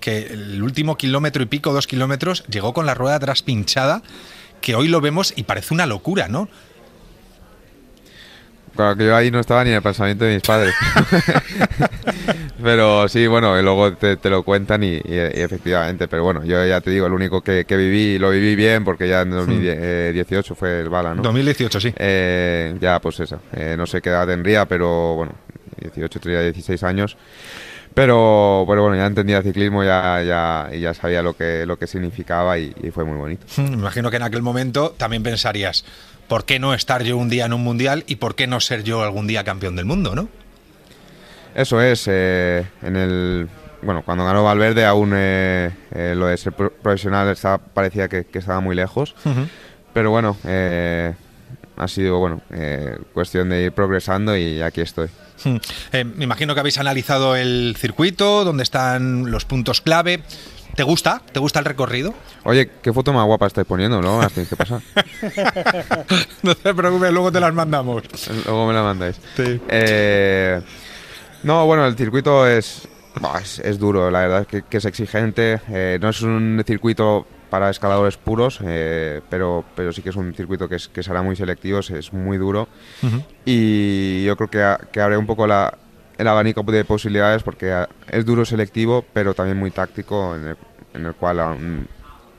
que el último kilómetro y pico, dos kilómetros, llegó con la rueda atrás pinchada, que hoy lo vemos y parece una locura, ¿no? Claro que yo ahí no estaba ni en el pensamiento de mis padres. pero sí, bueno, luego te, lo cuentan y, efectivamente. Pero bueno, yo ya te digo, el único que, viví, lo viví bien porque ya en 2018 hmm. eh, fue el bala, ¿no? 2018, sí. Eh, ya, pues eso, eh, no sé qué edad tendría, pero bueno, 18, tenía 16 años. Pero, bueno, ya entendía ciclismo ya, y ya sabía lo que, lo que significaba y, y fue muy bonito. Hmm, me imagino que en aquel momento también pensarías, ¿por qué no estar yo un día en un mundial y por qué no ser yo algún día campeón del mundo, no? Eso es, eh, en el bueno, cuando ganó Valverde aún eh, eh, lo de ser profesional parecía que, estaba muy lejos, pero bueno, ha sido bueno cuestión de ir progresando y aquí estoy. me imagino que habéis analizado el circuito, dónde están los puntos clave. ¿Te gusta? ¿Te gusta el recorrido? Oye, qué foto más guapa estáis poniendo, ¿no? ¿Qué pasa? no te preocupes, luego te las mandamos. Luego me las mandáis. Eh, no, bueno, el circuito es, es, es, duro, la verdad es que, es exigente. Eh, no es un circuito para escaladores puros, eh, pero, pero sí que es un circuito que, es, que será muy selectivo, es, muy duro. Y yo creo que, que abre un poco la, el abanico de posibilidades porque ah, es duro selectivo, pero también muy táctico, en el, cual, a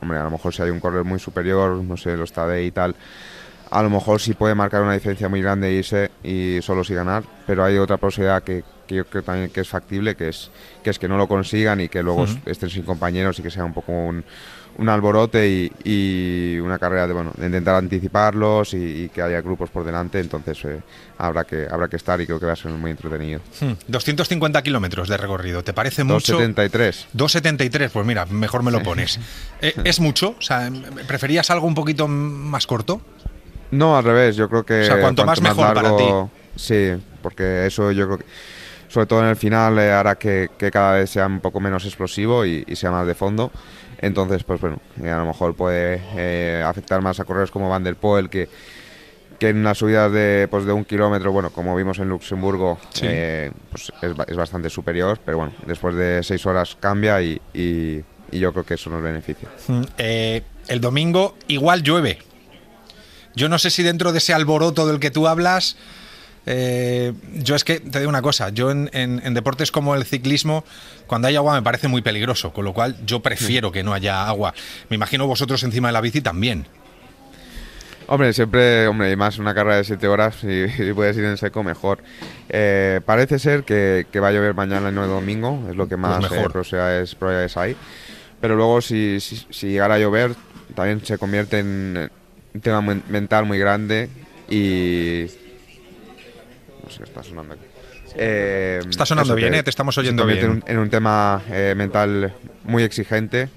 lo mejor si hay un corredor muy superior, no sé, los Tadei y tal, a lo mejor sí puede marcar una diferencia muy grande e irse y solo si ganar, pero hay otra posibilidad que, yo creo también que es factible, que es que, es que no lo consigan y que luego estén sin compañeros y que sea un poco un, un alborote y, una carrera de bueno intentar anticiparlos y, que haya grupos por delante entonces eh, habrá que habrá que estar y creo que va a ser muy entretenido 250 hmm. kilómetros de recorrido te parece mucho 273 pues mira mejor me lo pones eh, es mucho preferías algo un poquito más corto no al revés yo creo que cuanto, más, mejor para ti sí porque eso yo creo que sobre todo en el final eh, hará que, cada vez sea un poco menos explosivo y, y sea más de fondo entonces, pues bueno, a lo mejor puede eh, afectar más a corredores como Van der Poel que que en una subida de, pues de un kilómetro, bueno, como vimos en Luxemburgo, eh, pues es, bastante superior, pero bueno, después de seis horas cambia y, yo creo que eso nos beneficia. Mm, eh, el domingo igual llueve. Yo no sé si dentro de ese alboroto del que tú hablas, eh, yo es que te digo una cosa, yo en, deportes como el ciclismo, cuando hay agua me parece muy peligroso, con lo cual yo prefiero mm. que no haya agua. Me imagino vosotros encima de la bici también. Hombre, siempre, hombre, y más una carrera de 7 horas, si, puedes ir en seco, mejor. Eh, parece ser que, va a llover mañana y no el domingo, es lo que más pues es Eh, probabilidades, ahí Pero luego, si, si, llegara a llover, también se convierte en un tema mental muy grande y está sonando eh, está sonando bien, eh, te estamos oyendo bien. En un, tema eh, mental muy exigente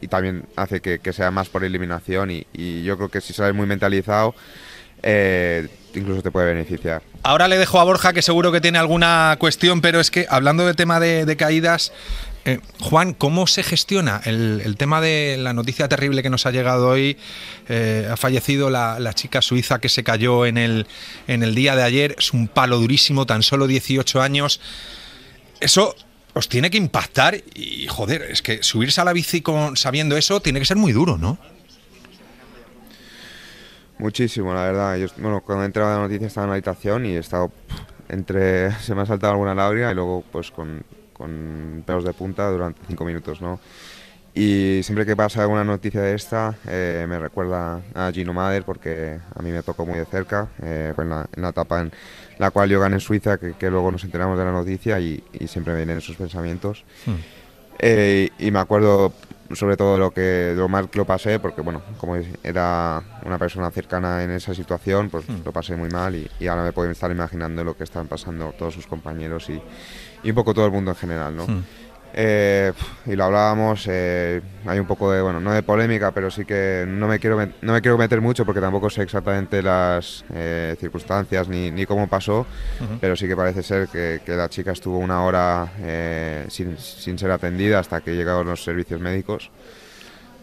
y también hace que, sea más por eliminación y, yo creo que si sales muy mentalizado incluso te puede beneficiar. Ahora le dejo a Borja que seguro que tiene alguna cuestión, pero es que hablando de tema de caídas, eh, Juan, ¿cómo se gestiona el, tema de la noticia terrible que nos ha llegado hoy? Eh, ha fallecido la, chica suiza que se cayó en el, día de ayer. Es un palo durísimo, tan solo 18 años. Eso os tiene que impactar y, joder, es que subirse a la bici sabiendo eso tiene que ser muy duro, ¿no? Muchísimo, la verdad. bueno, cuando he entrado la noticia estaba en la habitación y he estado entre... Se me ha saltado alguna lágrima y luego pues con con pelos de punta durante cinco minutos, ¿no? Y siempre que pasa alguna noticia de esta, eh, me recuerda a Gino Mader porque a mí me tocó muy de cerca, eh, en, la, etapa en la cual yo gané en Suiza, que, que luego nos enteramos de la noticia y, siempre me vienen esos pensamientos. Hmm. Eh, y me acuerdo sobre todo lo que lo mal que lo pasé, porque bueno, como era una persona cercana en esa situación, pues hmm. lo pasé muy mal y, y ahora me puedo estar imaginando lo que están pasando todos sus compañeros y y un poco todo el mundo en general, ¿no? Hmm. Eh, y lo hablábamos, eh, hay un poco de, bueno, no de polémica, pero sí que no me quiero, no me quiero meter mucho porque tampoco sé exactamente las eh, circunstancias ni, ni, cómo pasó, pero sí que parece ser que, la chica estuvo una hora sin, sin, ser atendida hasta que llegaron los servicios médicos.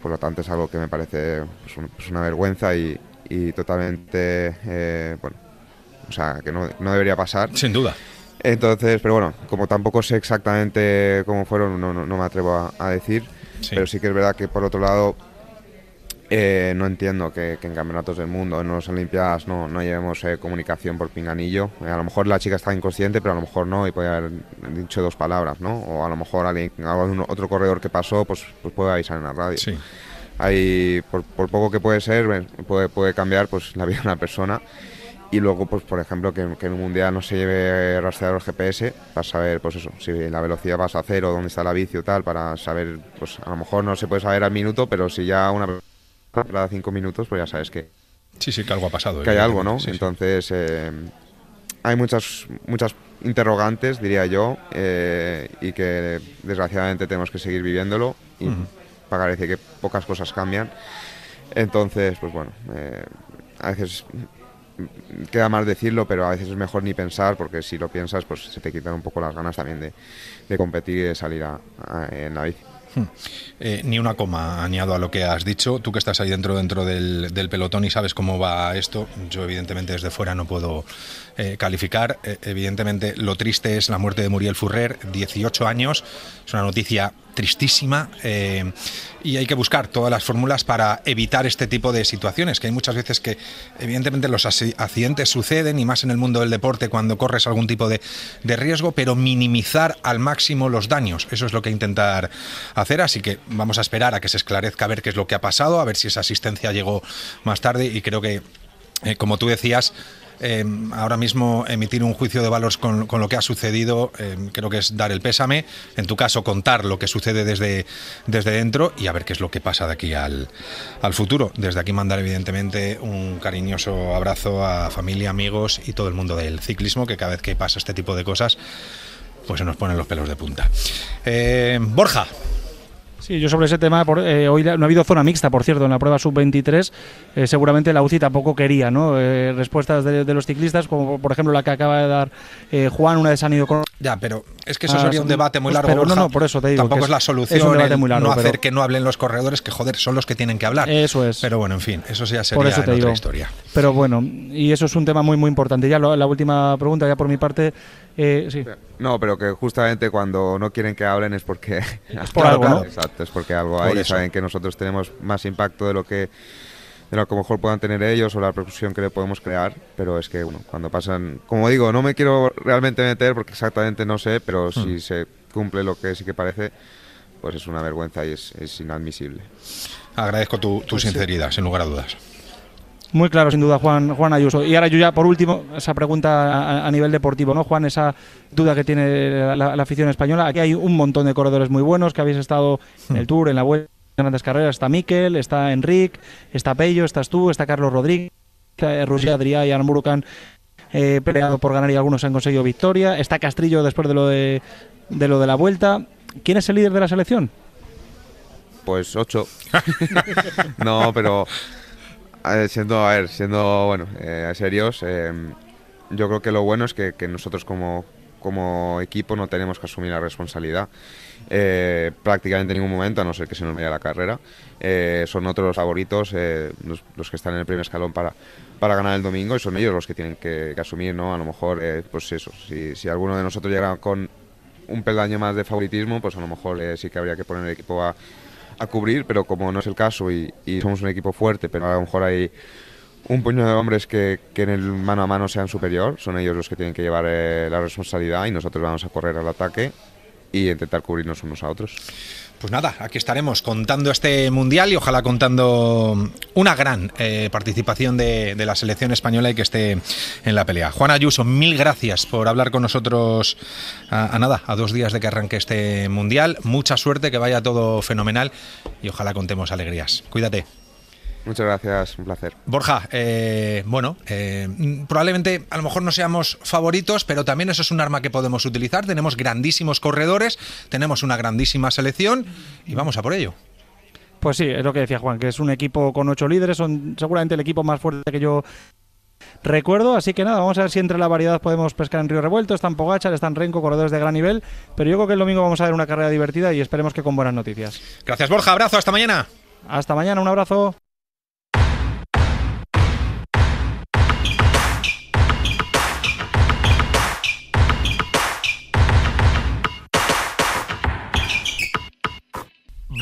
Por lo tanto, es algo que me parece pues, pues, una vergüenza y, y totalmente, bueno, o sea, que no, no debería pasar. Sin duda. Entonces, pero bueno, como tampoco sé exactamente cómo fueron, no, no, me atrevo a, decir. Pero sí que es verdad que por otro lado, eh, no entiendo que, en campeonatos del mundo, en las Olimpiadas, no, no llevemos eh, comunicación por pinganillo. Eh, a lo mejor la chica está inconsciente, pero a lo mejor no, y puede haber dicho dos palabras, ¿no? O a lo mejor alguien, algún otro corredor que pasó, pues, pues, puede avisar en la radio. Sí. Ahí, por, por, poco que puede ser, puede, puede cambiar pues, la vida de una persona y luego pues por ejemplo que, en un mundial no se lleve rastreador GPS para saber pues eso si la velocidad vas a cero dónde está la bici o tal para saber pues a lo mejor no se puede saber al minuto pero si ya una cada cinco minutos pues ya sabes que sí sí que algo ha pasado que hay algo no entonces eh, hay muchas muchas interrogantes diría yo eh, y que desgraciadamente tenemos que seguir viviéndolo y parece que pocas cosas cambian entonces pues bueno eh, a veces queda mal decirlo, pero a veces es mejor ni pensar, porque si lo piensas, pues se te quitan un poco las ganas también de, competir y de salir a, en la bici. Hmm. Eh, ni una coma añado a lo que has dicho. Tú que estás ahí dentro dentro del, del pelotón y sabes cómo va esto. Yo evidentemente desde fuera no puedo eh, calificar. Eh, evidentemente, lo triste es la muerte de Muriel Furrer, 18 años. Es una noticia tristísima eh, y hay que buscar todas las fórmulas para evitar este tipo de situaciones, que hay muchas veces que evidentemente los accidentes suceden y más en el mundo del deporte cuando corres algún tipo de, riesgo, pero minimizar al máximo los daños, eso es lo que intentar hacer, así que vamos a esperar a que se esclarezca, a ver qué es lo que ha pasado, a ver si esa asistencia llegó más tarde y creo que, como tú decías, Em, ahora mismo emitir un juicio de valores con, lo que ha sucedido, em, creo que es dar el pésame, en tu caso contar lo que sucede desde, desde dentro y a ver qué es lo que pasa de aquí al, futuro. Desde aquí mandar evidentemente un cariñoso abrazo a familia, amigos y todo el mundo del ciclismo, que cada vez que pasa este tipo de cosas, pues se nos ponen los pelos de punta. Em, Borja. Sí, yo sobre ese tema, eh, hoy no ha habido zona mixta, por cierto, en la prueba sub-23. Eh, seguramente la UCI tampoco quería ¿no? Eh, respuestas de, los ciclistas, como por ejemplo la que acaba de dar Juan, una vez han Ido con... Ya, pero es que eso sería un ah, debate muy pues, largo. no, no, por eso te digo. Tampoco es, la solución. no hacer que no hablen los corredores, que joder, son los que tienen que hablar. Eso es. Pero bueno, en fin, eso ya sería por eso te otra historia. Pero bueno, y eso es un tema muy, muy importante. Ya la última pregunta, ya por mi parte. Eh, sí. No, pero que justamente cuando no quieren que hablen es porque... Es por algo, Exacto, es porque algo hay saben que nosotros tenemos más impacto de lo que de lo que mejor puedan tener ellos o la percusión que le podemos crear, pero es que bueno, cuando pasan, como digo, no me quiero realmente meter porque exactamente no sé, pero hmm. si se cumple lo que sí que parece, pues es una vergüenza y es, inadmisible. Agradezco tu, tu pues sinceridad, sin lugar a dudas. Muy claro, sin duda, Juan, Juan Ayuso. Y ahora yo ya, por último, esa pregunta a, nivel deportivo, ¿no, Juan? Esa duda que tiene la, afición española. Aquí hay un montón de corredores muy buenos que habéis estado en el hmm. Tour, en la Vuelta, en grandes carreras. Está Miquel, está Enric, está Pello, estás tú, está Carlos Rodríguez, Rusia Adrià y Armurucan eh, peleado por ganar y algunos han conseguido victoria. Está Castrillo después de lo de lo de la Vuelta. ¿Quién es el líder de la selección? Pues ocho. no, pero siendo, a ver, siendo, bueno, eh, serios, em, yo creo que lo bueno es que, nosotros como, como equipo no tenemos que asumir la responsabilidad eh, prácticamente en ningún momento, a no ser que se nos vaya la carrera. Eh, son otros favoritos, los, que están en el primer escalón para, para ganar el domingo y son ellos los que tienen que, asumir, ¿no? A lo mejor, pues eso, si, si, alguno de nosotros llega con un peldaño más de favoritismo, pues a lo mejor sí que habría que poner el equipo a, a cubrir, pero como no es el caso y, somos un equipo fuerte, pero a lo mejor hay un puño de hombres que, que, en el mano a mano sean superior, son ellos los que tienen que llevar eh, la responsabilidad y nosotros vamos a correr al ataque y intentar cubrirnos unos a otros. Pues nada, aquí estaremos contando este mundial y ojalá contando una gran eh, participación de, la selección española y que esté en la pelea. Juan Ayuso, mil gracias por hablar con nosotros a, nada, a dos días de que arranque este mundial. Mucha suerte, que vaya todo fenomenal y ojalá contemos alegrías. Cuídate. Muchas gracias, un placer. Borja, eh, bueno, eh, probablemente a lo mejor no seamos favoritos, pero también eso es un arma que podemos utilizar. Tenemos grandísimos corredores, tenemos una grandísima selección y vamos a por ello. Pues sí, es lo que decía Juan, que es un equipo con ocho líderes, son seguramente el equipo más fuerte que yo recuerdo. Así que nada, vamos a ver si entre la variedad podemos pescar en Río Revuelto. Están Pogachar, están Renco, corredores de gran nivel. Pero yo creo que el domingo vamos a ver una carrera divertida y esperemos que con buenas noticias. Gracias, Borja. Abrazo, hasta mañana. Hasta mañana, un abrazo.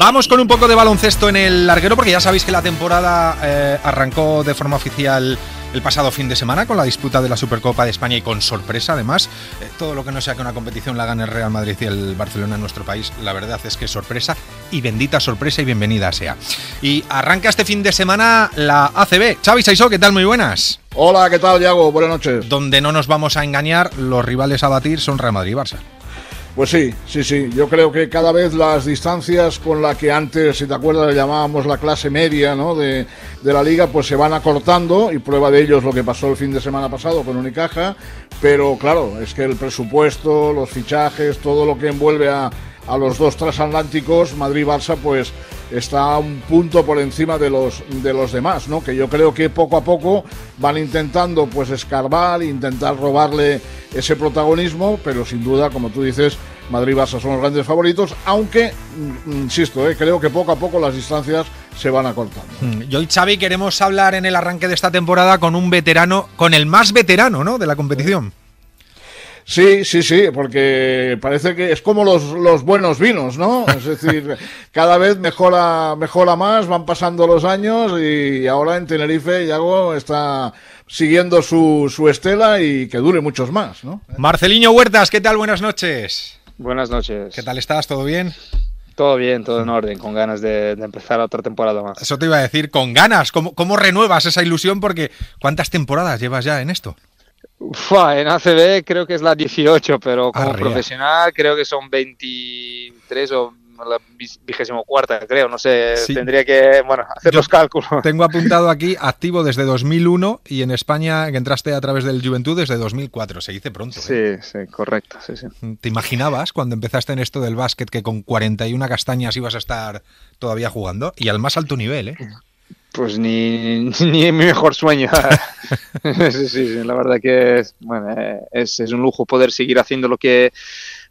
Vamos con un poco de baloncesto en el larguero, porque ya sabéis que la temporada eh, arrancó de forma oficial el pasado fin de semana con la disputa de la Supercopa de España y con sorpresa además. Eh, todo lo que no sea que una competición la gane el Real Madrid y el Barcelona en nuestro país, la verdad es que sorpresa y bendita sorpresa y bienvenida sea. Y arranca este fin de semana la ACB. Xavi Saizó, ¿qué tal? Muy buenas. Hola, ¿qué tal, Diago? Buenas noches. Donde no nos vamos a engañar, los rivales a batir son Real Madrid y Barça. Pues sí, sí, sí. Yo creo que cada vez las distancias con la que antes, si te acuerdas, le llamábamos la clase media ¿no? de, de, la liga, pues se van acortando y prueba de ello es lo que pasó el fin de semana pasado con Unicaja. Pero claro, es que el presupuesto, los fichajes, todo lo que envuelve a, a los dos transatlánticos, Madrid-Barça, pues está un punto por encima de los, de los demás, ¿no? Que yo creo que poco a poco van intentando pues escarbar, intentar robarle ese protagonismo, pero sin duda, como tú dices, Madrid Barça son los grandes favoritos, aunque, mm, mm, insisto, eh, creo que poco a poco las distancias se van acortando. Yo mm, y Xavi queremos hablar en el arranque de esta temporada con un veterano, con el más veterano, ¿no? De la competición. Sí, sí, sí, porque parece que es como los, los buenos vinos, ¿no? Es decir, cada vez mejora, mejora más, van pasando los años y ahora en Tenerife Yago está siguiendo su, su estela y que dure muchos más, ¿no? Marceliño Huertas, ¿qué tal? Buenas noches. Buenas noches. ¿Qué tal estás? ¿Todo bien? Todo bien, todo en orden, con ganas de, de, empezar otra temporada más. Eso te iba a decir, con ganas. ¿Cómo, ¿Cómo renuevas esa ilusión? Porque ¿cuántas temporadas llevas ya en esto? en ACB creo que es la 18, pero como profesional creo que son 23 o la vigésimo cuarta, creo, no sé, tendría que, bueno, hacer los cálculos. Tengo apuntado aquí, activo desde 2001 y en España que entraste a través del Juventud desde 2004, se dice pronto. ¿eh? Sí, sí, correcto, sí, sí. ¿Te imaginabas cuando empezaste en esto del básquet que con 41 castañas ibas a estar todavía jugando? Y al más alto nivel, ¿eh? Pues ni, ni mi mejor sueño. sí, sí, la verdad que es, bueno, eh, es, un lujo poder seguir haciendo lo que,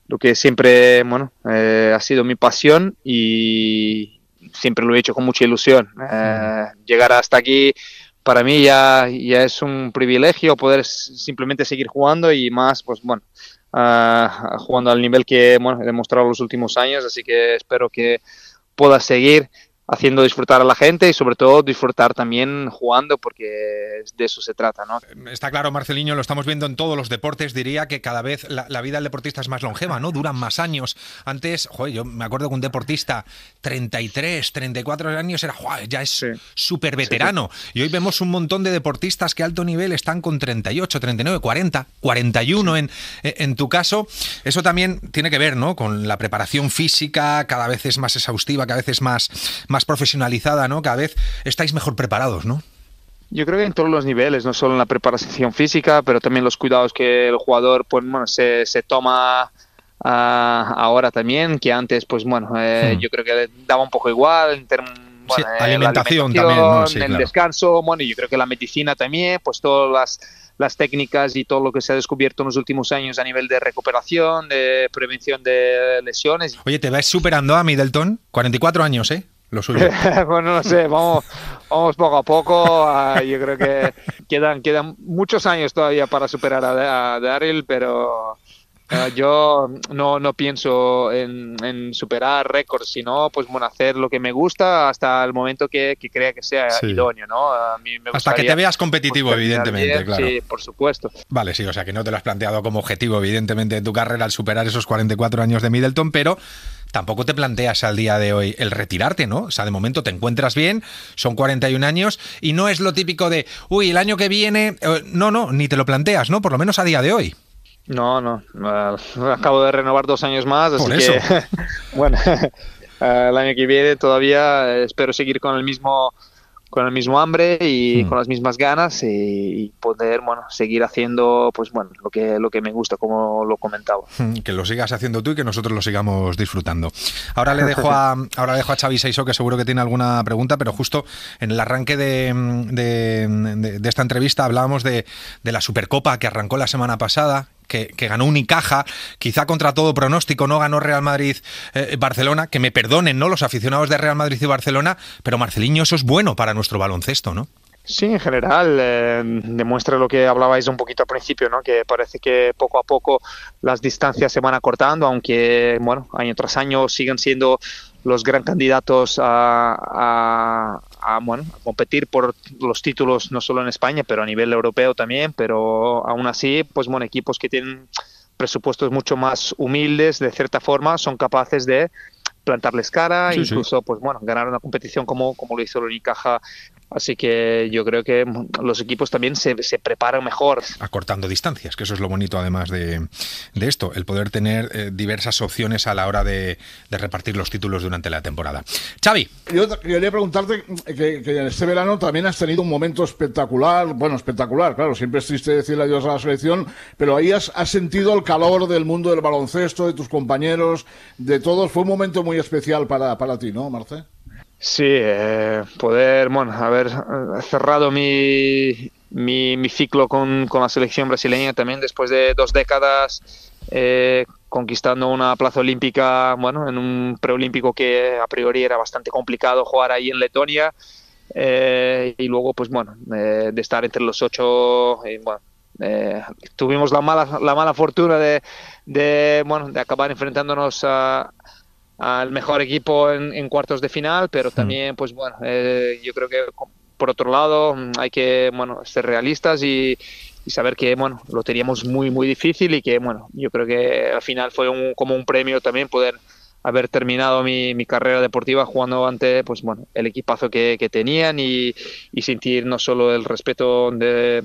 lo que siempre bueno, eh, ha sido mi pasión y siempre lo he hecho con mucha ilusión. Eh, llegar hasta aquí para mí ya, ya es un privilegio poder simplemente seguir jugando y más, pues bueno, ah, jugando al nivel que bueno, he demostrado los últimos años, así que espero que pueda seguir haciendo disfrutar a la gente y sobre todo disfrutar también jugando porque de eso se trata, ¿no? Está claro, Marceliño, lo estamos viendo en todos los deportes, diría que cada vez la, vida del deportista es más longeva, ¿no? Duran más años. Antes, joder, yo me acuerdo que un deportista 33, 34 años era, ya es súper veterano. Y hoy vemos un montón de deportistas que a alto nivel están con 38, 39, 40, 41 en, en tu caso. Eso también tiene que ver, ¿no? Con la preparación física, cada vez es más exhaustiva, cada vez es más profesionalizada, ¿no? Cada vez estáis mejor preparados, ¿no? Yo creo que en todos los niveles, no solo en la preparación física, pero también los cuidados que el jugador pues, bueno, se, toma ah, ahora también, que antes, pues bueno, eh, hmm. yo creo que daba un poco igual en términos de eh, alimentación, el descanso, bueno, yo creo que la medicina también, pues todas las, técnicas y todo lo que se ha descubierto en los últimos años a nivel de recuperación, de prevención de lesiones. Oye, te vas superando a Middleton, 44 años, ¿eh? lo bueno, pues no sé, vamos, vamos poco a poco. Ah, yo creo que quedan, quedan muchos años todavía para superar a, a Daryl, pero ah, yo no, no pienso en, superar récords, sino pues hacer lo que me gusta hasta el momento que, que crea que sea idóneo, ¿no? hasta que te veas competitivo, pues, evidentemente, claro. Sí, por supuesto. Vale, sí, o sea que no te lo has planteado como objetivo, evidentemente, de tu carrera al superar esos 44 años de Middleton, pero tampoco te planteas al día de hoy el retirarte, ¿no? O sea, de momento te encuentras bien, son 41 años y no es lo típico de, uy, el año que viene, eh, no, no, ni te lo planteas, ¿no? Por lo menos a día de hoy. No, no, eh, acabo de renovar dos años más, así que, bueno, eh, el año que viene todavía espero seguir con el mismo con el mismo hambre y hmm. con las mismas ganas eh, y, poder bueno seguir haciendo pues bueno lo que lo que me gusta como lo comentaba hmm, que lo sigas haciendo tú y que nosotros lo sigamos disfrutando ahora le dejo a ahora dejo a Xavi Seiso que seguro que tiene alguna pregunta pero justo en el arranque de, de, esta entrevista hablábamos de, de la Supercopa que arrancó la semana pasada que, ganó ganó Unicaja, quizá contra todo pronóstico, no ganó Real Madrid-Barcelona, eh, que me perdonen, ¿no? Los aficionados de Real Madrid y Barcelona, pero Marceliño, eso es bueno para nuestro baloncesto, ¿no? Sí, en general, eh, demuestra lo que hablabais un poquito al principio, ¿no? que parece que poco a poco las distancias se van acortando, aunque bueno, año tras año siguen siendo los gran candidatos a a, competir por los títulos no solo en España, pero a nivel europeo también, pero aún así, pues equipos que tienen presupuestos mucho más humildes, de cierta forma, son capaces de plantarles cara, incluso pues bueno, ganar una competición como, como lo hizo el Unicaja Así que yo creo que los equipos también se, preparan mejor. Acortando distancias, que eso es lo bonito además de, esto, el poder tener eh, diversas opciones a la hora de, repartir los títulos durante la temporada. Xavi. Yo quería preguntarte que, que, este verano también has tenido un momento espectacular, bueno, espectacular, claro, siempre es triste decirle adiós a la selección, pero ahí has, sentido el calor del mundo del baloncesto, de tus compañeros, de todos. Fue un momento muy especial para, para ti, ¿no, Marce? Sí, eh, poder, bueno, haber eh, cerrado mi, mi, ciclo con, la selección brasileña también después de dos décadas eh, conquistando una plaza olímpica, bueno, en un preolímpico que a priori era bastante complicado jugar ahí en Letonia. y luego, pues bueno, de estar entre los ocho, bueno, tuvimos la mala, la mala fortuna de, bueno, de acabar enfrentándonos a, al mejor equipo en, cuartos de final, pero también, pues bueno, eh, yo creo que por otro lado hay que bueno, ser realistas y, saber que bueno, lo teníamos muy, muy difícil y que bueno, yo creo que al final fue como un premio también poder haber terminado mi, carrera deportiva jugando ante pues bueno el equipazo que, tenían y, y, sentir no solo el respeto de,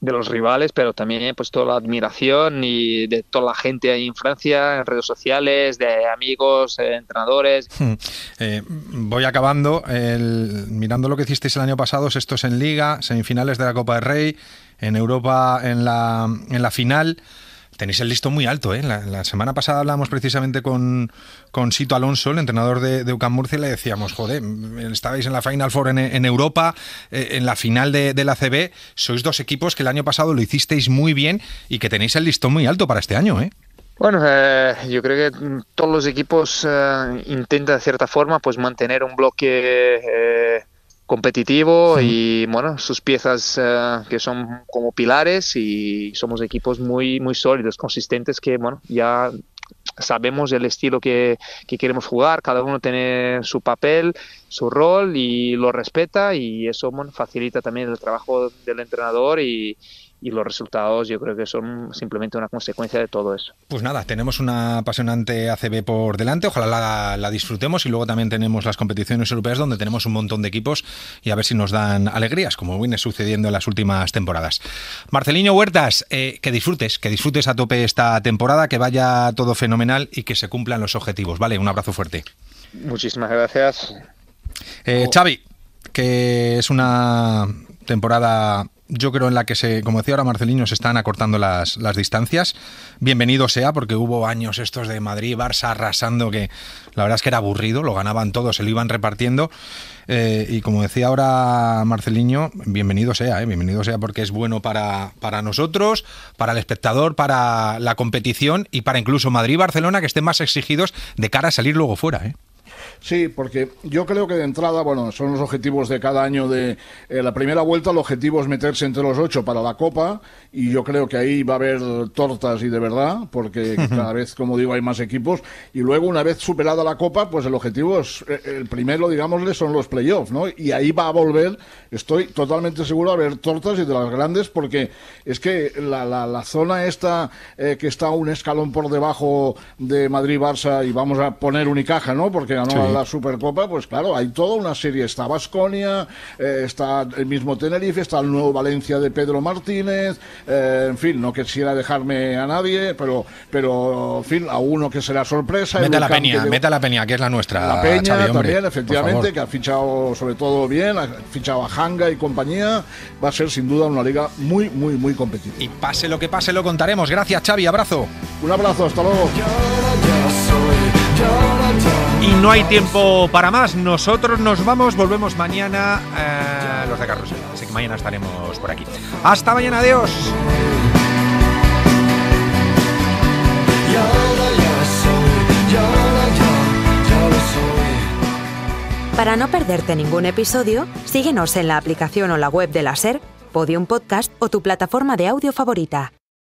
de los rivales, pero también pues toda la admiración y de toda la gente ahí en Francia, en redes sociales, de amigos, eh, entrenadores. Eh, voy acabando. mirando lo que hicisteis el año pasado, es en Liga, semifinales de la Copa del Rey, en Europa en la, en la final tenéis el listo muy alto. ¿eh? La, semana pasada hablábamos precisamente con, Sito Alonso, el entrenador de, de Murcia, y le decíamos, joder, estabais en la Final Four en, Europa, eh, en la final de, la CB, sois dos equipos que el año pasado lo hicisteis muy bien y que tenéis el listón muy alto para este año. ¿eh? Bueno, eh, yo creo que todos los equipos eh, intentan de cierta forma pues mantener un bloque competitivo y bueno, sus piezas eh, que son como pilares y somos equipos muy, muy sólidos, consistentes que bueno, ya sabemos el estilo que, que, queremos jugar, cada uno tiene su papel, su rol y lo respeta y eso facilita también el trabajo del entrenador y, y los resultados yo creo que son simplemente una consecuencia de todo eso. Pues nada, tenemos una apasionante ACB por delante, ojalá la, disfrutemos y luego también tenemos las competiciones europeas donde tenemos un montón de equipos y a ver si nos dan alegrías, como viene sucediendo en las últimas temporadas. Marcelino Huertas, eh, que disfrutes, que disfrutes a tope esta temporada, que vaya todo fenomenal y que se cumplan los objetivos, ¿vale? Un abrazo fuerte. Muchísimas gracias. Eh, oh. Xavi, que es una temporada yo creo, en la que se, como decía ahora Marcelino, se están acortando las, distancias. Bienvenido sea, porque hubo años estos de Madrid, Barça arrasando, que la verdad es que era aburrido, lo ganaban todos, se lo iban repartiendo. Eh, y como decía ahora Marcelino bienvenido sea, eh, bienvenido sea porque es bueno para, para, nosotros, para el espectador, para la competición y para incluso Madrid Barcelona que estén más exigidos de cara a salir luego fuera. Eh. Sí, porque yo creo que de entrada, bueno, son los objetivos de cada año de eh, la primera vuelta, el objetivo es meterse entre los ocho para la Copa y yo creo que ahí va a haber tortas y de verdad, porque cada vez, como digo, hay más equipos y luego una vez superada la Copa, pues el objetivo es, eh, el primero, digámosle, son los playoffs, ¿no? Y ahí va a volver, estoy totalmente seguro, a haber tortas y de las grandes porque es que la, la, zona esta eh, que está un escalón por debajo de Madrid-Barça y vamos a poner Unicaja, ¿no? Porque la Supercopa, pues claro, hay toda una serie. Está Vasconia, eh, está el mismo Tenerife, está el nuevo Valencia de Pedro Martínez, eh, en fin, no quisiera dejarme a nadie, pero, pero en fin, a uno que será sorpresa. Meta la Peña, meta la Peña, que es la nuestra. La Peña también, efectivamente, que ha fichado sobre todo bien, ha fichado a Hanga y compañía. Va a ser sin duda una liga muy, muy, muy competitiva. Y pase lo que pase, lo contaremos. Gracias, Xavi, abrazo. Un abrazo, hasta luego. Y no hay tiempo para más. Nosotros nos vamos, volvemos mañana eh, los de Carrusel. Así que mañana estaremos por aquí. Hasta mañana, adiós. Para no perderte ningún episodio, síguenos en la aplicación o la web de la SER, Podium Podcast o tu plataforma de audio favorita.